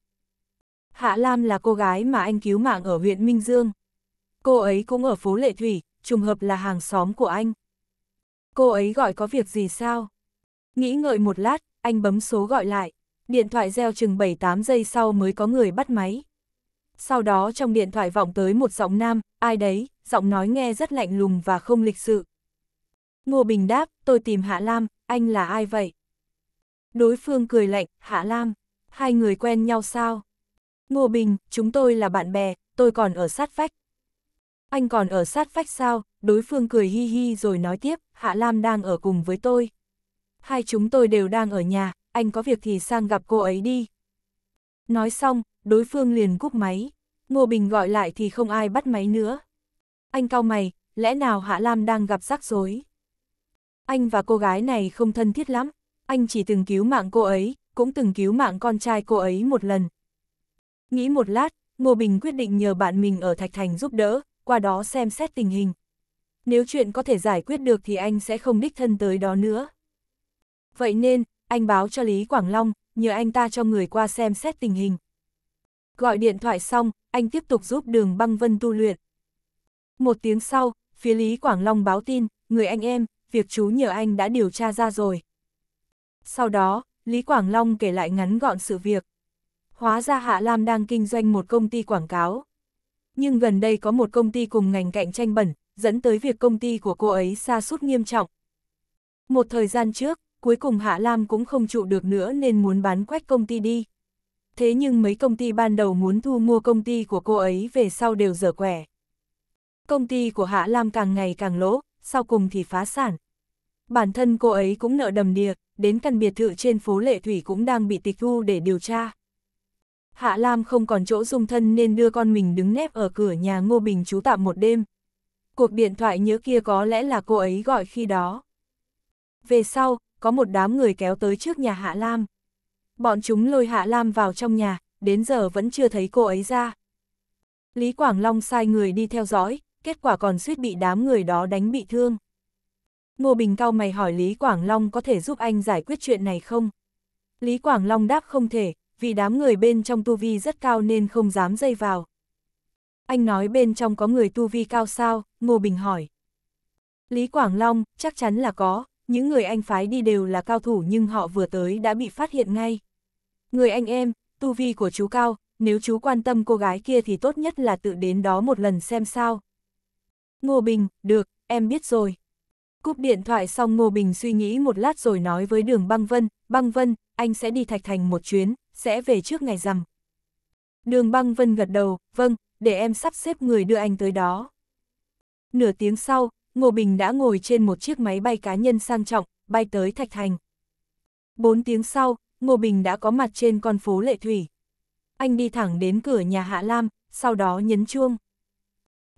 Hạ Lam là cô gái mà anh cứu mạng ở huyện Minh Dương. Cô ấy cũng ở phố Lệ Thủy, trùng hợp là hàng xóm của anh cô ấy gọi có việc gì sao? Nghĩ ngợi một lát, anh bấm số gọi lại, điện thoại reo chừng 7-8 giây sau mới có người bắt máy. Sau đó trong điện thoại vọng tới một giọng nam, ai đấy, giọng nói nghe rất lạnh lùng và không lịch sự. Ngô Bình đáp, tôi tìm Hạ Lam, anh là ai vậy? Đối phương cười lạnh, Hạ Lam, hai người quen nhau sao? Ngô Bình, chúng tôi là bạn bè, tôi còn ở sát vách. Anh còn ở sát vách sao? Đối phương cười hi hi rồi nói tiếp. Hạ Lam đang ở cùng với tôi. Hai chúng tôi đều đang ở nhà, anh có việc thì sang gặp cô ấy đi. Nói xong, đối phương liền cúp máy. Ngô Bình gọi lại thì không ai bắt máy nữa. Anh cao mày, lẽ nào Hạ Lam đang gặp rắc rối? Anh và cô gái này không thân thiết lắm, anh chỉ từng cứu mạng cô ấy, cũng từng cứu mạng con trai cô ấy một lần. Nghĩ một lát, Ngô Bình quyết định nhờ bạn mình ở Thạch Thành giúp đỡ, qua đó xem xét tình hình. Nếu chuyện có thể giải quyết được thì anh sẽ không đích thân tới đó nữa. Vậy nên, anh báo cho Lý Quảng Long, nhờ anh ta cho người qua xem xét tình hình. Gọi điện thoại xong, anh tiếp tục giúp đường băng vân tu luyện. Một tiếng sau, phía Lý Quảng Long báo tin, người anh em, việc chú nhờ anh đã điều tra ra rồi. Sau đó, Lý Quảng Long kể lại ngắn gọn sự việc. Hóa ra Hạ Lam đang kinh doanh một công ty quảng cáo. Nhưng gần đây có một công ty cùng ngành cạnh tranh bẩn, dẫn tới việc công ty của cô ấy sa sút nghiêm trọng. Một thời gian trước, cuối cùng Hạ Lam cũng không trụ được nữa nên muốn bán quách công ty đi. Thế nhưng mấy công ty ban đầu muốn thu mua công ty của cô ấy về sau đều dở quẻ. Công ty của Hạ Lam càng ngày càng lỗ, sau cùng thì phá sản. Bản thân cô ấy cũng nợ đầm đìa, đến căn biệt thự trên phố Lệ Thủy cũng đang bị tịch thu để điều tra. Hạ Lam không còn chỗ dung thân nên đưa con mình đứng nép ở cửa nhà Ngô Bình trú tạm một đêm cuộc điện thoại nhớ kia có lẽ là cô ấy gọi khi đó. Về sau, có một đám người kéo tới trước nhà Hạ Lam. Bọn chúng lôi Hạ Lam vào trong nhà, đến giờ vẫn chưa thấy cô ấy ra. Lý Quảng Long sai người đi theo dõi, kết quả còn suýt bị đám người đó đánh bị thương. Ngô Bình Cao mày hỏi Lý Quảng Long có thể giúp anh giải quyết chuyện này không? Lý Quảng Long đáp không thể, vì đám người bên trong tu vi rất cao nên không dám dây vào. Anh nói bên trong có người tu vi cao sao, Ngô Bình hỏi. Lý Quảng Long, chắc chắn là có, những người anh phái đi đều là cao thủ nhưng họ vừa tới đã bị phát hiện ngay. Người anh em, tu vi của chú cao, nếu chú quan tâm cô gái kia thì tốt nhất là tự đến đó một lần xem sao. Ngô Bình, được, em biết rồi. Cúp điện thoại xong Ngô Bình suy nghĩ một lát rồi nói với đường băng vân, băng vân, anh sẽ đi Thạch Thành một chuyến, sẽ về trước ngày rằm. Đường băng vân gật đầu, vâng, để em sắp xếp người đưa anh tới đó. Nửa tiếng sau, Ngô Bình đã ngồi trên một chiếc máy bay cá nhân sang trọng, bay tới Thạch Thành. Bốn tiếng sau, Ngô Bình đã có mặt trên con phố Lệ Thủy. Anh đi thẳng đến cửa nhà Hạ Lam, sau đó nhấn chuông.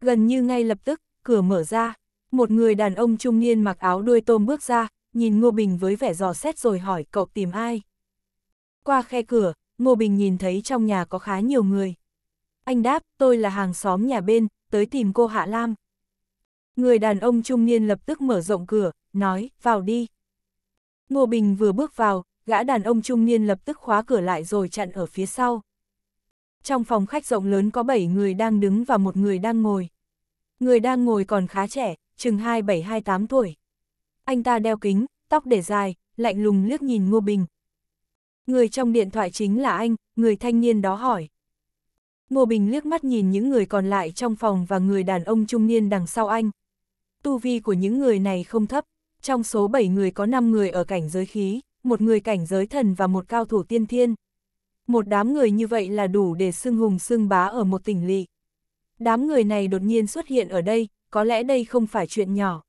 Gần như ngay lập tức, cửa mở ra, một người đàn ông trung niên mặc áo đuôi tôm bước ra, nhìn Ngô Bình với vẻ dò xét rồi hỏi cậu tìm ai. Qua khe cửa, Ngô Bình nhìn thấy trong nhà có khá nhiều người. Anh đáp, tôi là hàng xóm nhà bên, tới tìm cô Hạ Lam. Người đàn ông trung niên lập tức mở rộng cửa, nói, vào đi. Ngô Bình vừa bước vào, gã đàn ông trung niên lập tức khóa cửa lại rồi chặn ở phía sau. Trong phòng khách rộng lớn có 7 người đang đứng và một người đang ngồi. Người đang ngồi còn khá trẻ, chừng 27-28 tuổi. Anh ta đeo kính, tóc để dài, lạnh lùng liếc nhìn Ngô Bình. Người trong điện thoại chính là anh, người thanh niên đó hỏi. Ngô Bình liếc mắt nhìn những người còn lại trong phòng và người đàn ông trung niên đằng sau anh. Tu vi của những người này không thấp, trong số 7 người có 5 người ở cảnh giới khí, một người cảnh giới thần và một cao thủ tiên thiên. Một đám người như vậy là đủ để xưng hùng xưng bá ở một tỉnh lỵ. Đám người này đột nhiên xuất hiện ở đây, có lẽ đây không phải chuyện nhỏ.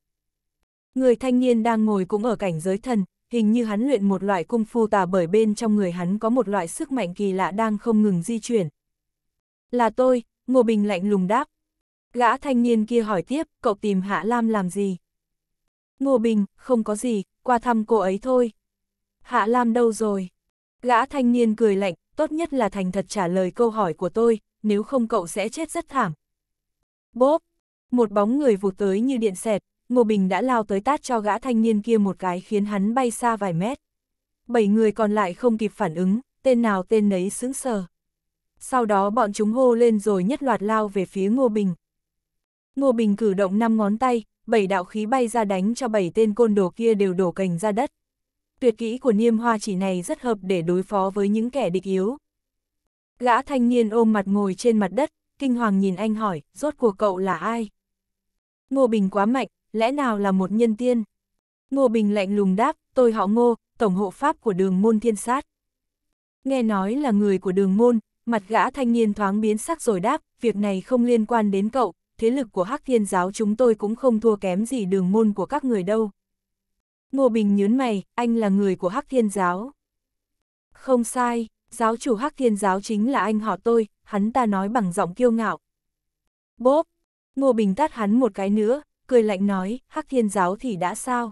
Người thanh niên đang ngồi cũng ở cảnh giới thần, hình như hắn luyện một loại cung phu tà bởi bên trong người hắn có một loại sức mạnh kỳ lạ đang không ngừng di chuyển, là tôi, Ngô Bình lạnh lùng đáp. Gã thanh niên kia hỏi tiếp, cậu tìm Hạ Lam làm gì? Ngô Bình, không có gì, qua thăm cô ấy thôi. Hạ Lam đâu rồi? Gã thanh niên cười lạnh, tốt nhất là thành thật trả lời câu hỏi của tôi, nếu không cậu sẽ chết rất thảm. Bốp! Một bóng người vụt tới như điện xẹt, Ngô Bình đã lao tới tát cho gã thanh niên kia một cái khiến hắn bay xa vài mét. Bảy người còn lại không kịp phản ứng, tên nào tên nấy sững sờ sau đó bọn chúng hô lên rồi nhất loạt lao về phía Ngô Bình. Ngô Bình cử động 5 ngón tay, bảy đạo khí bay ra đánh cho bảy tên côn đồ kia đều đổ cành ra đất. Tuyệt kỹ của niêm hoa chỉ này rất hợp để đối phó với những kẻ địch yếu. Gã thanh niên ôm mặt ngồi trên mặt đất, kinh hoàng nhìn anh hỏi, rốt cuộc cậu là ai? Ngô Bình quá mạnh, lẽ nào là một nhân tiên? Ngô Bình lạnh lùng đáp, tôi họ Ngô, tổng hộ pháp của đường môn thiên sát. Nghe nói là người của đường môn, mặt gã thanh niên thoáng biến sắc rồi đáp, việc này không liên quan đến cậu, thế lực của Hắc Thiên Giáo chúng tôi cũng không thua kém gì đường môn của các người đâu. Ngô Bình nhớn mày, anh là người của Hắc Thiên Giáo. Không sai, giáo chủ Hắc Thiên Giáo chính là anh họ tôi, hắn ta nói bằng giọng kiêu ngạo. Bốp, Ngô Bình tát hắn một cái nữa, cười lạnh nói, Hắc Thiên Giáo thì đã sao?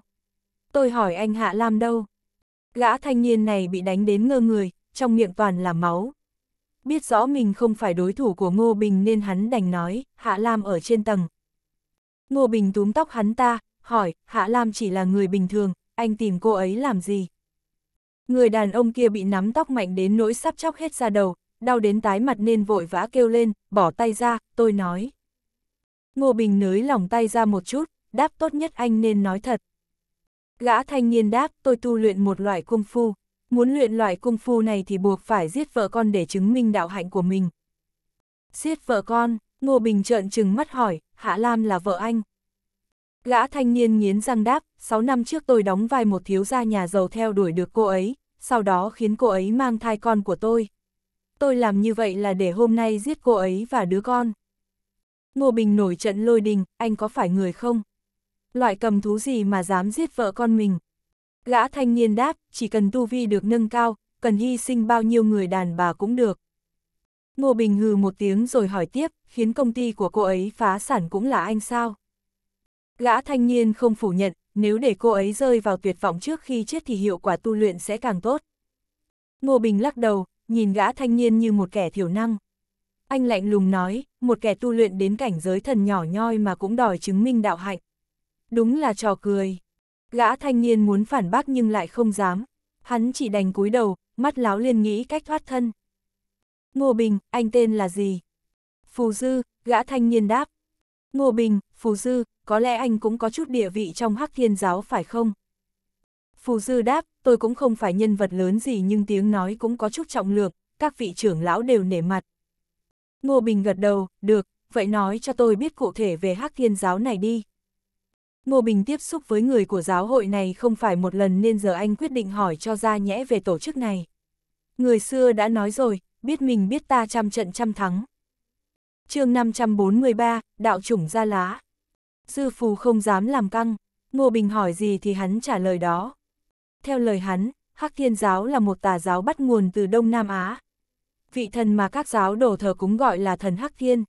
Tôi hỏi anh Hạ Lam đâu? Gã thanh niên này bị đánh đến ngơ người, trong miệng toàn là máu biết rõ mình không phải đối thủ của Ngô Bình nên hắn đành nói, Hạ Lam ở trên tầng. Ngô Bình túm tóc hắn ta, hỏi, Hạ Lam chỉ là người bình thường, anh tìm cô ấy làm gì? Người đàn ông kia bị nắm tóc mạnh đến nỗi sắp chóc hết ra đầu, đau đến tái mặt nên vội vã kêu lên, bỏ tay ra, tôi nói. Ngô Bình nới lỏng tay ra một chút, đáp tốt nhất anh nên nói thật. Gã thanh niên đáp, tôi tu luyện một loại cung phu. Muốn luyện loại cung phu này thì buộc phải giết vợ con để chứng minh đạo hạnh của mình. Giết vợ con, Ngô Bình trợn trừng mắt hỏi, Hạ Lam là vợ anh. Gã thanh niên nghiến răng đáp, 6 năm trước tôi đóng vai một thiếu gia nhà giàu theo đuổi được cô ấy, sau đó khiến cô ấy mang thai con của tôi. Tôi làm như vậy là để hôm nay giết cô ấy và đứa con. Ngô Bình nổi trận lôi đình, anh có phải người không? Loại cầm thú gì mà dám giết vợ con mình? Gã thanh niên đáp, chỉ cần tu vi được nâng cao, cần hy sinh bao nhiêu người đàn bà cũng được. Ngô Bình hừ một tiếng rồi hỏi tiếp, khiến công ty của cô ấy phá sản cũng là anh sao? Gã thanh niên không phủ nhận, nếu để cô ấy rơi vào tuyệt vọng trước khi chết thì hiệu quả tu luyện sẽ càng tốt. Ngô Bình lắc đầu, nhìn gã thanh niên như một kẻ thiểu năng. Anh lạnh lùng nói, một kẻ tu luyện đến cảnh giới thần nhỏ nhoi mà cũng đòi chứng minh đạo hạnh. Đúng là trò cười. Gã thanh niên muốn phản bác nhưng lại không dám. Hắn chỉ đành cúi đầu, mắt láo liền nghĩ cách thoát thân. Ngô Bình, anh tên là gì? Phù Dư, gã thanh niên đáp. Ngô Bình, Phù Dư, có lẽ anh cũng có chút địa vị trong hắc thiên giáo phải không? Phù Dư đáp, tôi cũng không phải nhân vật lớn gì nhưng tiếng nói cũng có chút trọng lượng, các vị trưởng lão đều nể mặt. Ngô Bình gật đầu, được, vậy nói cho tôi biết cụ thể về hắc thiên giáo này đi. Ngô Bình tiếp xúc với người của giáo hội này không phải một lần nên giờ anh quyết định hỏi cho ra nhẽ về tổ chức này. Người xưa đã nói rồi, biết mình biết ta trăm trận trăm thắng. chương 543, Đạo chủng ra lá. Sư phù không dám làm căng, Ngô Bình hỏi gì thì hắn trả lời đó. Theo lời hắn, Hắc Thiên Giáo là một tà giáo bắt nguồn từ Đông Nam Á. Vị thần mà các giáo đồ thờ cúng gọi là thần Hắc Thiên.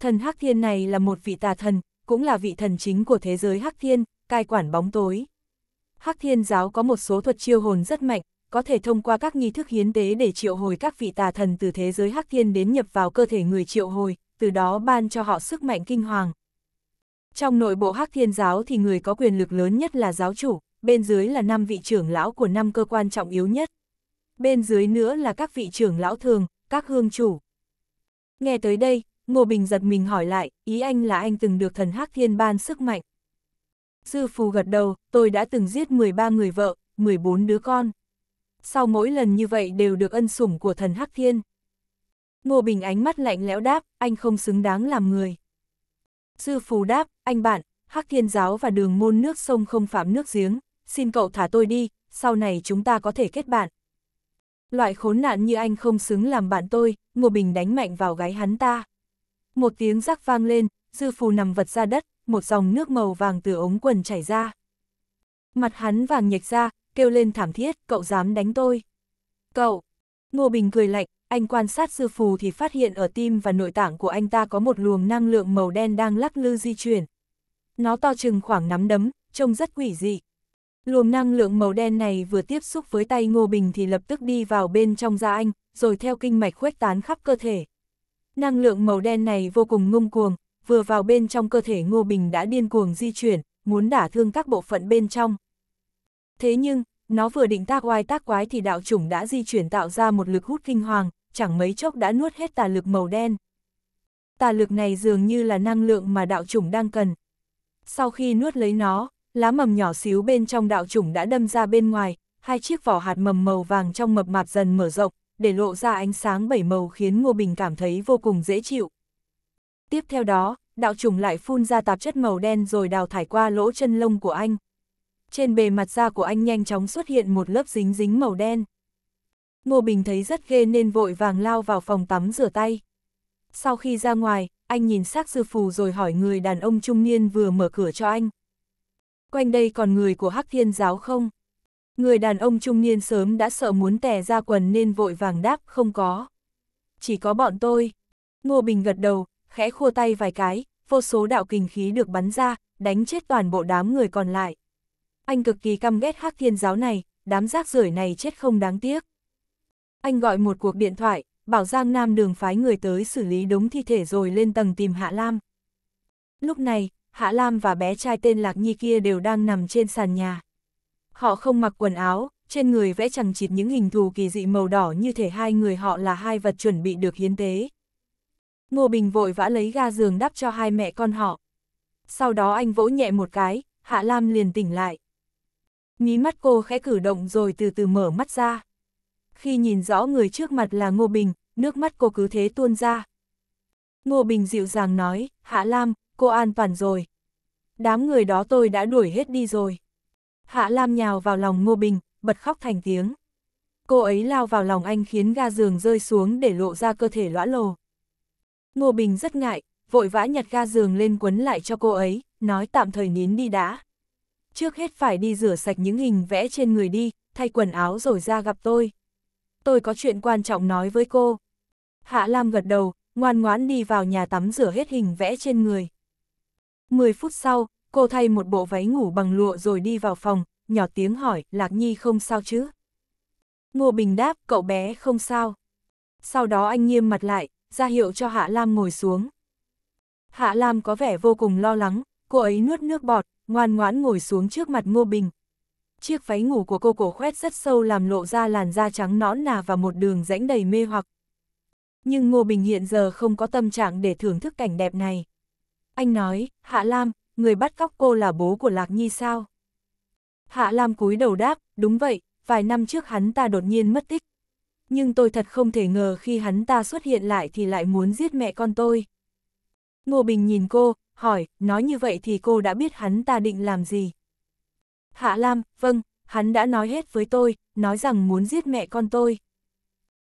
Thần Hắc Thiên này là một vị tà thần, cũng là vị thần chính của thế giới Hắc Thiên, cai quản bóng tối. Hắc Thiên giáo có một số thuật chiêu hồn rất mạnh, có thể thông qua các nghi thức hiến tế để triệu hồi các vị tà thần từ thế giới Hắc Thiên đến nhập vào cơ thể người triệu hồi, từ đó ban cho họ sức mạnh kinh hoàng. Trong nội bộ Hắc Thiên giáo thì người có quyền lực lớn nhất là giáo chủ, bên dưới là năm vị trưởng lão của năm cơ quan trọng yếu nhất. Bên dưới nữa là các vị trưởng lão thường, các hương chủ. Nghe tới đây, Ngô Bình giật mình hỏi lại, ý anh là anh từng được thần hắc thiên ban sức mạnh. Sư phù gật đầu, tôi đã từng giết 13 người vợ, 14 đứa con. Sau mỗi lần như vậy đều được ân sủng của thần hắc thiên. Ngô Bình ánh mắt lạnh lẽo đáp, anh không xứng đáng làm người. Sư phù đáp, anh bạn, hắc thiên giáo và đường môn nước sông không phạm nước giếng, xin cậu thả tôi đi, sau này chúng ta có thể kết bạn. Loại khốn nạn như anh không xứng làm bạn tôi, Ngô Bình đánh mạnh vào gái hắn ta một tiếng rắc vang lên, dư phù nằm vật ra đất, một dòng nước màu vàng từ ống quần chảy ra. Mặt hắn vàng nhệch ra, kêu lên thảm thiết, cậu dám đánh tôi. Cậu! Ngô Bình cười lạnh, anh quan sát dư phù thì phát hiện ở tim và nội tạng của anh ta có một luồng năng lượng màu đen đang lắc lư di chuyển. Nó to chừng khoảng nắm đấm, trông rất quỷ dị. Luồng năng lượng màu đen này vừa tiếp xúc với tay Ngô Bình thì lập tức đi vào bên trong da anh, rồi theo kinh mạch khuếch tán khắp cơ thể. Năng lượng màu đen này vô cùng ngông cuồng, vừa vào bên trong cơ thể Ngô Bình đã điên cuồng di chuyển, muốn đả thương các bộ phận bên trong. Thế nhưng, nó vừa định tác oai tác quái thì đạo chủng đã di chuyển tạo ra một lực hút kinh hoàng, chẳng mấy chốc đã nuốt hết tà lực màu đen. Tà lực này dường như là năng lượng mà đạo chủng đang cần. Sau khi nuốt lấy nó, lá mầm nhỏ xíu bên trong đạo chủng đã đâm ra bên ngoài, hai chiếc vỏ hạt mầm màu vàng trong mập mạp dần mở rộng, để lộ ra ánh sáng bảy màu khiến Ngô Bình cảm thấy vô cùng dễ chịu. Tiếp theo đó, đạo trùng lại phun ra tạp chất màu đen rồi đào thải qua lỗ chân lông của anh. Trên bề mặt da của anh nhanh chóng xuất hiện một lớp dính dính màu đen. Ngô Bình thấy rất ghê nên vội vàng lao vào phòng tắm rửa tay. Sau khi ra ngoài, anh nhìn xác sư phù rồi hỏi người đàn ông trung niên vừa mở cửa cho anh. Quanh đây còn người của Hắc Thiên Giáo không? Người đàn ông trung niên sớm đã sợ muốn tè ra quần nên vội vàng đáp không có. Chỉ có bọn tôi. Ngô Bình gật đầu, khẽ khua tay vài cái, vô số đạo kình khí được bắn ra, đánh chết toàn bộ đám người còn lại. Anh cực kỳ căm ghét hắc thiên giáo này, đám rác rưởi này chết không đáng tiếc. Anh gọi một cuộc điện thoại, bảo Giang Nam đường phái người tới xử lý đống thi thể rồi lên tầng tìm Hạ Lam. Lúc này, Hạ Lam và bé trai tên Lạc Nhi kia đều đang nằm trên sàn nhà. Họ không mặc quần áo, trên người vẽ chẳng chịt những hình thù kỳ dị màu đỏ như thể hai người họ là hai vật chuẩn bị được hiến tế. Ngô Bình vội vã lấy ga giường đắp cho hai mẹ con họ. Sau đó anh vỗ nhẹ một cái, Hạ Lam liền tỉnh lại. Mí mắt cô khẽ cử động rồi từ từ mở mắt ra. Khi nhìn rõ người trước mặt là Ngô Bình, nước mắt cô cứ thế tuôn ra. Ngô Bình dịu dàng nói, Hạ Lam, cô an toàn rồi. Đám người đó tôi đã đuổi hết đi rồi. Hạ Lam nhào vào lòng Ngô Bình, bật khóc thành tiếng. Cô ấy lao vào lòng anh khiến ga giường rơi xuống để lộ ra cơ thể lõa lồ. Ngô Bình rất ngại, vội vã nhặt ga giường lên quấn lại cho cô ấy, nói tạm thời nín đi đã. Trước hết phải đi rửa sạch những hình vẽ trên người đi, thay quần áo rồi ra gặp tôi. Tôi có chuyện quan trọng nói với cô. Hạ Lam gật đầu, ngoan ngoãn đi vào nhà tắm rửa hết hình vẽ trên người. 10 phút sau, Cô thay một bộ váy ngủ bằng lụa rồi đi vào phòng, nhỏ tiếng hỏi, Lạc Nhi không sao chứ? Ngô Bình đáp, cậu bé không sao. Sau đó anh nghiêm mặt lại, ra hiệu cho Hạ Lam ngồi xuống. Hạ Lam có vẻ vô cùng lo lắng, cô ấy nuốt nước bọt, ngoan ngoãn ngồi xuống trước mặt Ngô Bình. Chiếc váy ngủ của cô cổ khoét rất sâu làm lộ ra làn da trắng nõn nà và một đường rãnh đầy mê hoặc. Nhưng Ngô Bình hiện giờ không có tâm trạng để thưởng thức cảnh đẹp này. Anh nói, Hạ Lam, người bắt cóc cô là bố của Lạc Nhi sao? Hạ Lam cúi đầu đáp, đúng vậy, vài năm trước hắn ta đột nhiên mất tích. Nhưng tôi thật không thể ngờ khi hắn ta xuất hiện lại thì lại muốn giết mẹ con tôi. Ngô Bình nhìn cô, hỏi, nói như vậy thì cô đã biết hắn ta định làm gì? Hạ Lam, vâng, hắn đã nói hết với tôi, nói rằng muốn giết mẹ con tôi.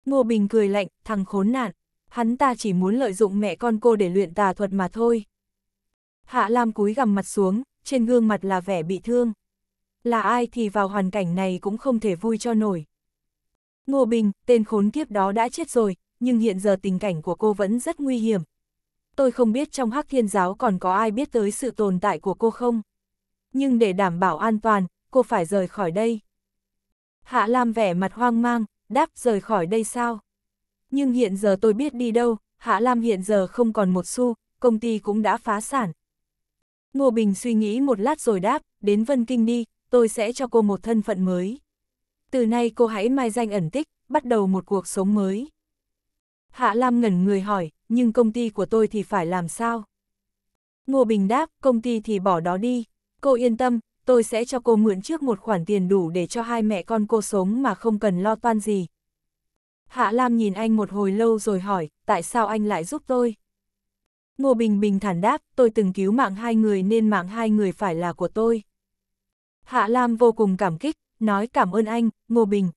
Ngô Bình cười lạnh, thằng khốn nạn, hắn ta chỉ muốn lợi dụng mẹ con cô để luyện tà thuật mà thôi. Hạ Lam cúi gằm mặt xuống, trên gương mặt là vẻ bị thương. Là ai thì vào hoàn cảnh này cũng không thể vui cho nổi. Ngô Bình, tên khốn kiếp đó đã chết rồi, nhưng hiện giờ tình cảnh của cô vẫn rất nguy hiểm. Tôi không biết trong hắc thiên giáo còn có ai biết tới sự tồn tại của cô không. Nhưng để đảm bảo an toàn, cô phải rời khỏi đây. Hạ Lam vẻ mặt hoang mang, đáp rời khỏi đây sao? Nhưng hiện giờ tôi biết đi đâu, Hạ Lam hiện giờ không còn một xu, công ty cũng đã phá sản. Ngô Bình suy nghĩ một lát rồi đáp, đến Vân Kinh đi, tôi sẽ cho cô một thân phận mới. Từ nay cô hãy mai danh ẩn tích, bắt đầu một cuộc sống mới. Hạ Lam ngẩn người hỏi, nhưng công ty của tôi thì phải làm sao? Ngô Bình đáp, công ty thì bỏ đó đi. Cô yên tâm, tôi sẽ cho cô mượn trước một khoản tiền đủ để cho hai mẹ con cô sống mà không cần lo toan gì. Hạ Lam nhìn anh một hồi lâu rồi hỏi, tại sao anh lại giúp tôi? Ngô Bình bình thản đáp, tôi từng cứu mạng hai người nên mạng hai người phải là của tôi. Hạ Lam vô cùng cảm kích, nói cảm ơn anh, Ngô Bình.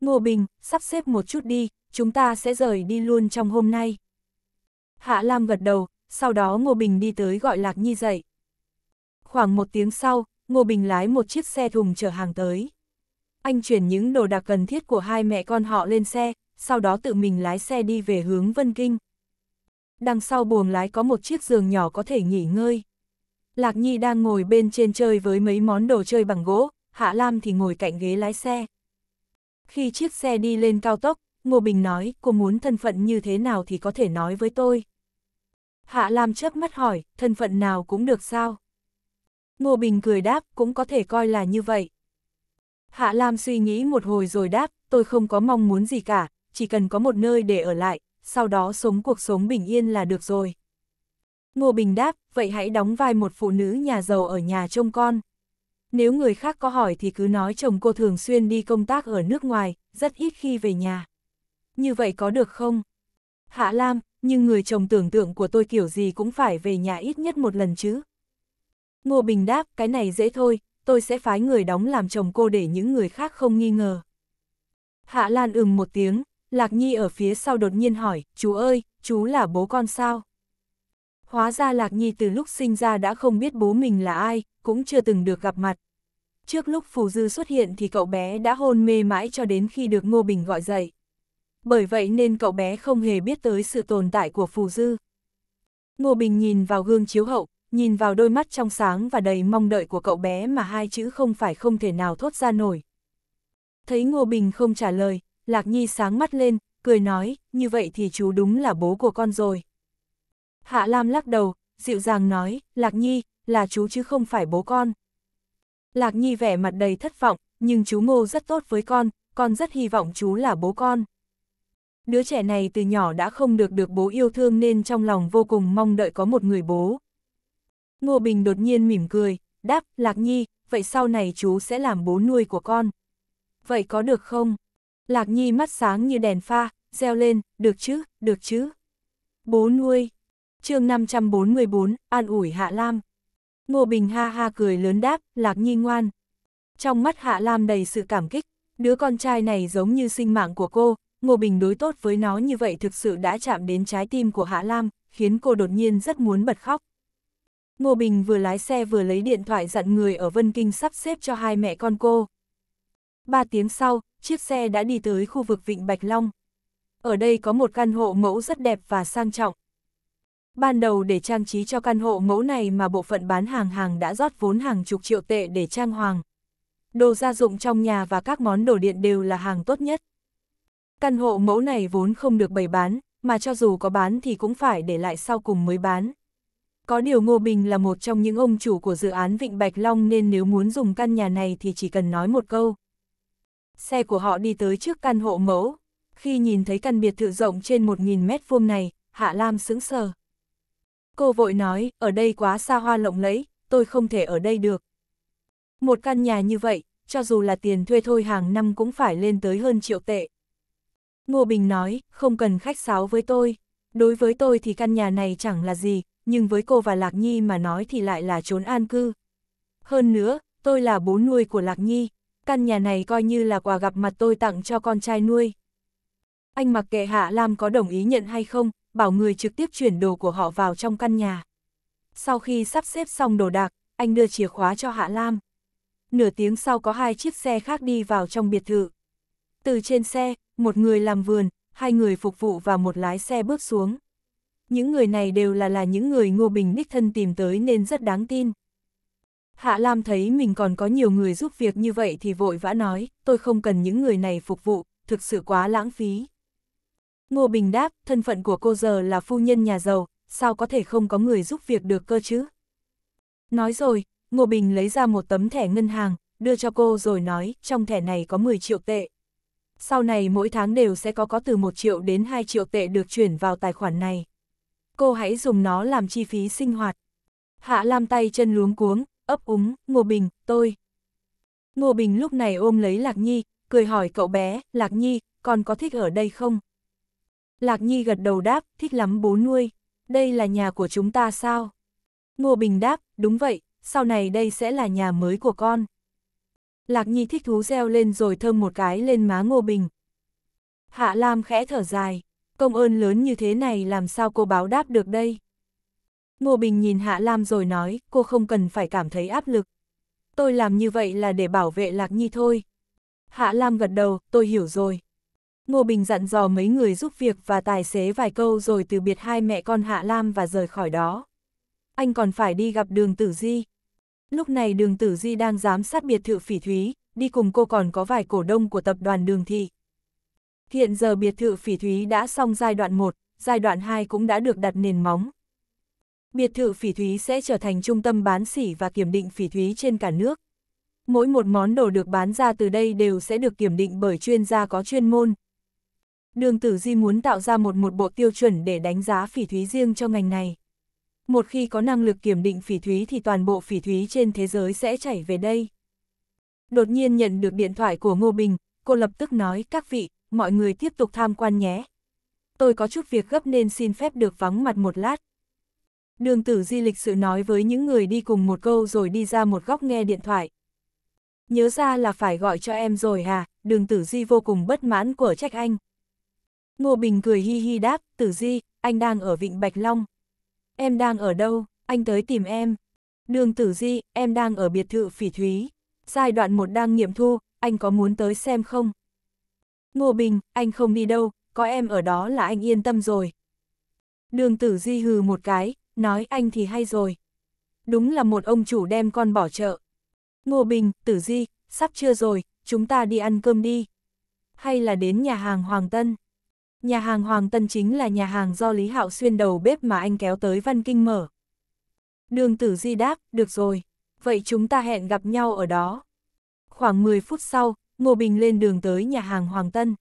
Ngô Bình, sắp xếp một chút đi, chúng ta sẽ rời đi luôn trong hôm nay. Hạ Lam gật đầu, sau đó Ngô Bình đi tới gọi Lạc Nhi dậy. Khoảng một tiếng sau, Ngô Bình lái một chiếc xe thùng chở hàng tới. Anh chuyển những đồ đạc cần thiết của hai mẹ con họ lên xe, sau đó tự mình lái xe đi về hướng Vân Kinh đằng sau buồng lái có một chiếc giường nhỏ có thể nghỉ ngơi. Lạc Nhi đang ngồi bên trên chơi với mấy món đồ chơi bằng gỗ, Hạ Lam thì ngồi cạnh ghế lái xe. Khi chiếc xe đi lên cao tốc, Ngô Bình nói cô muốn thân phận như thế nào thì có thể nói với tôi. Hạ Lam chớp mắt hỏi, thân phận nào cũng được sao? Ngô Bình cười đáp, cũng có thể coi là như vậy. Hạ Lam suy nghĩ một hồi rồi đáp, tôi không có mong muốn gì cả, chỉ cần có một nơi để ở lại, sau đó sống cuộc sống bình yên là được rồi. Ngô Bình đáp, vậy hãy đóng vai một phụ nữ nhà giàu ở nhà trông con. Nếu người khác có hỏi thì cứ nói chồng cô thường xuyên đi công tác ở nước ngoài, rất ít khi về nhà. Như vậy có được không? Hạ Lam, nhưng người chồng tưởng tượng của tôi kiểu gì cũng phải về nhà ít nhất một lần chứ. Ngô Bình đáp, cái này dễ thôi, tôi sẽ phái người đóng làm chồng cô để những người khác không nghi ngờ. Hạ Lan ừm một tiếng, Lạc Nhi ở phía sau đột nhiên hỏi, chú ơi, chú là bố con sao? Hóa ra Lạc Nhi từ lúc sinh ra đã không biết bố mình là ai, cũng chưa từng được gặp mặt. Trước lúc Phù Dư xuất hiện thì cậu bé đã hôn mê mãi cho đến khi được Ngô Bình gọi dậy. Bởi vậy nên cậu bé không hề biết tới sự tồn tại của Phù Dư. Ngô Bình nhìn vào gương chiếu hậu, nhìn vào đôi mắt trong sáng và đầy mong đợi của cậu bé mà hai chữ không phải không thể nào thốt ra nổi. Thấy Ngô Bình không trả lời, Lạc Nhi sáng mắt lên, cười nói, như vậy thì chú đúng là bố của con rồi. Hạ Lam lắc đầu, dịu dàng nói, Lạc Nhi, là chú chứ không phải bố con. Lạc Nhi vẻ mặt đầy thất vọng, nhưng chú Ngô rất tốt với con, con rất hy vọng chú là bố con. Đứa trẻ này từ nhỏ đã không được được bố yêu thương nên trong lòng vô cùng mong đợi có một người bố. Ngô Bình đột nhiên mỉm cười, đáp, Lạc Nhi, vậy sau này chú sẽ làm bố nuôi của con. Vậy có được không? Lạc Nhi mắt sáng như đèn pha, reo lên, được chứ, được chứ. Bố nuôi. chương 544, an ủi Hạ Lam. Ngô Bình ha ha cười lớn đáp, Lạc Nhi ngoan. Trong mắt Hạ Lam đầy sự cảm kích, đứa con trai này giống như sinh mạng của cô, Ngô Bình đối tốt với nó như vậy thực sự đã chạm đến trái tim của Hạ Lam, khiến cô đột nhiên rất muốn bật khóc. Ngô Bình vừa lái xe vừa lấy điện thoại dặn người ở Vân Kinh sắp xếp cho hai mẹ con cô. 3 tiếng sau, chiếc xe đã đi tới khu vực Vịnh Bạch Long. Ở đây có một căn hộ mẫu rất đẹp và sang trọng. Ban đầu để trang trí cho căn hộ mẫu này mà bộ phận bán hàng hàng đã rót vốn hàng chục triệu tệ để trang hoàng. Đồ gia dụng trong nhà và các món đồ điện đều là hàng tốt nhất. Căn hộ mẫu này vốn không được bày bán, mà cho dù có bán thì cũng phải để lại sau cùng mới bán. Có điều Ngô Bình là một trong những ông chủ của dự án Vịnh Bạch Long nên nếu muốn dùng căn nhà này thì chỉ cần nói một câu xe của họ đi tới trước căn hộ mẫu. Khi nhìn thấy căn biệt thự rộng trên 1.000 mét vuông này, Hạ Lam sững sờ. Cô vội nói, ở đây quá xa hoa lộng lẫy, tôi không thể ở đây được. Một căn nhà như vậy, cho dù là tiền thuê thôi hàng năm cũng phải lên tới hơn triệu tệ. Ngô Bình nói, không cần khách sáo với tôi. Đối với tôi thì căn nhà này chẳng là gì, nhưng với cô và Lạc Nhi mà nói thì lại là trốn an cư. Hơn nữa, tôi là bố nuôi của Lạc Nhi, căn nhà này coi như là quà gặp mặt tôi tặng cho con trai nuôi. Anh mặc kệ Hạ Lam có đồng ý nhận hay không, bảo người trực tiếp chuyển đồ của họ vào trong căn nhà. Sau khi sắp xếp xong đồ đạc, anh đưa chìa khóa cho Hạ Lam. Nửa tiếng sau có hai chiếc xe khác đi vào trong biệt thự. Từ trên xe, một người làm vườn, hai người phục vụ và một lái xe bước xuống. Những người này đều là là những người Ngô Bình đích thân tìm tới nên rất đáng tin. Hạ Lam thấy mình còn có nhiều người giúp việc như vậy thì vội vã nói, tôi không cần những người này phục vụ, thực sự quá lãng phí. Ngô Bình đáp, thân phận của cô giờ là phu nhân nhà giàu, sao có thể không có người giúp việc được cơ chứ? Nói rồi, Ngô Bình lấy ra một tấm thẻ ngân hàng, đưa cho cô rồi nói, trong thẻ này có 10 triệu tệ. Sau này mỗi tháng đều sẽ có có từ 1 triệu đến 2 triệu tệ được chuyển vào tài khoản này. Cô hãy dùng nó làm chi phí sinh hoạt. Hạ Lam tay chân luống cuống, ấp úng, Ngô Bình, tôi. Ngô Bình lúc này ôm lấy Lạc Nhi, cười hỏi cậu bé, Lạc Nhi, con có thích ở đây không? Lạc Nhi gật đầu đáp, thích lắm bố nuôi, đây là nhà của chúng ta sao? Ngô Bình đáp, đúng vậy, sau này đây sẽ là nhà mới của con. Lạc Nhi thích thú reo lên rồi thơm một cái lên má Ngô Bình. Hạ Lam khẽ thở dài, công ơn lớn như thế này làm sao cô báo đáp được đây? Ngô Bình nhìn Hạ Lam rồi nói, cô không cần phải cảm thấy áp lực. Tôi làm như vậy là để bảo vệ Lạc Nhi thôi. Hạ Lam gật đầu, tôi hiểu rồi. Ngô Bình dặn dò mấy người giúp việc và tài xế vài câu rồi từ biệt hai mẹ con Hạ Lam và rời khỏi đó. Anh còn phải đi gặp đường Tử Di. Lúc này đường Tử Di đang giám sát biệt thự phỉ thúy, đi cùng cô còn có vài cổ đông của tập đoàn đường thị. Hiện giờ biệt thự phỉ thúy đã xong giai đoạn 1, giai đoạn 2 cũng đã được đặt nền móng biệt thự phỉ thúy sẽ trở thành trung tâm bán sỉ và kiểm định phỉ thúy trên cả nước. Mỗi một món đồ được bán ra từ đây đều sẽ được kiểm định bởi chuyên gia có chuyên môn. Đường Tử Di muốn tạo ra một một bộ tiêu chuẩn để đánh giá phỉ thúy riêng cho ngành này. Một khi có năng lực kiểm định phỉ thúy thì toàn bộ phỉ thúy trên thế giới sẽ chảy về đây. Đột nhiên nhận được điện thoại của Ngô Bình, cô lập tức nói các vị, mọi người tiếp tục tham quan nhé. Tôi có chút việc gấp nên xin phép được vắng mặt một lát đường tử di lịch sự nói với những người đi cùng một câu rồi đi ra một góc nghe điện thoại. Nhớ ra là phải gọi cho em rồi à, đường tử di vô cùng bất mãn của trách anh. Ngô Bình cười hi hi đáp, tử di, anh đang ở Vịnh Bạch Long. Em đang ở đâu, anh tới tìm em. Đường tử di, em đang ở biệt thự phỉ thúy. Giai đoạn một đang nghiệm thu, anh có muốn tới xem không? Ngô Bình, anh không đi đâu, có em ở đó là anh yên tâm rồi. Đường tử di hừ một cái, nói anh thì hay rồi. Đúng là một ông chủ đem con bỏ chợ. Ngô Bình, Tử Di, sắp trưa rồi, chúng ta đi ăn cơm đi. Hay là đến nhà hàng Hoàng Tân. Nhà hàng Hoàng Tân chính là nhà hàng do Lý Hạo Xuyên đầu bếp mà anh kéo tới Văn Kinh mở. Đường Tử Di đáp, được rồi, vậy chúng ta hẹn gặp nhau ở đó. Khoảng 10 phút sau, Ngô Bình lên đường tới nhà hàng Hoàng Tân.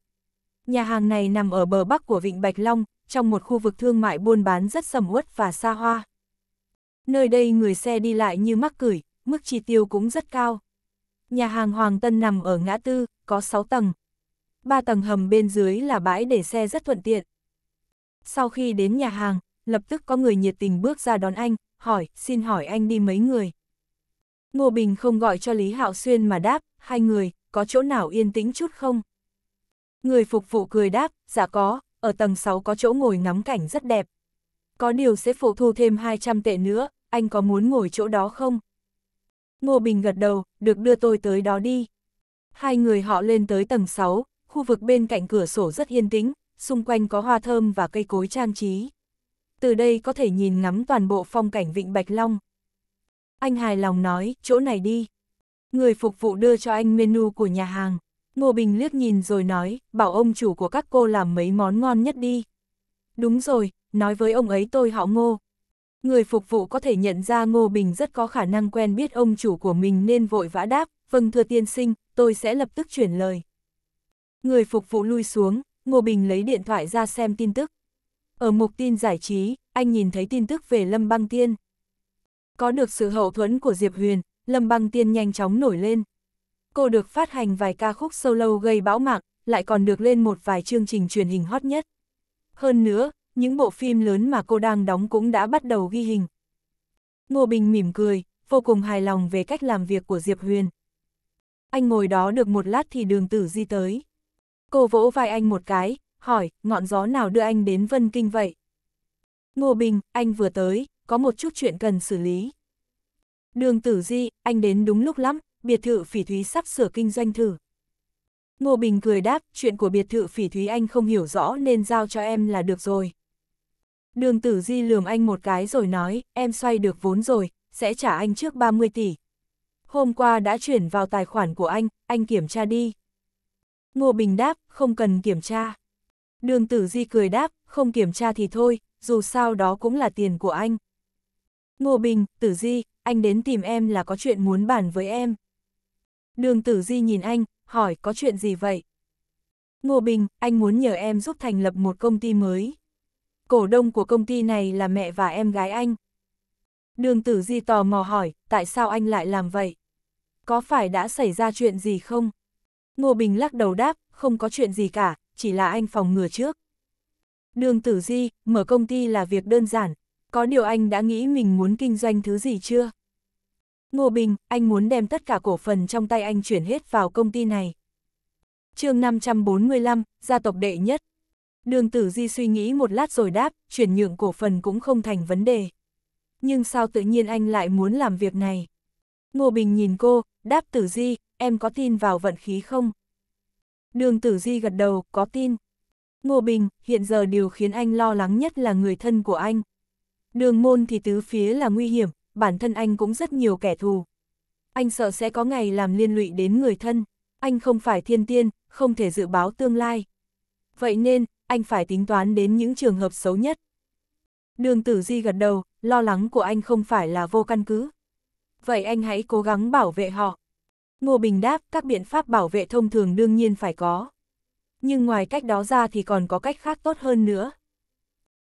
Nhà hàng này nằm ở bờ bắc của Vịnh Bạch Long, trong một khu vực thương mại buôn bán rất sầm uất và xa hoa. Nơi đây người xe đi lại như mắc cửi, mức chi tiêu cũng rất cao. Nhà hàng Hoàng Tân nằm ở ngã tư, có 6 tầng. 3 tầng hầm bên dưới là bãi để xe rất thuận tiện. Sau khi đến nhà hàng, lập tức có người nhiệt tình bước ra đón anh, hỏi, xin hỏi anh đi mấy người. Ngô Bình không gọi cho Lý Hạo Xuyên mà đáp, hai người, có chỗ nào yên tĩnh chút không? Người phục vụ cười đáp, dạ có, ở tầng 6 có chỗ ngồi ngắm cảnh rất đẹp. Có điều sẽ phụ thu thêm 200 tệ nữa, anh có muốn ngồi chỗ đó không? Ngô Bình gật đầu, được đưa tôi tới đó đi. Hai người họ lên tới tầng 6, khu vực bên cạnh cửa sổ rất yên tĩnh, xung quanh có hoa thơm và cây cối trang trí. Từ đây có thể nhìn ngắm toàn bộ phong cảnh Vịnh Bạch Long. Anh hài lòng nói, chỗ này đi. Người phục vụ đưa cho anh menu của nhà hàng. Ngô Bình liếc nhìn rồi nói, bảo ông chủ của các cô làm mấy món ngon nhất đi. Đúng rồi, nói với ông ấy tôi họ ngô. Người phục vụ có thể nhận ra Ngô Bình rất có khả năng quen biết ông chủ của mình nên vội vã đáp, vâng thưa tiên sinh, tôi sẽ lập tức chuyển lời. Người phục vụ lui xuống, Ngô Bình lấy điện thoại ra xem tin tức. Ở mục tin giải trí, anh nhìn thấy tin tức về Lâm Băng Tiên. Có được sự hậu thuẫn của Diệp Huyền, Lâm Băng Tiên nhanh chóng nổi lên, cô được phát hành vài ca khúc solo gây bão mạng, lại còn được lên một vài chương trình truyền hình hot nhất. Hơn nữa, những bộ phim lớn mà cô đang đóng cũng đã bắt đầu ghi hình. Ngô Bình mỉm cười, vô cùng hài lòng về cách làm việc của Diệp Huyền. Anh ngồi đó được một lát thì đường tử di tới. Cô vỗ vai anh một cái, hỏi, ngọn gió nào đưa anh đến Vân Kinh vậy? Ngô Bình, anh vừa tới, có một chút chuyện cần xử lý. Đường tử di, anh đến đúng lúc lắm, biệt thự phỉ thúy sắp sửa kinh doanh thử. Ngô Bình cười đáp, chuyện của biệt thự phỉ thúy anh không hiểu rõ nên giao cho em là được rồi. Đường tử di lườm anh một cái rồi nói, em xoay được vốn rồi, sẽ trả anh trước 30 tỷ. Hôm qua đã chuyển vào tài khoản của anh, anh kiểm tra đi. Ngô Bình đáp, không cần kiểm tra. Đường tử di cười đáp, không kiểm tra thì thôi, dù sao đó cũng là tiền của anh. Ngô Bình, tử di, anh đến tìm em là có chuyện muốn bàn với em. Đường tử di nhìn anh, hỏi có chuyện gì vậy? Ngô Bình, anh muốn nhờ em giúp thành lập một công ty mới. Cổ đông của công ty này là mẹ và em gái anh. Đường tử di tò mò hỏi, tại sao anh lại làm vậy? Có phải đã xảy ra chuyện gì không? Ngô Bình lắc đầu đáp, không có chuyện gì cả, chỉ là anh phòng ngừa trước. Đường tử di, mở công ty là việc đơn giản. Có điều anh đã nghĩ mình muốn kinh doanh thứ gì chưa? Ngô Bình, anh muốn đem tất cả cổ phần trong tay anh chuyển hết vào công ty này. chương 545, gia tộc đệ nhất. Đường Tử Di suy nghĩ một lát rồi đáp, chuyển nhượng cổ phần cũng không thành vấn đề. Nhưng sao tự nhiên anh lại muốn làm việc này? Ngô Bình nhìn cô, đáp Tử Di, em có tin vào vận khí không? Đường Tử Di gật đầu, có tin. Ngô Bình, hiện giờ điều khiến anh lo lắng nhất là người thân của anh. Đường môn thì tứ phía là nguy hiểm, bản thân anh cũng rất nhiều kẻ thù. Anh sợ sẽ có ngày làm liên lụy đến người thân, anh không phải thiên tiên, không thể dự báo tương lai. Vậy nên, anh phải tính toán đến những trường hợp xấu nhất. Đường tử di gật đầu, lo lắng của anh không phải là vô căn cứ. Vậy anh hãy cố gắng bảo vệ họ. Ngô Bình đáp, các biện pháp bảo vệ thông thường đương nhiên phải có. Nhưng ngoài cách đó ra thì còn có cách khác tốt hơn nữa.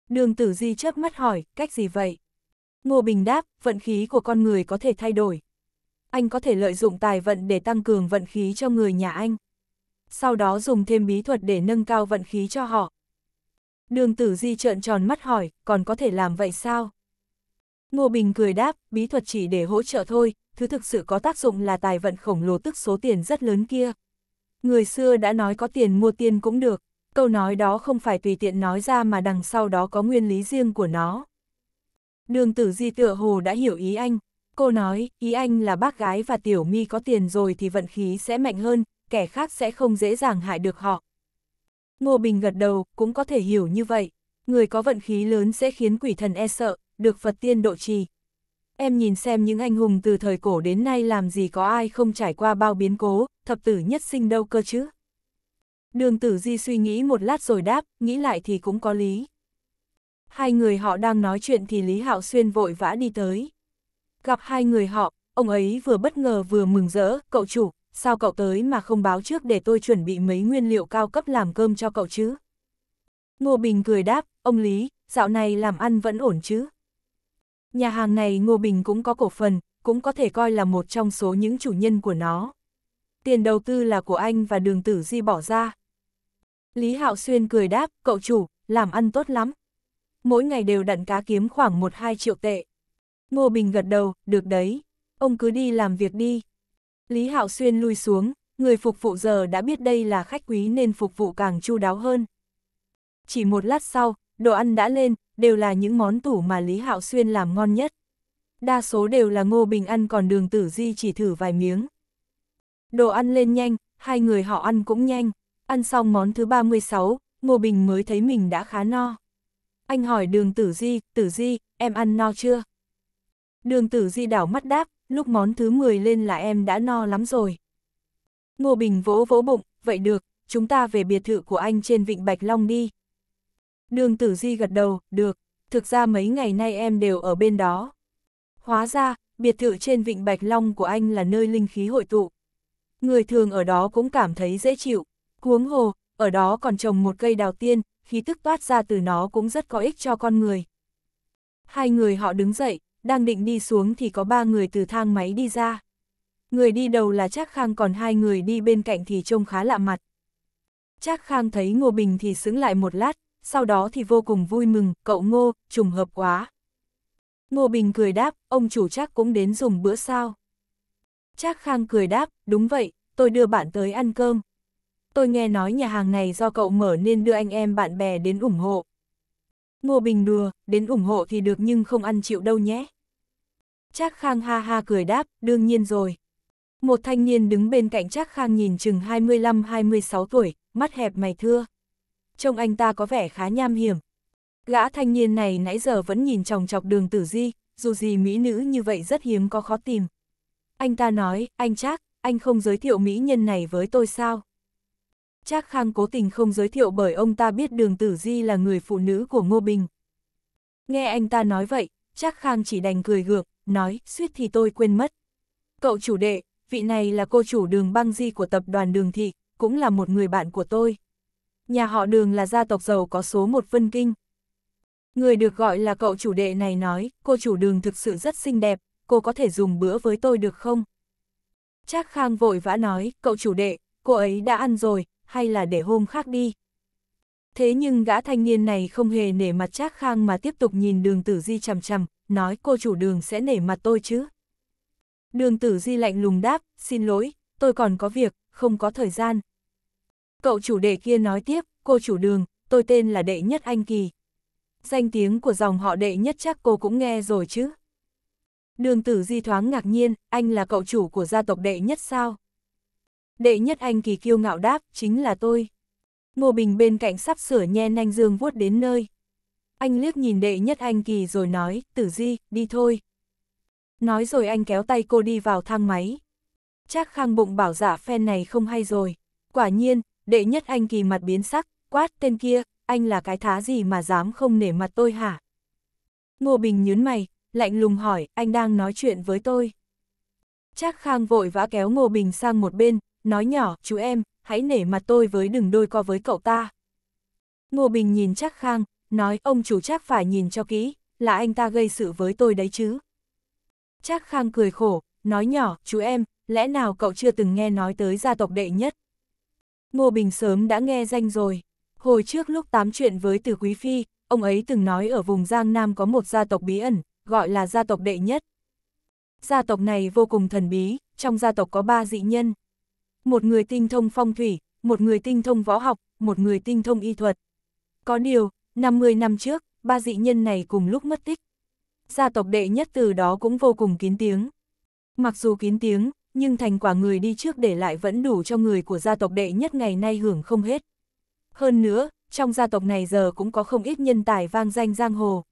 Đường tử di chớp mắt hỏi, cách gì vậy? Ngô Bình đáp, vận khí của con người có thể thay đổi. Anh có thể lợi dụng tài vận để tăng cường vận khí cho người nhà anh. Sau đó dùng thêm bí thuật để nâng cao vận khí cho họ. Đường tử di trợn tròn mắt hỏi, còn có thể làm vậy sao? Ngô Bình cười đáp, bí thuật chỉ để hỗ trợ thôi, thứ thực sự có tác dụng là tài vận khổng lồ tức số tiền rất lớn kia. Người xưa đã nói có tiền mua tiền cũng được, câu nói đó không phải tùy tiện nói ra mà đằng sau đó có nguyên lý riêng của nó. Đường tử di tựa hồ đã hiểu ý anh, cô nói, ý anh là bác gái và tiểu mi có tiền rồi thì vận khí sẽ mạnh hơn, kẻ khác sẽ không dễ dàng hại được họ. Ngô Bình gật đầu, cũng có thể hiểu như vậy, người có vận khí lớn sẽ khiến quỷ thần e sợ, được Phật tiên độ trì. Em nhìn xem những anh hùng từ thời cổ đến nay làm gì có ai không trải qua bao biến cố, thập tử nhất sinh đâu cơ chứ. Đường tử di suy nghĩ một lát rồi đáp, nghĩ lại thì cũng có lý. Hai người họ đang nói chuyện thì Lý Hạo Xuyên vội vã đi tới. Gặp hai người họ, ông ấy vừa bất ngờ vừa mừng rỡ, cậu chủ, sao cậu tới mà không báo trước để tôi chuẩn bị mấy nguyên liệu cao cấp làm cơm cho cậu chứ? Ngô Bình cười đáp, ông Lý, dạo này làm ăn vẫn ổn chứ? Nhà hàng này Ngô Bình cũng có cổ phần, cũng có thể coi là một trong số những chủ nhân của nó. Tiền đầu tư là của anh và đường tử di bỏ ra. Lý Hạo Xuyên cười đáp, cậu chủ, làm ăn tốt lắm mỗi ngày đều đặn cá kiếm khoảng 1-2 triệu tệ. Ngô Bình gật đầu, được đấy, ông cứ đi làm việc đi. Lý Hạo Xuyên lui xuống, người phục vụ giờ đã biết đây là khách quý nên phục vụ càng chu đáo hơn. Chỉ một lát sau, đồ ăn đã lên, đều là những món tủ mà Lý Hạo Xuyên làm ngon nhất. Đa số đều là Ngô Bình ăn còn đường tử di chỉ thử vài miếng. Đồ ăn lên nhanh, hai người họ ăn cũng nhanh. Ăn xong món thứ 36, Ngô Bình mới thấy mình đã khá no anh hỏi đường tử di, tử di, em ăn no chưa? Đường tử di đảo mắt đáp, lúc món thứ 10 lên là em đã no lắm rồi. Ngô Bình vỗ vỗ bụng, vậy được, chúng ta về biệt thự của anh trên vịnh Bạch Long đi. Đường tử di gật đầu, được, thực ra mấy ngày nay em đều ở bên đó. Hóa ra, biệt thự trên vịnh Bạch Long của anh là nơi linh khí hội tụ. Người thường ở đó cũng cảm thấy dễ chịu. Cuống hồ, ở đó còn trồng một cây đào tiên, khí tức toát ra từ nó cũng rất có ích cho con người. Hai người họ đứng dậy, đang định đi xuống thì có ba người từ thang máy đi ra. Người đi đầu là Trác Khang còn hai người đi bên cạnh thì trông khá lạ mặt. Trác Khang thấy Ngô Bình thì sững lại một lát, sau đó thì vô cùng vui mừng, cậu Ngô, trùng hợp quá. Ngô Bình cười đáp, ông chủ Trác cũng đến dùng bữa sao. Trác Khang cười đáp, đúng vậy, tôi đưa bạn tới ăn cơm tôi nghe nói nhà hàng này do cậu mở nên đưa anh em bạn bè đến ủng hộ. Ngô Bình đùa, đến ủng hộ thì được nhưng không ăn chịu đâu nhé. Trác Khang ha ha cười đáp, đương nhiên rồi. Một thanh niên đứng bên cạnh Trác Khang nhìn chừng 25-26 tuổi, mắt hẹp mày thưa. Trông anh ta có vẻ khá nham hiểm. Gã thanh niên này nãy giờ vẫn nhìn chòng chọc đường tử di, dù gì mỹ nữ như vậy rất hiếm có khó tìm. Anh ta nói, anh Trác, anh không giới thiệu mỹ nhân này với tôi sao? Trác Khang cố tình không giới thiệu bởi ông ta biết đường tử di là người phụ nữ của Ngô Bình. Nghe anh ta nói vậy, Trác Khang chỉ đành cười gượng, nói, suýt thì tôi quên mất. Cậu chủ đệ, vị này là cô chủ đường băng di của tập đoàn đường thị, cũng là một người bạn của tôi. Nhà họ đường là gia tộc giàu có số một vân kinh. Người được gọi là cậu chủ đệ này nói, cô chủ đường thực sự rất xinh đẹp, cô có thể dùng bữa với tôi được không? Trác Khang vội vã nói, cậu chủ đệ, cô ấy đã ăn rồi, hay là để hôm khác đi. Thế nhưng gã thanh niên này không hề nể mặt Trác Khang mà tiếp tục nhìn đường tử di chằm chằm, nói cô chủ đường sẽ nể mặt tôi chứ. Đường tử di lạnh lùng đáp, xin lỗi, tôi còn có việc, không có thời gian. Cậu chủ đệ kia nói tiếp, cô chủ đường, tôi tên là đệ nhất anh kỳ. Danh tiếng của dòng họ đệ nhất chắc cô cũng nghe rồi chứ. Đường tử di thoáng ngạc nhiên, anh là cậu chủ của gia tộc đệ nhất sao? Đệ nhất anh kỳ kiêu ngạo đáp, chính là tôi. Ngô Bình bên cạnh sắp sửa nhe nanh dương vuốt đến nơi. Anh liếc nhìn đệ nhất anh kỳ rồi nói, tử di, đi thôi. Nói rồi anh kéo tay cô đi vào thang máy. Chắc khang bụng bảo giả phen này không hay rồi. Quả nhiên, đệ nhất anh kỳ mặt biến sắc, quát tên kia, anh là cái thá gì mà dám không nể mặt tôi hả? Ngô Bình nhún mày, lạnh lùng hỏi, anh đang nói chuyện với tôi. Chắc khang vội vã kéo Ngô Bình sang một bên, nói nhỏ, chú em, hãy nể mặt tôi với đừng đôi co với cậu ta. Ngô Bình nhìn chắc khang, nói ông chủ chắc phải nhìn cho kỹ, là anh ta gây sự với tôi đấy chứ. Chắc khang cười khổ, nói nhỏ, chú em, lẽ nào cậu chưa từng nghe nói tới gia tộc đệ nhất? Ngô Bình sớm đã nghe danh rồi. Hồi trước lúc tám chuyện với Từ Quý Phi, ông ấy từng nói ở vùng Giang Nam có một gia tộc bí ẩn, gọi là gia tộc đệ nhất. Gia tộc này vô cùng thần bí, trong gia tộc có ba dị nhân, một người tinh thông phong thủy, một người tinh thông võ học, một người tinh thông y thuật. Có điều, 50 năm trước, ba dị nhân này cùng lúc mất tích. Gia tộc đệ nhất từ đó cũng vô cùng kín tiếng. Mặc dù kín tiếng, nhưng thành quả người đi trước để lại vẫn đủ cho người của gia tộc đệ nhất ngày nay hưởng không hết. Hơn nữa, trong gia tộc này giờ cũng có không ít nhân tài vang danh giang hồ.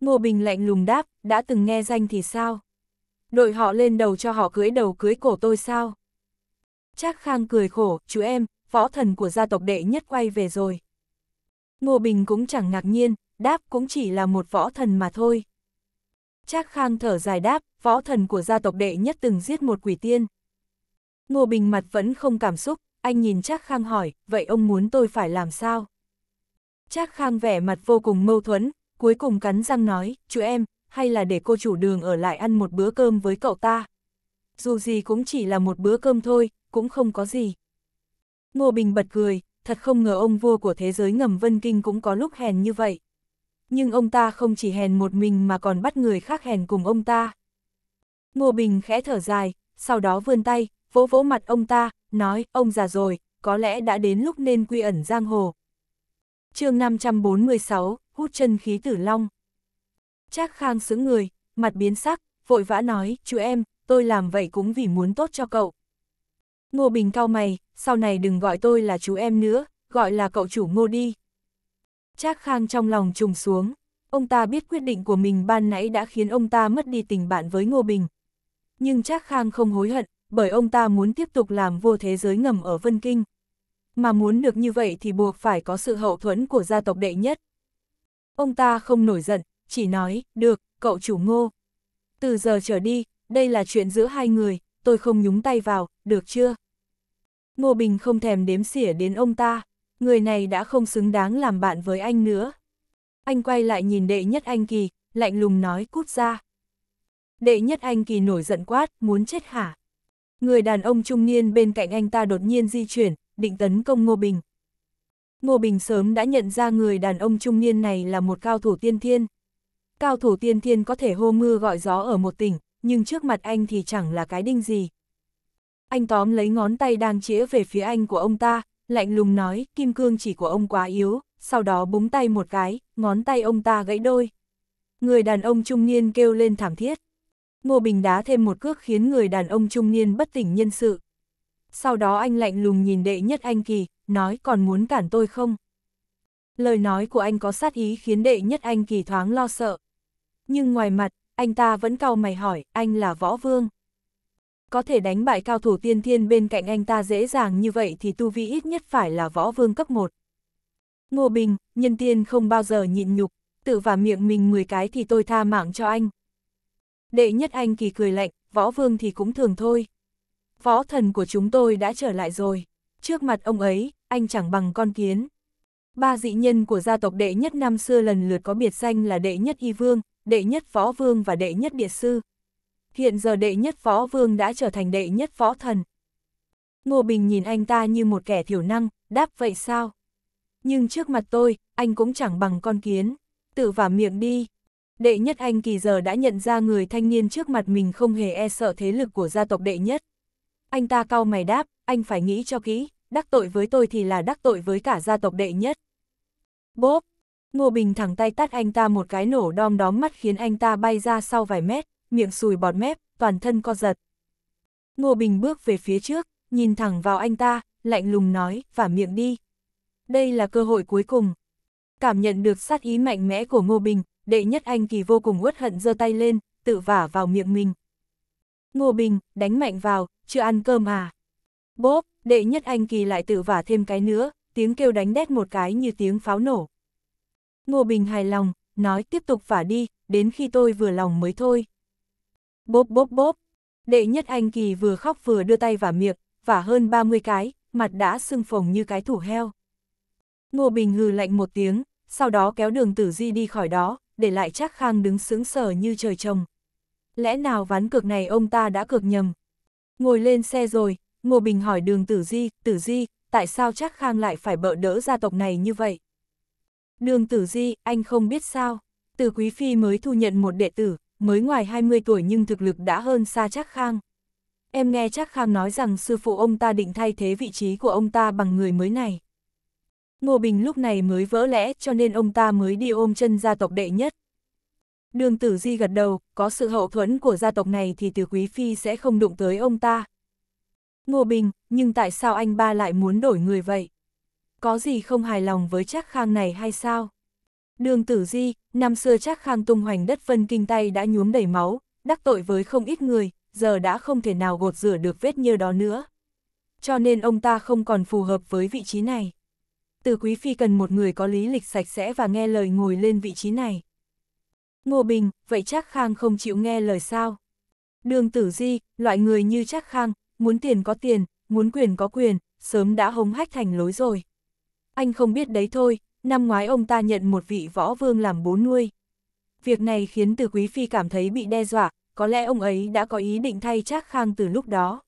Ngô Bình lạnh lùng đáp, đã từng nghe danh thì sao? Đội họ lên đầu cho họ cưới đầu cưới cổ tôi sao? Trác Khang cười khổ, chú em, võ thần của gia tộc đệ nhất quay về rồi. Ngô Bình cũng chẳng ngạc nhiên, đáp cũng chỉ là một võ thần mà thôi. Trác Khang thở dài đáp, võ thần của gia tộc đệ nhất từng giết một quỷ tiên. Ngô Bình mặt vẫn không cảm xúc, anh nhìn Trác Khang hỏi, vậy ông muốn tôi phải làm sao? Trác Khang vẻ mặt vô cùng mâu thuẫn, cuối cùng cắn răng nói, chú em, hay là để cô chủ đường ở lại ăn một bữa cơm với cậu ta. Dù gì cũng chỉ là một bữa cơm thôi, cũng không có gì. Ngô Bình bật cười, thật không ngờ ông vua của thế giới ngầm Vân Kinh cũng có lúc hèn như vậy. Nhưng ông ta không chỉ hèn một mình mà còn bắt người khác hèn cùng ông ta. Ngô Bình khẽ thở dài, sau đó vươn tay, vỗ vỗ mặt ông ta, nói, ông già rồi, có lẽ đã đến lúc nên quy ẩn giang hồ. chương 546, hút chân khí tử long. Trác Khang xứng người, mặt biến sắc, vội vã nói, chú em, tôi làm vậy cũng vì muốn tốt cho cậu. Ngô Bình cao mày, sau này đừng gọi tôi là chú em nữa, gọi là cậu chủ ngô đi. Trác Khang trong lòng trùng xuống, ông ta biết quyết định của mình ban nãy đã khiến ông ta mất đi tình bạn với Ngô Bình. Nhưng Trác Khang không hối hận, bởi ông ta muốn tiếp tục làm vô thế giới ngầm ở Vân Kinh. Mà muốn được như vậy thì buộc phải có sự hậu thuẫn của gia tộc đệ nhất. Ông ta không nổi giận, chỉ nói, được, cậu chủ ngô. Từ giờ trở đi, đây là chuyện giữa hai người, tôi không nhúng tay vào, được chưa? Ngô Bình không thèm đếm xỉa đến ông ta, người này đã không xứng đáng làm bạn với anh nữa. Anh quay lại nhìn đệ nhất anh Kỳ, lạnh lùng nói cút ra. Đệ nhất anh Kỳ nổi giận quát, muốn chết hả? Người đàn ông trung niên bên cạnh anh ta đột nhiên di chuyển, định tấn công Ngô Bình. Ngô Bình sớm đã nhận ra người đàn ông trung niên này là một cao thủ tiên thiên. Cao thủ tiên thiên có thể hô mưa gọi gió ở một tỉnh, nhưng trước mặt anh thì chẳng là cái đinh gì, anh tóm lấy ngón tay đang chĩa về phía anh của ông ta, lạnh lùng nói, kim cương chỉ của ông quá yếu, sau đó búng tay một cái, ngón tay ông ta gãy đôi. Người đàn ông trung niên kêu lên thảm thiết. Ngô Bình đá thêm một cước khiến người đàn ông trung niên bất tỉnh nhân sự. Sau đó anh lạnh lùng nhìn đệ nhất anh kỳ, nói còn muốn cản tôi không? Lời nói của anh có sát ý khiến đệ nhất anh kỳ thoáng lo sợ. Nhưng ngoài mặt, anh ta vẫn cau mày hỏi, anh là võ vương có thể đánh bại cao thủ tiên thiên bên cạnh anh ta dễ dàng như vậy thì tu vi ít nhất phải là võ vương cấp 1. Ngô Bình, nhân tiên không bao giờ nhịn nhục, tự vào miệng mình 10 cái thì tôi tha mạng cho anh. Đệ nhất anh kỳ cười lạnh, võ vương thì cũng thường thôi. Võ thần của chúng tôi đã trở lại rồi, trước mặt ông ấy, anh chẳng bằng con kiến. Ba dị nhân của gia tộc đệ nhất năm xưa lần lượt có biệt danh là đệ nhất y vương, đệ nhất võ vương và đệ nhất địa sư hiện giờ đệ nhất phó vương đã trở thành đệ nhất phó thần. Ngô Bình nhìn anh ta như một kẻ thiểu năng, đáp vậy sao? Nhưng trước mặt tôi, anh cũng chẳng bằng con kiến, tự vả miệng đi. Đệ nhất anh kỳ giờ đã nhận ra người thanh niên trước mặt mình không hề e sợ thế lực của gia tộc đệ nhất. Anh ta cau mày đáp, anh phải nghĩ cho kỹ, đắc tội với tôi thì là đắc tội với cả gia tộc đệ nhất. Bốp! Ngô Bình thẳng tay tắt anh ta một cái nổ đom đóm mắt khiến anh ta bay ra sau vài mét miệng sùi bọt mép, toàn thân co giật. Ngô Bình bước về phía trước, nhìn thẳng vào anh ta, lạnh lùng nói, và miệng đi. Đây là cơ hội cuối cùng. Cảm nhận được sát ý mạnh mẽ của Ngô Bình, đệ nhất anh kỳ vô cùng uất hận giơ tay lên, tự vả vào miệng mình. Ngô Bình, đánh mạnh vào, chưa ăn cơm à? Bốp, đệ nhất anh kỳ lại tự vả thêm cái nữa, tiếng kêu đánh đét một cái như tiếng pháo nổ. Ngô Bình hài lòng, nói tiếp tục vả đi, đến khi tôi vừa lòng mới thôi. Bốp bốp bốp, đệ nhất anh kỳ vừa khóc vừa đưa tay vào miệng, và hơn 30 cái, mặt đã sưng phồng như cái thủ heo. Ngô Bình hừ lạnh một tiếng, sau đó kéo đường tử di đi khỏi đó, để lại chắc khang đứng sững sờ như trời trồng. Lẽ nào ván cược này ông ta đã cược nhầm? Ngồi lên xe rồi, Ngô Bình hỏi đường tử di, tử di, tại sao chắc khang lại phải bợ đỡ gia tộc này như vậy? Đường tử di, anh không biết sao, từ quý phi mới thu nhận một đệ tử, mới ngoài 20 tuổi nhưng thực lực đã hơn xa Trác Khang. Em nghe Trác Khang nói rằng sư phụ ông ta định thay thế vị trí của ông ta bằng người mới này. Ngô Bình lúc này mới vỡ lẽ cho nên ông ta mới đi ôm chân gia tộc đệ nhất. Đường tử di gật đầu, có sự hậu thuẫn của gia tộc này thì từ quý phi sẽ không đụng tới ông ta. Ngô Bình, nhưng tại sao anh ba lại muốn đổi người vậy? Có gì không hài lòng với Trác Khang này hay sao? Đường tử di, Năm xưa chắc khang tung hoành đất phân kinh tay đã nhuốm đầy máu, đắc tội với không ít người, giờ đã không thể nào gột rửa được vết như đó nữa. Cho nên ông ta không còn phù hợp với vị trí này. Từ Quý Phi cần một người có lý lịch sạch sẽ và nghe lời ngồi lên vị trí này. Ngô Bình, vậy chắc Khang không chịu nghe lời sao? Đường Tử Di, loại người như chắc Khang, muốn tiền có tiền, muốn quyền có quyền, sớm đã hống hách thành lối rồi. Anh không biết đấy thôi, năm ngoái ông ta nhận một vị võ vương làm bố nuôi. Việc này khiến từ quý phi cảm thấy bị đe dọa, có lẽ ông ấy đã có ý định thay Trác Khang từ lúc đó.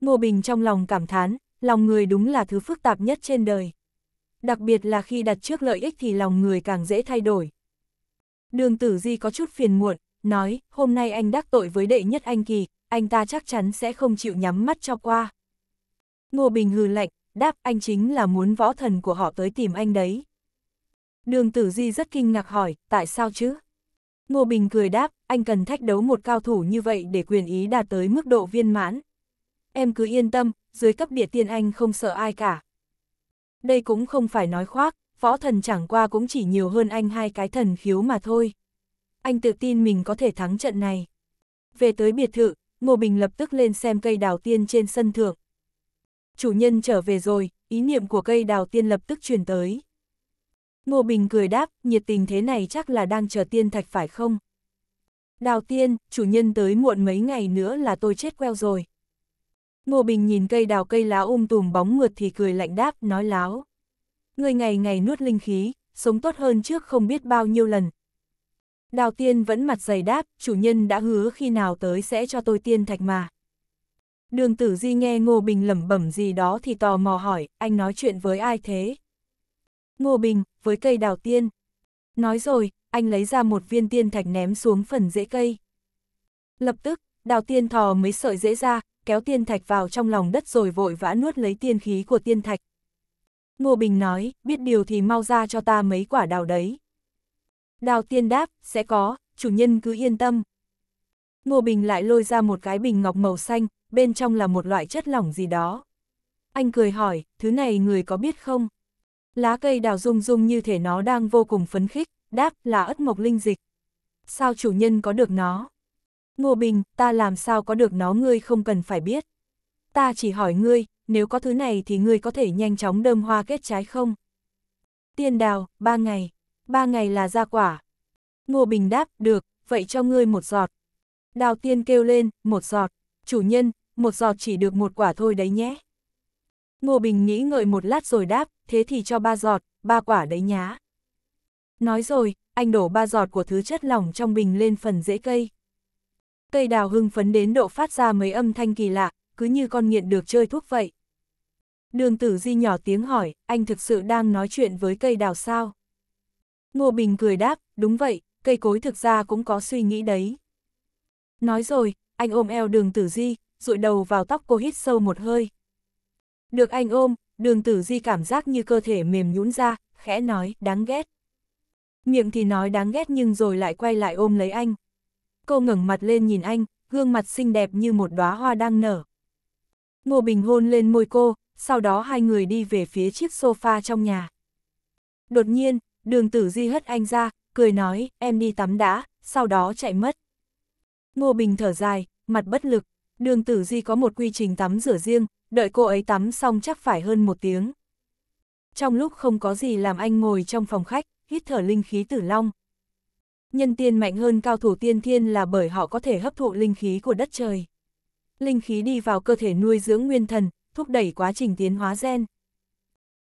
Ngô Bình trong lòng cảm thán, lòng người đúng là thứ phức tạp nhất trên đời. Đặc biệt là khi đặt trước lợi ích thì lòng người càng dễ thay đổi. Đường tử di có chút phiền muộn, nói, hôm nay anh đắc tội với đệ nhất anh kỳ, anh ta chắc chắn sẽ không chịu nhắm mắt cho qua. Ngô Bình hừ lạnh, đáp anh chính là muốn võ thần của họ tới tìm anh đấy. Đường tử di rất kinh ngạc hỏi, tại sao chứ? Ngô Bình cười đáp, anh cần thách đấu một cao thủ như vậy để quyền ý đạt tới mức độ viên mãn. Em cứ yên tâm, dưới cấp địa tiên anh không sợ ai cả. Đây cũng không phải nói khoác, võ thần chẳng qua cũng chỉ nhiều hơn anh hai cái thần khiếu mà thôi. Anh tự tin mình có thể thắng trận này. Về tới biệt thự, Ngô Bình lập tức lên xem cây đào tiên trên sân thượng chủ nhân trở về rồi, ý niệm của cây đào tiên lập tức truyền tới. Ngô Bình cười đáp, nhiệt tình thế này chắc là đang chờ tiên thạch phải không? Đào tiên, chủ nhân tới muộn mấy ngày nữa là tôi chết queo rồi. Ngô Bình nhìn cây đào cây lá um tùm bóng mượt thì cười lạnh đáp, nói láo. Người ngày ngày nuốt linh khí, sống tốt hơn trước không biết bao nhiêu lần. Đào tiên vẫn mặt dày đáp, chủ nhân đã hứa khi nào tới sẽ cho tôi tiên thạch mà. Đường tử di nghe Ngô Bình lẩm bẩm gì đó thì tò mò hỏi, anh nói chuyện với ai thế? Ngô Bình, với cây đào tiên. Nói rồi, anh lấy ra một viên tiên thạch ném xuống phần rễ cây. Lập tức, đào tiên thò mấy sợi rễ ra, kéo tiên thạch vào trong lòng đất rồi vội vã nuốt lấy tiên khí của tiên thạch. Ngô Bình nói, biết điều thì mau ra cho ta mấy quả đào đấy. Đào tiên đáp, sẽ có, chủ nhân cứ yên tâm. Ngô Bình lại lôi ra một cái bình ngọc màu xanh, bên trong là một loại chất lỏng gì đó. Anh cười hỏi, thứ này người có biết không? Lá cây đào rung rung như thể nó đang vô cùng phấn khích, đáp là ất mộc linh dịch. Sao chủ nhân có được nó? Ngô Bình, ta làm sao có được nó ngươi không cần phải biết. Ta chỉ hỏi ngươi, nếu có thứ này thì ngươi có thể nhanh chóng đơm hoa kết trái không? Tiên đào, ba ngày. Ba ngày là ra quả. Ngô Bình đáp, được, vậy cho ngươi một giọt. Đào tiên kêu lên, một giọt. Chủ nhân, một giọt chỉ được một quả thôi đấy nhé. Ngô Bình nghĩ ngợi một lát rồi đáp, thế thì cho ba giọt, ba quả đấy nhá. Nói rồi, anh đổ ba giọt của thứ chất lỏng trong bình lên phần rễ cây. Cây đào hưng phấn đến độ phát ra mấy âm thanh kỳ lạ, cứ như con nghiện được chơi thuốc vậy. Đường tử di nhỏ tiếng hỏi, anh thực sự đang nói chuyện với cây đào sao? Ngô Bình cười đáp, đúng vậy, cây cối thực ra cũng có suy nghĩ đấy. Nói rồi, anh ôm eo đường tử di, rụi đầu vào tóc cô hít sâu một hơi. Được anh ôm, đường tử di cảm giác như cơ thể mềm nhũn ra, khẽ nói, đáng ghét. Miệng thì nói đáng ghét nhưng rồi lại quay lại ôm lấy anh. Cô ngẩng mặt lên nhìn anh, gương mặt xinh đẹp như một đóa hoa đang nở. Ngô Bình hôn lên môi cô, sau đó hai người đi về phía chiếc sofa trong nhà. Đột nhiên, đường tử di hất anh ra, cười nói, em đi tắm đã, sau đó chạy mất. Ngô Bình thở dài, mặt bất lực, đường tử di có một quy trình tắm rửa riêng, đợi cô ấy tắm xong chắc phải hơn một tiếng. Trong lúc không có gì làm anh ngồi trong phòng khách, hít thở linh khí tử long. Nhân tiên mạnh hơn cao thủ tiên thiên là bởi họ có thể hấp thụ linh khí của đất trời. Linh khí đi vào cơ thể nuôi dưỡng nguyên thần, thúc đẩy quá trình tiến hóa gen.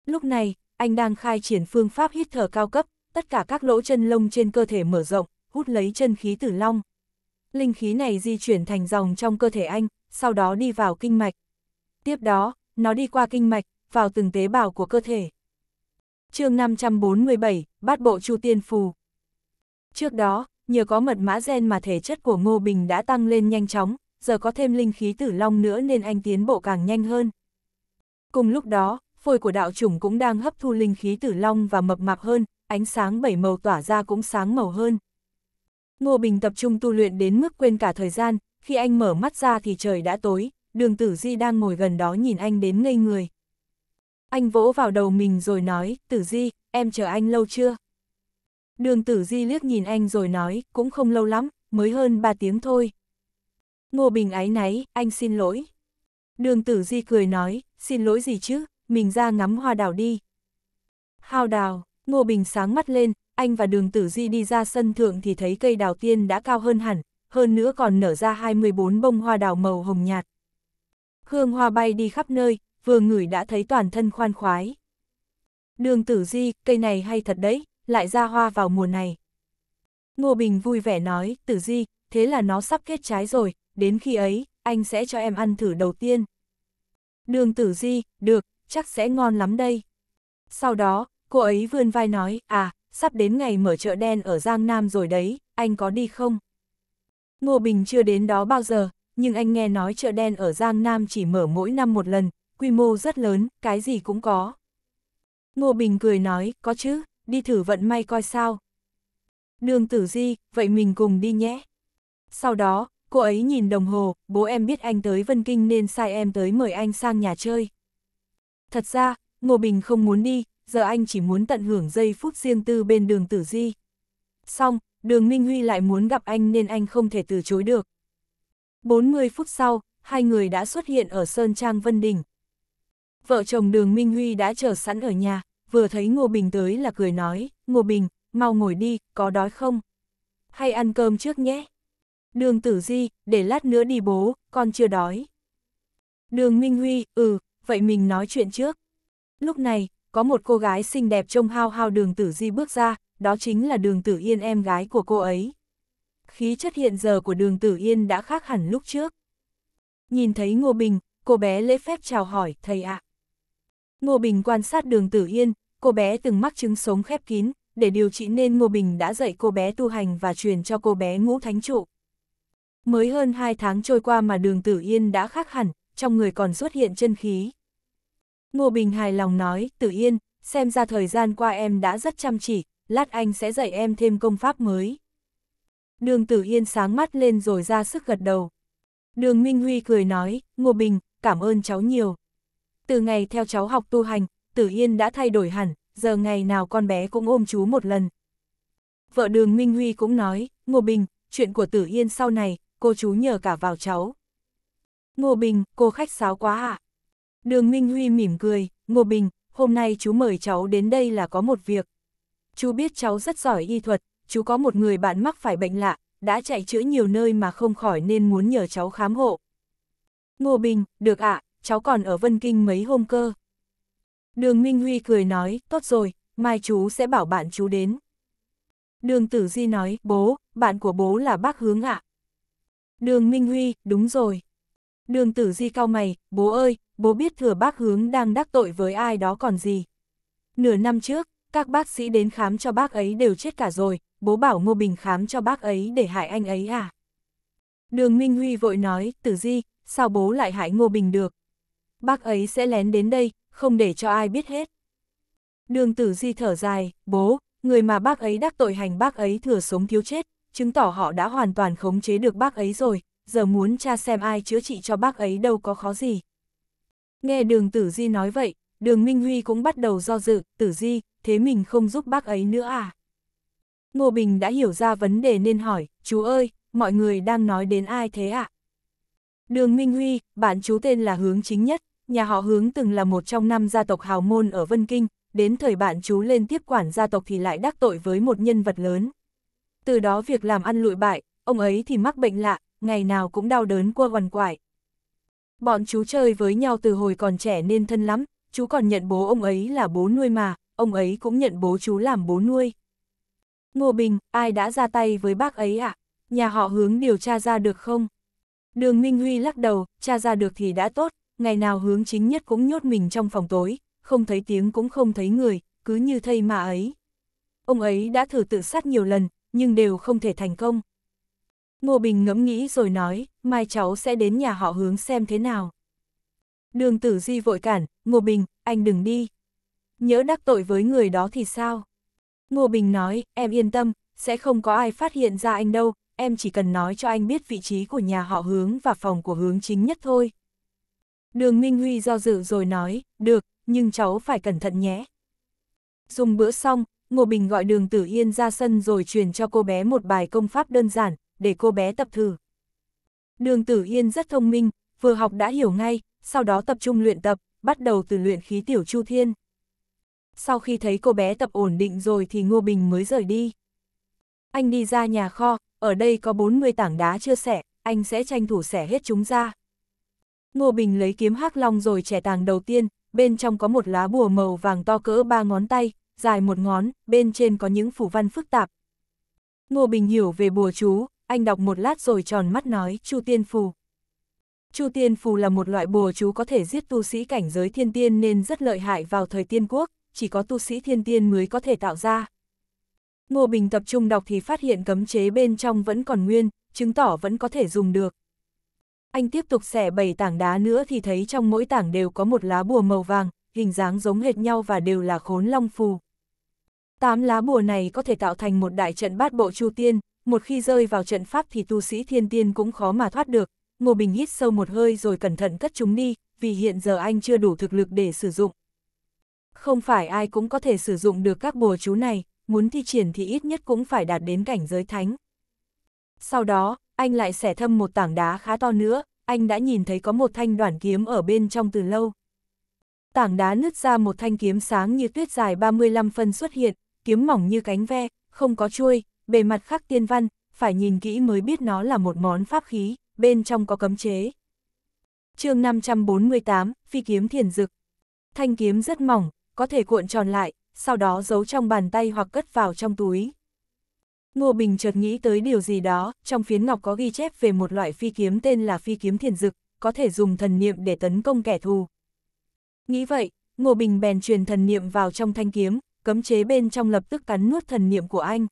Lúc này, anh đang khai triển phương pháp hít thở cao cấp, tất cả các lỗ chân lông trên cơ thể mở rộng, hút lấy chân khí tử long linh khí này di chuyển thành dòng trong cơ thể anh, sau đó đi vào kinh mạch. Tiếp đó, nó đi qua kinh mạch, vào từng tế bào của cơ thể. chương 547, Bát Bộ Chu Tiên Phù Trước đó, nhờ có mật mã gen mà thể chất của Ngô Bình đã tăng lên nhanh chóng, giờ có thêm linh khí tử long nữa nên anh tiến bộ càng nhanh hơn. Cùng lúc đó, phôi của đạo chủng cũng đang hấp thu linh khí tử long và mập mạp hơn, ánh sáng bảy màu tỏa ra cũng sáng màu hơn. Ngô Bình tập trung tu luyện đến mức quên cả thời gian, khi anh mở mắt ra thì trời đã tối, đường tử di đang ngồi gần đó nhìn anh đến ngây người. Anh vỗ vào đầu mình rồi nói, tử di, em chờ anh lâu chưa? Đường tử di liếc nhìn anh rồi nói, cũng không lâu lắm, mới hơn 3 tiếng thôi. Ngô Bình ái náy, anh xin lỗi. Đường tử di cười nói, xin lỗi gì chứ, mình ra ngắm hoa đào đi. Hào đào, Ngô Bình sáng mắt lên, anh và đường tử di đi ra sân thượng thì thấy cây đào tiên đã cao hơn hẳn, hơn nữa còn nở ra 24 bông hoa đào màu hồng nhạt. Hương hoa bay đi khắp nơi, vừa ngửi đã thấy toàn thân khoan khoái. Đường tử di, cây này hay thật đấy, lại ra hoa vào mùa này. Ngô Bình vui vẻ nói, tử di, thế là nó sắp kết trái rồi, đến khi ấy, anh sẽ cho em ăn thử đầu tiên. Đường tử di, được, chắc sẽ ngon lắm đây. Sau đó, cô ấy vươn vai nói, à, sắp đến ngày mở chợ đen ở Giang Nam rồi đấy, anh có đi không? Ngô Bình chưa đến đó bao giờ, nhưng anh nghe nói chợ đen ở Giang Nam chỉ mở mỗi năm một lần, quy mô rất lớn, cái gì cũng có. Ngô Bình cười nói, có chứ, đi thử vận may coi sao. Đường tử di, vậy mình cùng đi nhé. Sau đó, cô ấy nhìn đồng hồ, bố em biết anh tới Vân Kinh nên sai em tới mời anh sang nhà chơi. Thật ra, Ngô Bình không muốn đi, giờ anh chỉ muốn tận hưởng giây phút riêng tư bên đường tử di. Xong, đường Minh Huy lại muốn gặp anh nên anh không thể từ chối được. 40 phút sau, hai người đã xuất hiện ở Sơn Trang Vân Đình. Vợ chồng đường Minh Huy đã chờ sẵn ở nhà, vừa thấy Ngô Bình tới là cười nói, Ngô Bình, mau ngồi đi, có đói không? Hay ăn cơm trước nhé? Đường tử di, để lát nữa đi bố, con chưa đói. Đường Minh Huy, ừ, vậy mình nói chuyện trước. Lúc này, có một cô gái xinh đẹp trông hao hao đường tử di bước ra, đó chính là đường tử yên em gái của cô ấy. Khí chất hiện giờ của đường tử yên đã khác hẳn lúc trước. Nhìn thấy Ngô Bình, cô bé lễ phép chào hỏi, thầy ạ. Ngô Bình quan sát đường tử yên, cô bé từng mắc chứng sống khép kín, để điều trị nên Ngô Bình đã dạy cô bé tu hành và truyền cho cô bé ngũ thánh trụ. Mới hơn 2 tháng trôi qua mà đường tử yên đã khác hẳn, trong người còn xuất hiện chân khí. Ngô Bình hài lòng nói, Tử Yên, xem ra thời gian qua em đã rất chăm chỉ, lát anh sẽ dạy em thêm công pháp mới. Đường Tử Yên sáng mắt lên rồi ra sức gật đầu. Đường Minh Huy cười nói, Ngô Bình, cảm ơn cháu nhiều. Từ ngày theo cháu học tu hành, Tử Yên đã thay đổi hẳn, giờ ngày nào con bé cũng ôm chú một lần. Vợ đường Minh Huy cũng nói, Ngô Bình, chuyện của Tử Yên sau này, cô chú nhờ cả vào cháu. Ngô Bình, cô khách sáo quá ạ. À? Đường Minh Huy mỉm cười, Ngô Bình, hôm nay chú mời cháu đến đây là có một việc. Chú biết cháu rất giỏi y thuật, chú có một người bạn mắc phải bệnh lạ, đã chạy chữa nhiều nơi mà không khỏi nên muốn nhờ cháu khám hộ. Ngô Bình, được ạ, cháu còn ở Vân Kinh mấy hôm cơ. Đường Minh Huy cười nói, tốt rồi, mai chú sẽ bảo bạn chú đến. Đường Tử Di nói, bố, bạn của bố là bác hướng ạ. Đường Minh Huy, đúng rồi. Đường tử di cao mày, bố ơi, bố biết thừa bác hướng đang đắc tội với ai đó còn gì. Nửa năm trước, các bác sĩ đến khám cho bác ấy đều chết cả rồi, bố bảo Ngô Bình khám cho bác ấy để hại anh ấy à? Đường Minh Huy vội nói, tử di, sao bố lại hại Ngô Bình được? Bác ấy sẽ lén đến đây, không để cho ai biết hết. Đường tử di thở dài, bố, người mà bác ấy đắc tội hành bác ấy thừa sống thiếu chết, chứng tỏ họ đã hoàn toàn khống chế được bác ấy rồi, giờ muốn cha xem ai chữa trị cho bác ấy đâu có khó gì. Nghe đường tử di nói vậy, đường Minh Huy cũng bắt đầu do dự, tử di, thế mình không giúp bác ấy nữa à? Ngô Bình đã hiểu ra vấn đề nên hỏi, chú ơi, mọi người đang nói đến ai thế ạ? À? Đường Minh Huy, bạn chú tên là Hướng Chính Nhất, nhà họ Hướng từng là một trong năm gia tộc hào môn ở Vân Kinh, đến thời bạn chú lên tiếp quản gia tộc thì lại đắc tội với một nhân vật lớn. Từ đó việc làm ăn lụi bại, ông ấy thì mắc bệnh lạ, ngày nào cũng đau đớn qua quằn quại. Bọn chú chơi với nhau từ hồi còn trẻ nên thân lắm, chú còn nhận bố ông ấy là bố nuôi mà, ông ấy cũng nhận bố chú làm bố nuôi. Ngô Bình, ai đã ra tay với bác ấy ạ? À? Nhà họ hướng điều tra ra được không? Đường Minh Huy lắc đầu, tra ra được thì đã tốt, ngày nào hướng chính nhất cũng nhốt mình trong phòng tối, không thấy tiếng cũng không thấy người, cứ như thây mà ấy. Ông ấy đã thử tự sát nhiều lần, nhưng đều không thể thành công. Ngô Bình ngẫm nghĩ rồi nói, mai cháu sẽ đến nhà họ hướng xem thế nào. Đường tử di vội cản, Ngô Bình, anh đừng đi. Nhớ đắc tội với người đó thì sao? Ngô Bình nói, em yên tâm, sẽ không có ai phát hiện ra anh đâu, em chỉ cần nói cho anh biết vị trí của nhà họ hướng và phòng của hướng chính nhất thôi. Đường Minh Huy do dự rồi nói, được, nhưng cháu phải cẩn thận nhé. Dùng bữa xong, Ngô Bình gọi đường Tử Yên ra sân rồi truyền cho cô bé một bài công pháp đơn giản, để cô bé tập thử. Đường Tử Yên rất thông minh, vừa học đã hiểu ngay, sau đó tập trung luyện tập, bắt đầu từ luyện khí tiểu chu thiên. Sau khi thấy cô bé tập ổn định rồi thì Ngô Bình mới rời đi. Anh đi ra nhà kho, ở đây có 40 tảng đá chưa xẻ, anh sẽ tranh thủ xẻ hết chúng ra. Ngô Bình lấy kiếm hắc long rồi trẻ tàng đầu tiên, bên trong có một lá bùa màu vàng to cỡ ba ngón tay, dài một ngón, bên trên có những phủ văn phức tạp. Ngô Bình hiểu về bùa chú, anh đọc một lát rồi tròn mắt nói Chu Tiên Phù. Chu Tiên Phù là một loại bùa chú có thể giết tu sĩ cảnh giới thiên tiên nên rất lợi hại vào thời tiên quốc, chỉ có tu sĩ thiên tiên mới có thể tạo ra. Ngô Bình tập trung đọc thì phát hiện cấm chế bên trong vẫn còn nguyên, chứng tỏ vẫn có thể dùng được. Anh tiếp tục xẻ bảy tảng đá nữa thì thấy trong mỗi tảng đều có một lá bùa màu vàng, hình dáng giống hệt nhau và đều là khốn long phù. Tám lá bùa này có thể tạo thành một đại trận bát bộ chu tiên, một khi rơi vào trận pháp thì tu sĩ thiên tiên cũng khó mà thoát được. Ngô Bình hít sâu một hơi rồi cẩn thận cất chúng đi, vì hiện giờ anh chưa đủ thực lực để sử dụng. Không phải ai cũng có thể sử dụng được các bùa chú này, muốn thi triển thì ít nhất cũng phải đạt đến cảnh giới thánh. Sau đó, anh lại xẻ thâm một tảng đá khá to nữa, anh đã nhìn thấy có một thanh đoạn kiếm ở bên trong từ lâu. Tảng đá nứt ra một thanh kiếm sáng như tuyết dài 35 phân xuất hiện, kiếm mỏng như cánh ve, không có chuôi, bề mặt khắc tiên văn, phải nhìn kỹ mới biết nó là một món pháp khí, bên trong có cấm chế. chương 548, Phi kiếm thiền dực. Thanh kiếm rất mỏng, có thể cuộn tròn lại, sau đó giấu trong bàn tay hoặc cất vào trong túi. Ngô Bình chợt nghĩ tới điều gì đó, trong phiến ngọc có ghi chép về một loại phi kiếm tên là phi kiếm thiền dực, có thể dùng thần niệm để tấn công kẻ thù. Nghĩ vậy, Ngô Bình bèn truyền thần niệm vào trong thanh kiếm, cấm chế bên trong lập tức cắn nuốt thần niệm của anh.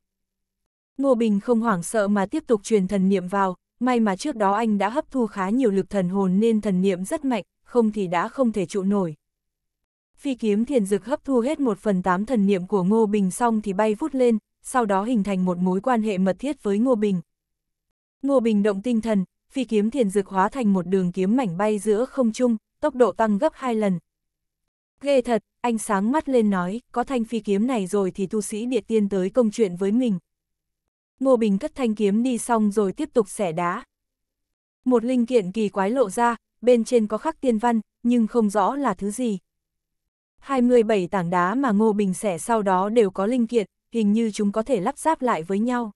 Ngô Bình không hoảng sợ mà tiếp tục truyền thần niệm vào, may mà trước đó anh đã hấp thu khá nhiều lực thần hồn nên thần niệm rất mạnh, không thì đã không thể trụ nổi. Phi kiếm thiền dực hấp thu hết một phần tám thần niệm của Ngô Bình xong thì bay vút lên, sau đó hình thành một mối quan hệ mật thiết với Ngô Bình. Ngô Bình động tinh thần, phi kiếm thiền dực hóa thành một đường kiếm mảnh bay giữa không trung, tốc độ tăng gấp hai lần. Ghê thật, anh sáng mắt lên nói, có thanh phi kiếm này rồi thì tu sĩ địa tiên tới công chuyện với mình. Ngô Bình cất thanh kiếm đi xong rồi tiếp tục xẻ đá. Một linh kiện kỳ quái lộ ra, bên trên có khắc tiên văn, nhưng không rõ là thứ gì. 27 tảng đá mà Ngô Bình xẻ sau đó đều có linh kiện, hình như chúng có thể lắp ráp lại với nhau.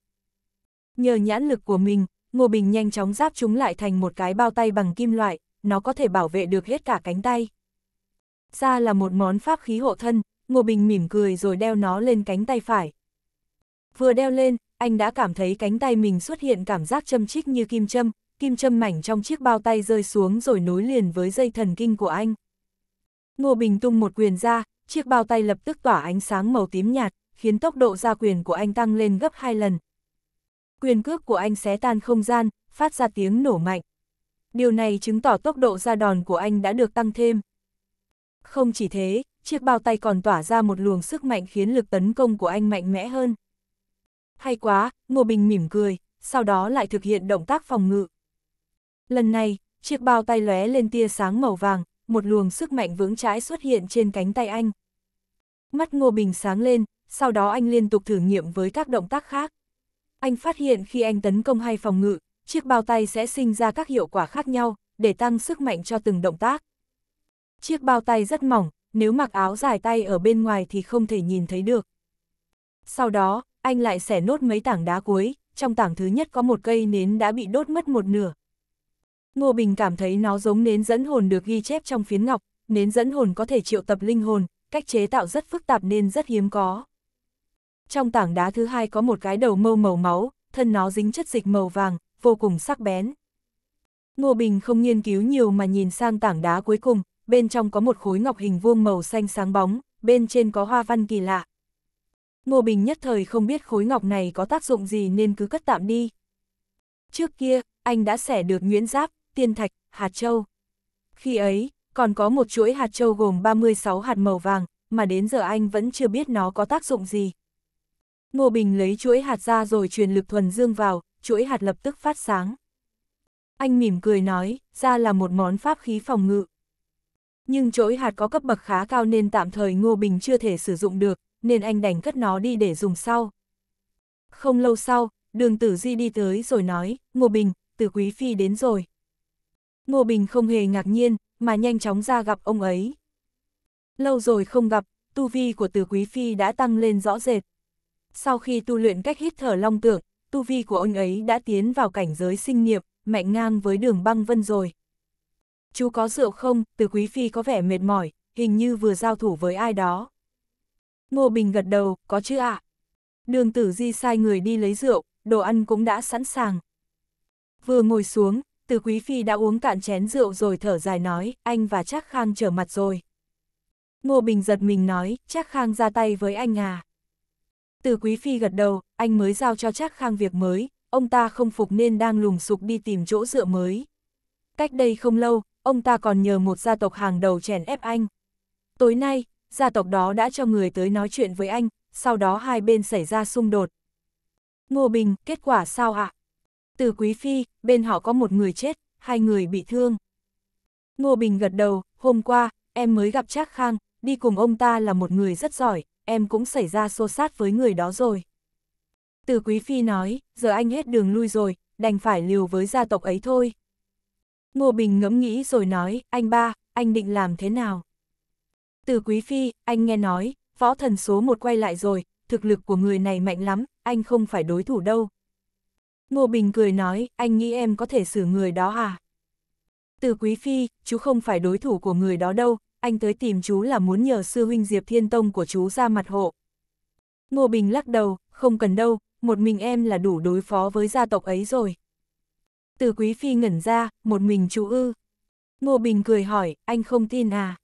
Nhờ nhãn lực của mình, Ngô Bình nhanh chóng ráp chúng lại thành một cái bao tay bằng kim loại, nó có thể bảo vệ được hết cả cánh tay. Ra là một món pháp khí hộ thân, Ngô Bình mỉm cười rồi đeo nó lên cánh tay phải. Vừa đeo lên, anh đã cảm thấy cánh tay mình xuất hiện cảm giác châm chích như kim châm, kim châm mảnh trong chiếc bao tay rơi xuống rồi nối liền với dây thần kinh của anh. Ngô Bình tung một quyền ra, chiếc bao tay lập tức tỏa ánh sáng màu tím nhạt, khiến tốc độ ra quyền của anh tăng lên gấp hai lần. Quyền cước của anh xé tan không gian, phát ra tiếng nổ mạnh. Điều này chứng tỏ tốc độ ra đòn của anh đã được tăng thêm. Không chỉ thế, chiếc bao tay còn tỏa ra một luồng sức mạnh khiến lực tấn công của anh mạnh mẽ hơn hay quá, Ngô Bình mỉm cười, sau đó lại thực hiện động tác phòng ngự. Lần này, chiếc bao tay lóe lên tia sáng màu vàng, một luồng sức mạnh vững chãi xuất hiện trên cánh tay anh. Mắt Ngô Bình sáng lên, sau đó anh liên tục thử nghiệm với các động tác khác. Anh phát hiện khi anh tấn công hay phòng ngự, chiếc bao tay sẽ sinh ra các hiệu quả khác nhau, để tăng sức mạnh cho từng động tác. Chiếc bao tay rất mỏng, nếu mặc áo dài tay ở bên ngoài thì không thể nhìn thấy được. Sau đó, anh lại xẻ nốt mấy tảng đá cuối, trong tảng thứ nhất có một cây nến đã bị đốt mất một nửa. Ngô Bình cảm thấy nó giống nến dẫn hồn được ghi chép trong phiến ngọc, nến dẫn hồn có thể triệu tập linh hồn, cách chế tạo rất phức tạp nên rất hiếm có. Trong tảng đá thứ hai có một cái đầu mâu màu máu, thân nó dính chất dịch màu vàng, vô cùng sắc bén. Ngô Bình không nghiên cứu nhiều mà nhìn sang tảng đá cuối cùng, bên trong có một khối ngọc hình vuông màu xanh sáng bóng, bên trên có hoa văn kỳ lạ. Ngô Bình nhất thời không biết khối ngọc này có tác dụng gì nên cứ cất tạm đi. Trước kia, anh đã xẻ được Nguyễn Giáp, Tiên Thạch, Hạt Châu. Khi ấy, còn có một chuỗi hạt châu gồm 36 hạt màu vàng, mà đến giờ anh vẫn chưa biết nó có tác dụng gì. Ngô Bình lấy chuỗi hạt ra rồi truyền lực thuần dương vào, chuỗi hạt lập tức phát sáng. Anh mỉm cười nói, ra là một món pháp khí phòng ngự. Nhưng chuỗi hạt có cấp bậc khá cao nên tạm thời Ngô Bình chưa thể sử dụng được, nên anh đành cất nó đi để dùng sau. Không lâu sau, đường tử di đi tới rồi nói, Ngô Bình, Từ quý phi đến rồi. Ngô Bình không hề ngạc nhiên, mà nhanh chóng ra gặp ông ấy. Lâu rồi không gặp, tu vi của Từ quý phi đã tăng lên rõ rệt. Sau khi tu luyện cách hít thở long tượng, tu vi của ông ấy đã tiến vào cảnh giới sinh Niệm, mạnh ngang với đường băng vân rồi. Chú có rượu không? Từ quý phi có vẻ mệt mỏi, hình như vừa giao thủ với ai đó. Ngô Bình gật đầu, có chứ ạ. À? Đường tử di sai người đi lấy rượu, đồ ăn cũng đã sẵn sàng. Vừa ngồi xuống, từ quý phi đã uống cạn chén rượu rồi thở dài nói, anh và Trác Khang trở mặt rồi. Ngô Bình giật mình nói, Trác Khang ra tay với anh à. Từ quý phi gật đầu, anh mới giao cho Trác Khang việc mới, ông ta không phục nên đang lùng sục đi tìm chỗ dựa mới. Cách đây không lâu, ông ta còn nhờ một gia tộc hàng đầu chèn ép anh. Tối nay, gia tộc đó đã cho người tới nói chuyện với anh, sau đó hai bên xảy ra xung đột. Ngô Bình, kết quả sao ạ? Từ Quý Phi, bên họ có một người chết, hai người bị thương. Ngô Bình gật đầu, hôm qua, em mới gặp Trác Khang, đi cùng ông ta là một người rất giỏi, em cũng xảy ra xô sát với người đó rồi. Từ Quý Phi nói, giờ anh hết đường lui rồi, đành phải liều với gia tộc ấy thôi. Ngô Bình ngẫm nghĩ rồi nói, anh ba, anh định làm thế nào? Từ Quý Phi, anh nghe nói, võ thần số một quay lại rồi, thực lực của người này mạnh lắm, anh không phải đối thủ đâu. Ngô Bình cười nói, anh nghĩ em có thể xử người đó à? Từ Quý Phi, chú không phải đối thủ của người đó đâu, anh tới tìm chú là muốn nhờ sư huynh Diệp Thiên Tông của chú ra mặt hộ. Ngô Bình lắc đầu, không cần đâu, một mình em là đủ đối phó với gia tộc ấy rồi. Từ Quý Phi ngẩn ra, một mình chú ư. Ngô Bình cười hỏi, anh không tin à?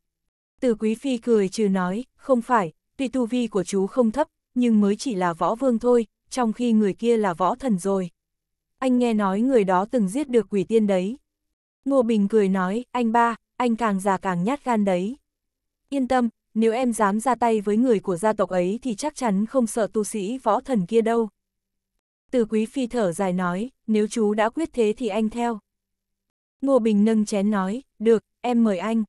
Từ quý phi cười trừ nói, không phải, tuy tu vi của chú không thấp, nhưng mới chỉ là võ vương thôi, trong khi người kia là võ thần rồi. Anh nghe nói người đó từng giết được quỷ tiên đấy. Ngô Bình cười nói, anh ba, anh càng già càng nhát gan đấy. Yên tâm, nếu em dám ra tay với người của gia tộc ấy thì chắc chắn không sợ tu sĩ võ thần kia đâu. Từ quý phi thở dài nói, nếu chú đã quyết thế thì anh theo. Ngô Bình nâng chén nói, được, em mời anh.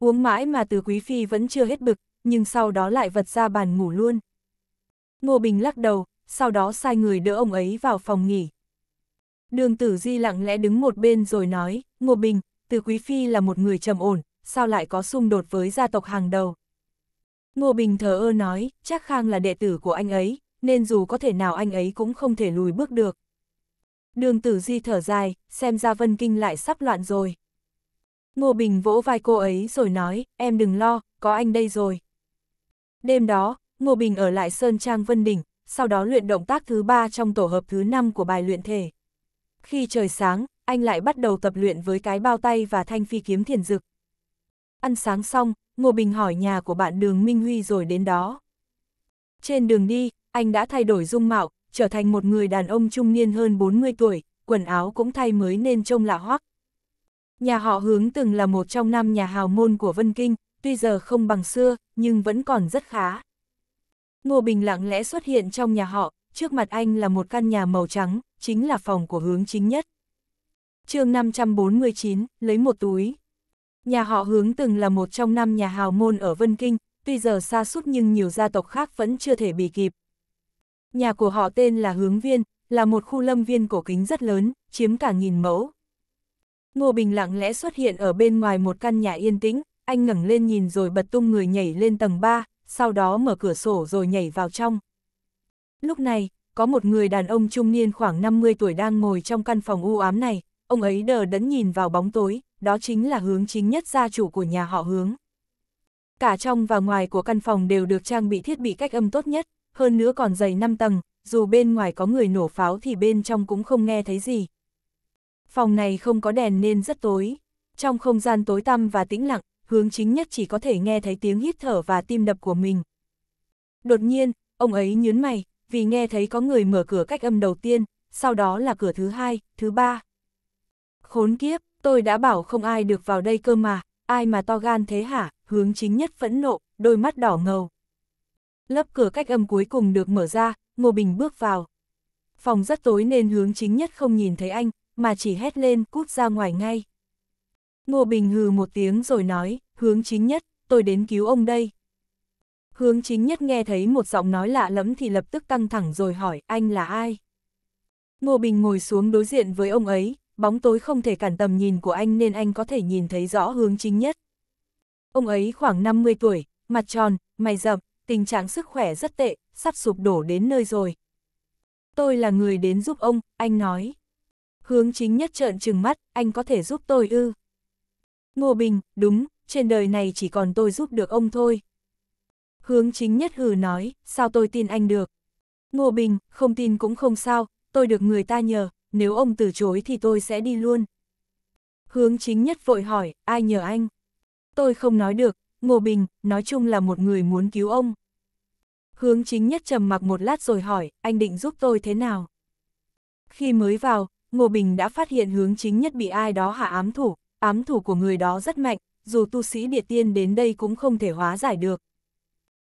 Uống mãi mà từ quý phi vẫn chưa hết bực, nhưng sau đó lại vật ra bàn ngủ luôn. Ngô Bình lắc đầu, sau đó sai người đỡ ông ấy vào phòng nghỉ. Đường tử di lặng lẽ đứng một bên rồi nói, Ngô Bình, từ quý phi là một người trầm ổn, sao lại có xung đột với gia tộc hàng đầu. Ngô Bình thờ ơ nói, chắc Khang là đệ tử của anh ấy, nên dù có thể nào anh ấy cũng không thể lùi bước được. Đường tử di thở dài, xem ra Vân Kinh lại sắp loạn rồi. Ngô Bình vỗ vai cô ấy rồi nói, em đừng lo, có anh đây rồi. Đêm đó, Ngô Bình ở lại Sơn Trang Vân Đỉnh, sau đó luyện động tác thứ ba trong tổ hợp thứ năm của bài luyện thể. Khi trời sáng, anh lại bắt đầu tập luyện với cái bao tay và thanh phi kiếm thiền dực. Ăn sáng xong, Ngô Bình hỏi nhà của bạn đường Minh Huy rồi đến đó. Trên đường đi, anh đã thay đổi dung mạo, trở thành một người đàn ông trung niên hơn 40 tuổi, quần áo cũng thay mới nên trông lạ hoắc, Nhà họ hướng từng là một trong năm nhà hào môn của Vân Kinh, tuy giờ không bằng xưa, nhưng vẫn còn rất khá. Ngô Bình lặng lẽ xuất hiện trong nhà họ, trước mặt anh là một căn nhà màu trắng, chính là phòng của hướng chính nhất. chương 549, lấy một túi. Nhà họ hướng từng là một trong năm nhà hào môn ở Vân Kinh, tuy giờ xa sút nhưng nhiều gia tộc khác vẫn chưa thể bị kịp. Nhà của họ tên là Hướng Viên, là một khu lâm viên cổ kính rất lớn, chiếm cả nghìn mẫu, Ngô Bình lặng lẽ xuất hiện ở bên ngoài một căn nhà yên tĩnh, anh ngẩng lên nhìn rồi bật tung người nhảy lên tầng 3, sau đó mở cửa sổ rồi nhảy vào trong. Lúc này, có một người đàn ông trung niên khoảng 50 tuổi đang ngồi trong căn phòng u ám này, ông ấy đờ đẫn nhìn vào bóng tối, đó chính là hướng chính nhất gia chủ của nhà họ hướng. Cả trong và ngoài của căn phòng đều được trang bị thiết bị cách âm tốt nhất, hơn nữa còn dày 5 tầng, dù bên ngoài có người nổ pháo thì bên trong cũng không nghe thấy gì, Phòng này không có đèn nên rất tối. Trong không gian tối tăm và tĩnh lặng, hướng chính nhất chỉ có thể nghe thấy tiếng hít thở và tim đập của mình. Đột nhiên, ông ấy nhớn mày, vì nghe thấy có người mở cửa cách âm đầu tiên, sau đó là cửa thứ hai, thứ ba. Khốn kiếp, tôi đã bảo không ai được vào đây cơ mà, ai mà to gan thế hả, hướng chính nhất phẫn nộ, đôi mắt đỏ ngầu. Lớp cửa cách âm cuối cùng được mở ra, Ngô Bình bước vào. Phòng rất tối nên hướng chính nhất không nhìn thấy anh, mà chỉ hét lên cút ra ngoài ngay. Ngô Bình hừ một tiếng rồi nói, hướng chính nhất, tôi đến cứu ông đây. Hướng chính nhất nghe thấy một giọng nói lạ lẫm thì lập tức căng thẳng rồi hỏi, anh là ai? Ngô Bình ngồi xuống đối diện với ông ấy, bóng tối không thể cản tầm nhìn của anh nên anh có thể nhìn thấy rõ hướng chính nhất. Ông ấy khoảng 50 tuổi, mặt tròn, mày rậm, tình trạng sức khỏe rất tệ, sắp sụp đổ đến nơi rồi. Tôi là người đến giúp ông, anh nói. Hướng chính nhất trợn trừng mắt, anh có thể giúp tôi ư? Ngô Bình, đúng, trên đời này chỉ còn tôi giúp được ông thôi. Hướng chính nhất hừ nói, sao tôi tin anh được? Ngô Bình, không tin cũng không sao, tôi được người ta nhờ, nếu ông từ chối thì tôi sẽ đi luôn. Hướng chính nhất vội hỏi, ai nhờ anh? Tôi không nói được, Ngô Bình, nói chung là một người muốn cứu ông. Hướng chính nhất trầm mặc một lát rồi hỏi, anh định giúp tôi thế nào? Khi mới vào, Ngô Bình đã phát hiện hướng chính nhất bị ai đó hạ ám thủ, ám thủ của người đó rất mạnh, dù tu sĩ địa tiên đến đây cũng không thể hóa giải được.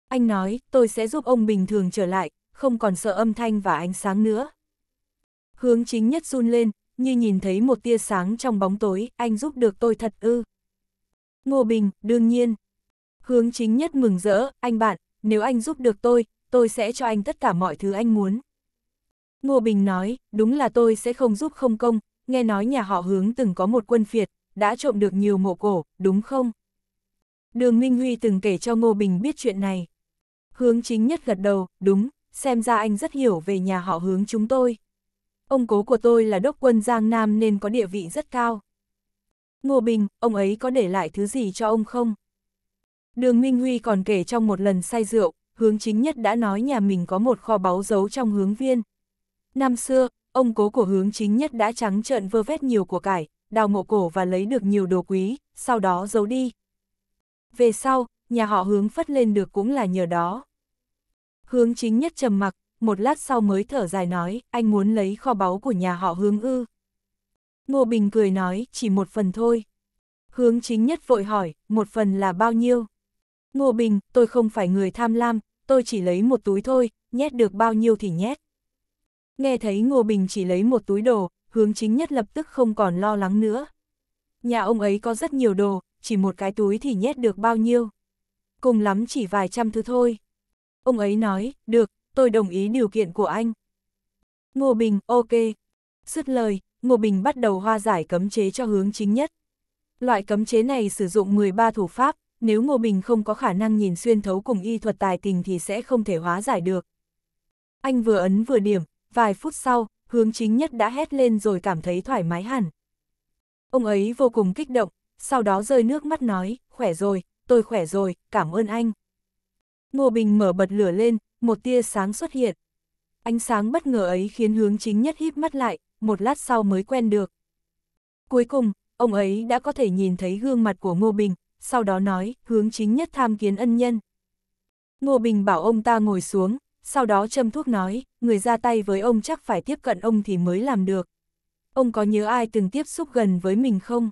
Anh nói, tôi sẽ giúp ông bình thường trở lại, không còn sợ âm thanh và ánh sáng nữa. Hướng chính nhất run lên, như nhìn thấy một tia sáng trong bóng tối, anh giúp được tôi thật ư. Ngô Bình, đương nhiên. Hướng chính nhất mừng rỡ, anh bạn, nếu anh giúp được tôi, tôi sẽ cho anh tất cả mọi thứ anh muốn. Ngô Bình nói, đúng là tôi sẽ không giúp không công, nghe nói nhà họ hướng từng có một quân phiệt, đã trộm được nhiều mộ cổ, đúng không? Đường Minh Huy từng kể cho Ngô Bình biết chuyện này. Hướng chính nhất gật đầu, đúng, xem ra anh rất hiểu về nhà họ hướng chúng tôi. Ông cố của tôi là đốc quân Giang Nam nên có địa vị rất cao. Ngô Bình, ông ấy có để lại thứ gì cho ông không? Đường Minh Huy còn kể trong một lần say rượu, hướng chính nhất đã nói nhà mình có một kho báu giấu trong hướng viên. Năm xưa, ông cố của hướng chính nhất đã trắng trợn vơ vét nhiều của cải, đào mộ cổ và lấy được nhiều đồ quý, sau đó giấu đi. Về sau, nhà họ hướng phất lên được cũng là nhờ đó. Hướng chính nhất trầm mặc, một lát sau mới thở dài nói, anh muốn lấy kho báu của nhà họ hướng ư. Ngô Bình cười nói, chỉ một phần thôi. Hướng chính nhất vội hỏi, một phần là bao nhiêu? Ngô Bình, tôi không phải người tham lam, tôi chỉ lấy một túi thôi, nhét được bao nhiêu thì nhét. Nghe thấy Ngô Bình chỉ lấy một túi đồ, hướng chính nhất lập tức không còn lo lắng nữa. Nhà ông ấy có rất nhiều đồ, chỉ một cái túi thì nhét được bao nhiêu. Cùng lắm chỉ vài trăm thứ thôi. Ông ấy nói, được, tôi đồng ý điều kiện của anh. Ngô Bình, ok. Dứt lời, Ngô Bình bắt đầu hoa giải cấm chế cho hướng chính nhất. Loại cấm chế này sử dụng 13 thủ pháp, nếu Ngô Bình không có khả năng nhìn xuyên thấu cùng y thuật tài tình thì sẽ không thể hóa giải được. Anh vừa ấn vừa điểm, vài phút sau, hướng chính nhất đã hét lên rồi cảm thấy thoải mái hẳn. Ông ấy vô cùng kích động, sau đó rơi nước mắt nói, khỏe rồi, tôi khỏe rồi, cảm ơn anh. Ngô Bình mở bật lửa lên, một tia sáng xuất hiện. Ánh sáng bất ngờ ấy khiến hướng chính nhất híp mắt lại, một lát sau mới quen được. Cuối cùng, ông ấy đã có thể nhìn thấy gương mặt của Ngô Bình, sau đó nói, hướng chính nhất tham kiến ân nhân. Ngô Bình bảo ông ta ngồi xuống, sau đó châm thuốc nói, người ra tay với ông chắc phải tiếp cận ông thì mới làm được. Ông có nhớ ai từng tiếp xúc gần với mình không?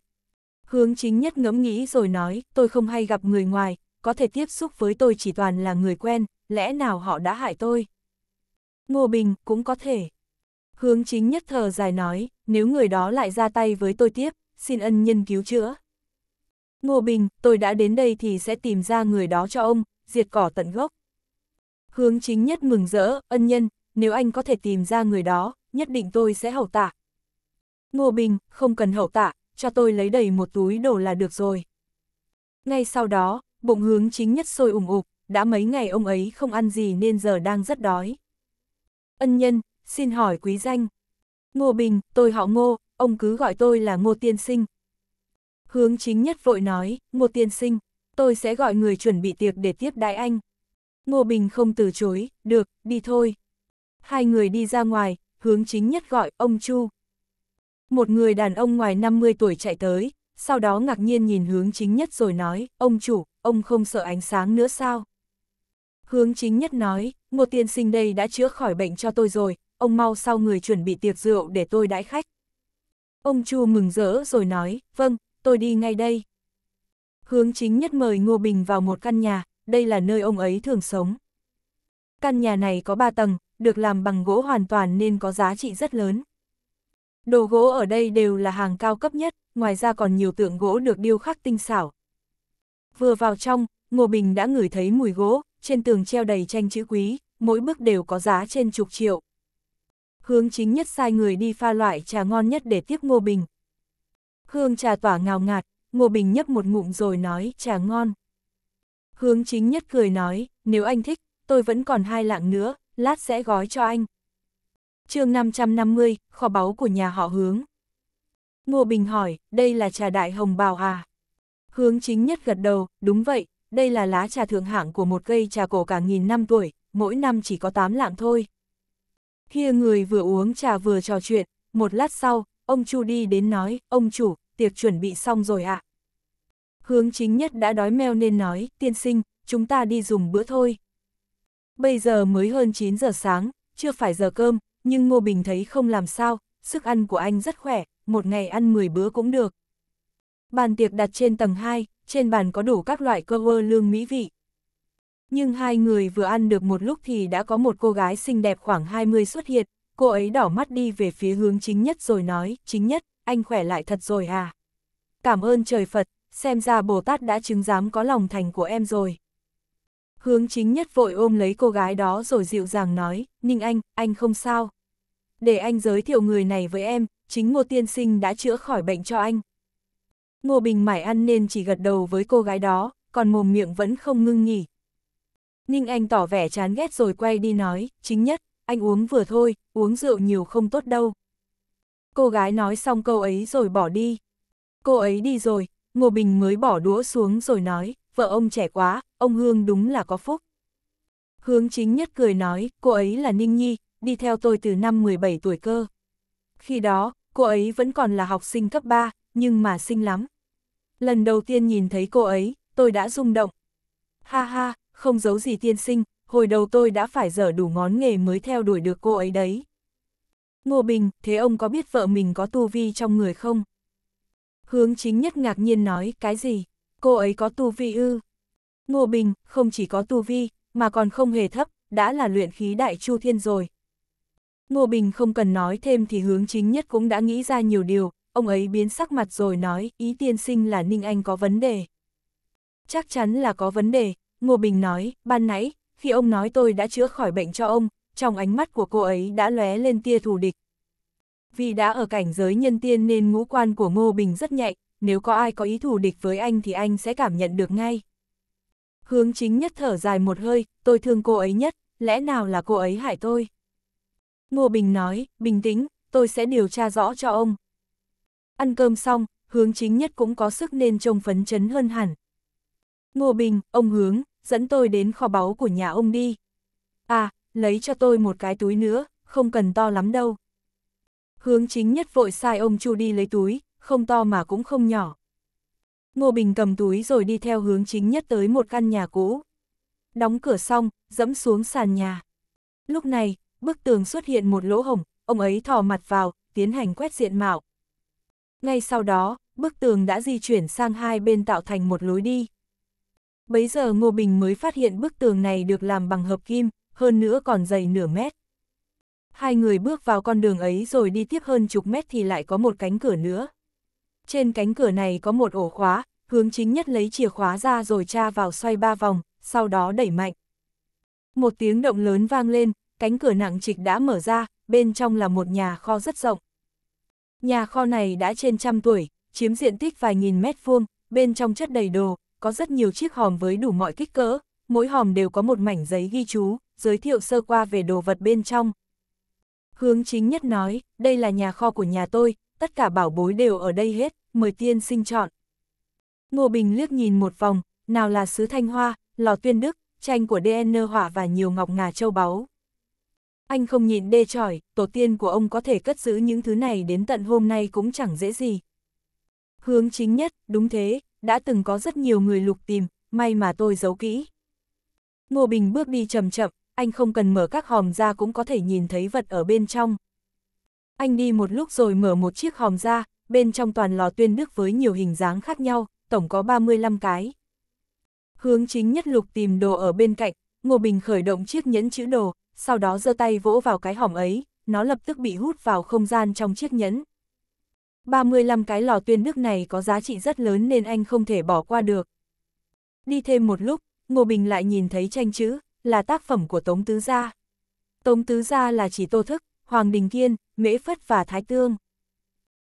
Hướng chính nhất ngẫm nghĩ rồi nói, tôi không hay gặp người ngoài, có thể tiếp xúc với tôi chỉ toàn là người quen, lẽ nào họ đã hại tôi? Ngô Bình cũng có thể. Hướng chính nhất thờ dài nói, nếu người đó lại ra tay với tôi tiếp, xin ân nhân cứu chữa. Ngô Bình, tôi đã đến đây thì sẽ tìm ra người đó cho ông, diệt cỏ tận gốc. Hướng chính nhất mừng rỡ, ân nhân, nếu anh có thể tìm ra người đó, nhất định tôi sẽ hậu tạ. Ngô Bình, không cần hậu tạ, cho tôi lấy đầy một túi đồ là được rồi. Ngay sau đó, bụng hướng chính nhất sôi ủng ục, đã mấy ngày ông ấy không ăn gì nên giờ đang rất đói. Ân nhân, xin hỏi quý danh. Ngô Bình, tôi họ Ngô, ông cứ gọi tôi là Ngô Tiên Sinh. Hướng chính nhất vội nói, Ngô Tiên Sinh, tôi sẽ gọi người chuẩn bị tiệc để tiếp đái anh. Ngô Bình không từ chối, được, đi thôi. Hai người đi ra ngoài, hướng chính nhất gọi, ông Chu. Một người đàn ông ngoài 50 tuổi chạy tới, sau đó ngạc nhiên nhìn hướng chính nhất rồi nói, ông chủ, ông không sợ ánh sáng nữa sao? Hướng chính nhất nói, Ngô tiên sinh đây đã chữa khỏi bệnh cho tôi rồi, ông mau sau người chuẩn bị tiệc rượu để tôi đãi khách. Ông Chu mừng rỡ rồi nói, vâng, tôi đi ngay đây. Hướng chính nhất mời Ngô Bình vào một căn nhà, đây là nơi ông ấy thường sống. Căn nhà này có 3 tầng, được làm bằng gỗ hoàn toàn nên có giá trị rất lớn. Đồ gỗ ở đây đều là hàng cao cấp nhất, ngoài ra còn nhiều tượng gỗ được điêu khắc tinh xảo. Vừa vào trong, Ngô Bình đã ngửi thấy mùi gỗ, trên tường treo đầy tranh chữ quý, mỗi bức đều có giá trên chục triệu. Hướng chính nhất sai người đi pha loại trà ngon nhất để tiếp Ngô Bình. Hương trà tỏa ngào ngạt, Ngô Bình nhấp một ngụm rồi nói trà ngon. Hướng chính nhất cười nói, nếu anh thích, tôi vẫn còn hai lạng nữa, lát sẽ gói cho anh. chương 550, kho báu của nhà họ hướng. Ngô Bình hỏi, đây là trà đại hồng bào à? Hướng chính nhất gật đầu, đúng vậy, đây là lá trà thượng hạng của một cây trà cổ cả nghìn năm tuổi, mỗi năm chỉ có 8 lạng thôi. Kia người vừa uống trà vừa trò chuyện, một lát sau, ông Chu đi đến nói, ông chủ, tiệc chuẩn bị xong rồi ạ. À? hướng chính nhất đã đói meo nên nói, tiên sinh, chúng ta đi dùng bữa thôi. Bây giờ mới hơn 9 giờ sáng, chưa phải giờ cơm, nhưng Ngô Bình thấy không làm sao, sức ăn của anh rất khỏe, một ngày ăn 10 bữa cũng được. Bàn tiệc đặt trên tầng 2, trên bàn có đủ các loại cơ vơ lương mỹ vị. Nhưng hai người vừa ăn được một lúc thì đã có một cô gái xinh đẹp khoảng 20 xuất hiện, cô ấy đỏ mắt đi về phía hướng chính nhất rồi nói, chính nhất, anh khỏe lại thật rồi à. Cảm ơn trời Phật, xem ra Bồ Tát đã chứng giám có lòng thành của em rồi. Hướng chính nhất vội ôm lấy cô gái đó rồi dịu dàng nói, Ninh Anh, anh không sao. Để anh giới thiệu người này với em, chính Ngô Tiên Sinh đã chữa khỏi bệnh cho anh. Ngô Bình mải ăn nên chỉ gật đầu với cô gái đó, còn mồm miệng vẫn không ngưng nghỉ. Ninh Anh tỏ vẻ chán ghét rồi quay đi nói, chính nhất, anh uống vừa thôi, uống rượu nhiều không tốt đâu. Cô gái nói xong câu ấy rồi bỏ đi. Cô ấy đi rồi, Ngô Bình mới bỏ đũa xuống rồi nói, vợ ông trẻ quá, ông Hương đúng là có phúc. Hướng chính nhất cười nói, cô ấy là Ninh Nhi, đi theo tôi từ năm 17 tuổi cơ. Khi đó, cô ấy vẫn còn là học sinh cấp 3, nhưng mà xinh lắm. Lần đầu tiên nhìn thấy cô ấy, tôi đã rung động. Ha ha, không giấu gì tiên sinh, hồi đầu tôi đã phải dở đủ ngón nghề mới theo đuổi được cô ấy đấy. Ngô Bình, thế ông có biết vợ mình có tu vi trong người không? Hướng chính nhất ngạc nhiên nói cái gì, cô ấy có tu vi ư. Ngô Bình không chỉ có tu vi, mà còn không hề thấp, đã là luyện khí đại chu thiên rồi. Ngô Bình không cần nói thêm thì hướng chính nhất cũng đã nghĩ ra nhiều điều, ông ấy biến sắc mặt rồi nói ý tiên sinh là Ninh Anh có vấn đề. Chắc chắn là có vấn đề, Ngô Bình nói, ban nãy, khi ông nói tôi đã chữa khỏi bệnh cho ông, trong ánh mắt của cô ấy đã lóe lên tia thù địch, vì đã ở cảnh giới nhân tiên nên ngũ quan của Ngô Bình rất nhạy, nếu có ai có ý thù địch với anh thì anh sẽ cảm nhận được ngay. Hướng chính nhất thở dài một hơi, tôi thương cô ấy nhất, lẽ nào là cô ấy hại tôi? Ngô Bình nói, bình tĩnh, tôi sẽ điều tra rõ cho ông. Ăn cơm xong, hướng chính nhất cũng có sức nên trông phấn chấn hơn hẳn. Ngô Bình, ông hướng, dẫn tôi đến kho báu của nhà ông đi. À, lấy cho tôi một cái túi nữa, không cần to lắm đâu. Hướng chính nhất vội sai ông Chu đi lấy túi, không to mà cũng không nhỏ. Ngô Bình cầm túi rồi đi theo hướng chính nhất tới một căn nhà cũ. Đóng cửa xong, dẫm xuống sàn nhà. Lúc này, bức tường xuất hiện một lỗ hổng, ông ấy thò mặt vào, tiến hành quét diện mạo. Ngay sau đó, bức tường đã di chuyển sang hai bên tạo thành một lối đi. Bấy giờ Ngô Bình mới phát hiện bức tường này được làm bằng hợp kim, hơn nữa còn dày nửa mét hai người bước vào con đường ấy rồi đi tiếp hơn chục mét thì lại có một cánh cửa nữa. Trên cánh cửa này có một ổ khóa, hướng chính nhất lấy chìa khóa ra rồi tra vào xoay ba vòng, sau đó đẩy mạnh. Một tiếng động lớn vang lên, cánh cửa nặng trịch đã mở ra, bên trong là một nhà kho rất rộng. Nhà kho này đã trên trăm tuổi, chiếm diện tích vài nghìn mét vuông, bên trong chất đầy đồ, có rất nhiều chiếc hòm với đủ mọi kích cỡ, mỗi hòm đều có một mảnh giấy ghi chú, giới thiệu sơ qua về đồ vật bên trong, Hướng chính nhất nói, đây là nhà kho của nhà tôi, tất cả bảo bối đều ở đây hết, mời tiên sinh chọn. Ngô Bình liếc nhìn một vòng, nào là sứ thanh hoa, lò tuyên đức, tranh của DN họa và nhiều ngọc ngà châu báu. Anh không nhịn đê tròi, tổ tiên của ông có thể cất giữ những thứ này đến tận hôm nay cũng chẳng dễ gì. Hướng chính nhất, đúng thế, đã từng có rất nhiều người lục tìm, may mà tôi giấu kỹ. Ngô Bình bước đi chậm chậm, anh không cần mở các hòm ra cũng có thể nhìn thấy vật ở bên trong. Anh đi một lúc rồi mở một chiếc hòm ra, bên trong toàn lò tuyên đức với nhiều hình dáng khác nhau, tổng có 35 cái. Hướng chính nhất lục tìm đồ ở bên cạnh, Ngô Bình khởi động chiếc nhẫn chữ đồ, sau đó giơ tay vỗ vào cái hòm ấy, nó lập tức bị hút vào không gian trong chiếc nhẫn. 35 cái lò tuyên đức này có giá trị rất lớn nên anh không thể bỏ qua được. Đi thêm một lúc, Ngô Bình lại nhìn thấy tranh chữ, là tác phẩm của Tống Tứ Gia. Tống Tứ Gia là chỉ Tô Thức, Hoàng Đình Kiên, Mễ Phất và Thái Tương.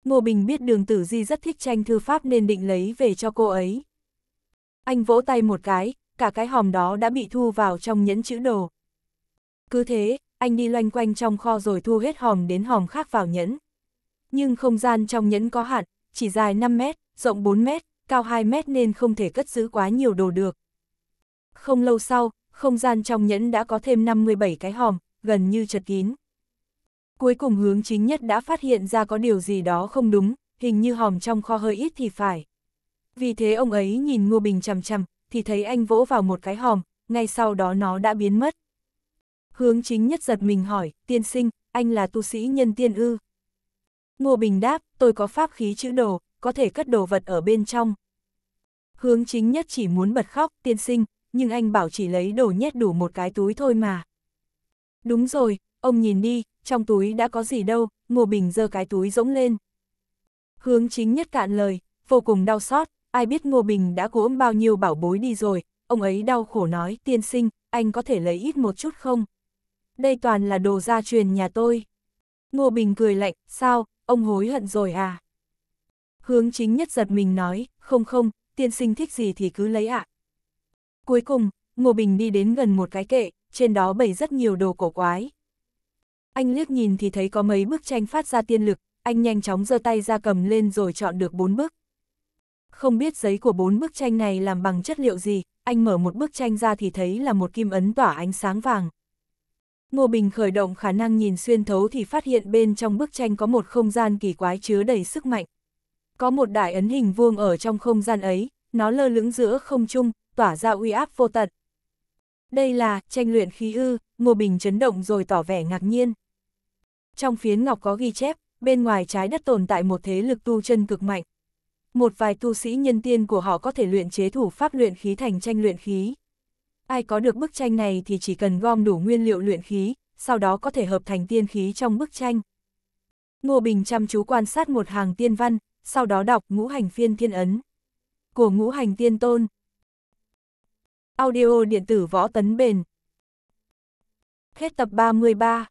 Ngô Bình biết đường tử di rất thích tranh thư pháp nên định lấy về cho cô ấy. Anh vỗ tay một cái, cả cái hòm đó đã bị thu vào trong nhẫn chữ đồ. Cứ thế, anh đi loanh quanh trong kho rồi thu hết hòm đến hòm khác vào nhẫn. Nhưng không gian trong nhẫn có hạn, chỉ dài 5 mét, rộng 4 mét, cao 2 mét nên không thể cất giữ quá nhiều đồ được. Không lâu sau, không gian trong nhẫn đã có thêm 57 cái hòm, gần như chật kín. Cuối cùng hướng chính nhất đã phát hiện ra có điều gì đó không đúng, hình như hòm trong kho hơi ít thì phải. Vì thế ông ấy nhìn Ngô Bình chằm chằm, thì thấy anh vỗ vào một cái hòm, ngay sau đó nó đã biến mất. Hướng chính nhất giật mình hỏi, tiên sinh, anh là tu sĩ nhân tiên ư? Ngô Bình đáp, tôi có pháp khí chữ đồ, có thể cất đồ vật ở bên trong. Hướng chính nhất chỉ muốn bật khóc, tiên sinh, nhưng anh bảo chỉ lấy đồ nhét đủ một cái túi thôi mà. Đúng rồi, ông nhìn đi, trong túi đã có gì đâu, Ngô Bình giơ cái túi rỗng lên. Hướng chính nhất cạn lời, vô cùng đau xót, ai biết Ngô Bình đã cố bao nhiêu bảo bối đi rồi, ông ấy đau khổ nói, tiên sinh, anh có thể lấy ít một chút không? Đây toàn là đồ gia truyền nhà tôi. Ngô Bình cười lạnh, sao, ông hối hận rồi à? Hướng chính nhất giật mình nói, không không, tiên sinh thích gì thì cứ lấy ạ, à, Cuối cùng, Ngô Bình đi đến gần một cái kệ, trên đó bày rất nhiều đồ cổ quái. Anh liếc nhìn thì thấy có mấy bức tranh phát ra tiên lực, anh nhanh chóng giơ tay ra cầm lên rồi chọn được bốn bức. Không biết giấy của bốn bức tranh này làm bằng chất liệu gì, anh mở một bức tranh ra thì thấy là một kim ấn tỏa ánh sáng vàng. Ngô Bình khởi động khả năng nhìn xuyên thấu thì phát hiện bên trong bức tranh có một không gian kỳ quái chứa đầy sức mạnh. Có một đại ấn hình vuông ở trong không gian ấy, nó lơ lửng giữa không trung, tỏa ra uy áp vô tận. Đây là tranh luyện khí ư, Ngô Bình chấn động rồi tỏ vẻ ngạc nhiên. Trong phiến ngọc có ghi chép, bên ngoài trái đất tồn tại một thế lực tu chân cực mạnh. Một vài tu sĩ nhân tiên của họ có thể luyện chế thủ pháp luyện khí thành tranh luyện khí. Ai có được bức tranh này thì chỉ cần gom đủ nguyên liệu luyện khí, sau đó có thể hợp thành tiên khí trong bức tranh. Ngô Bình chăm chú quan sát một hàng tiên văn, sau đó đọc ngũ hành phiên thiên ấn. Của ngũ hành tiên tôn, Audio điện tử võ tấn bền. Hết tập 33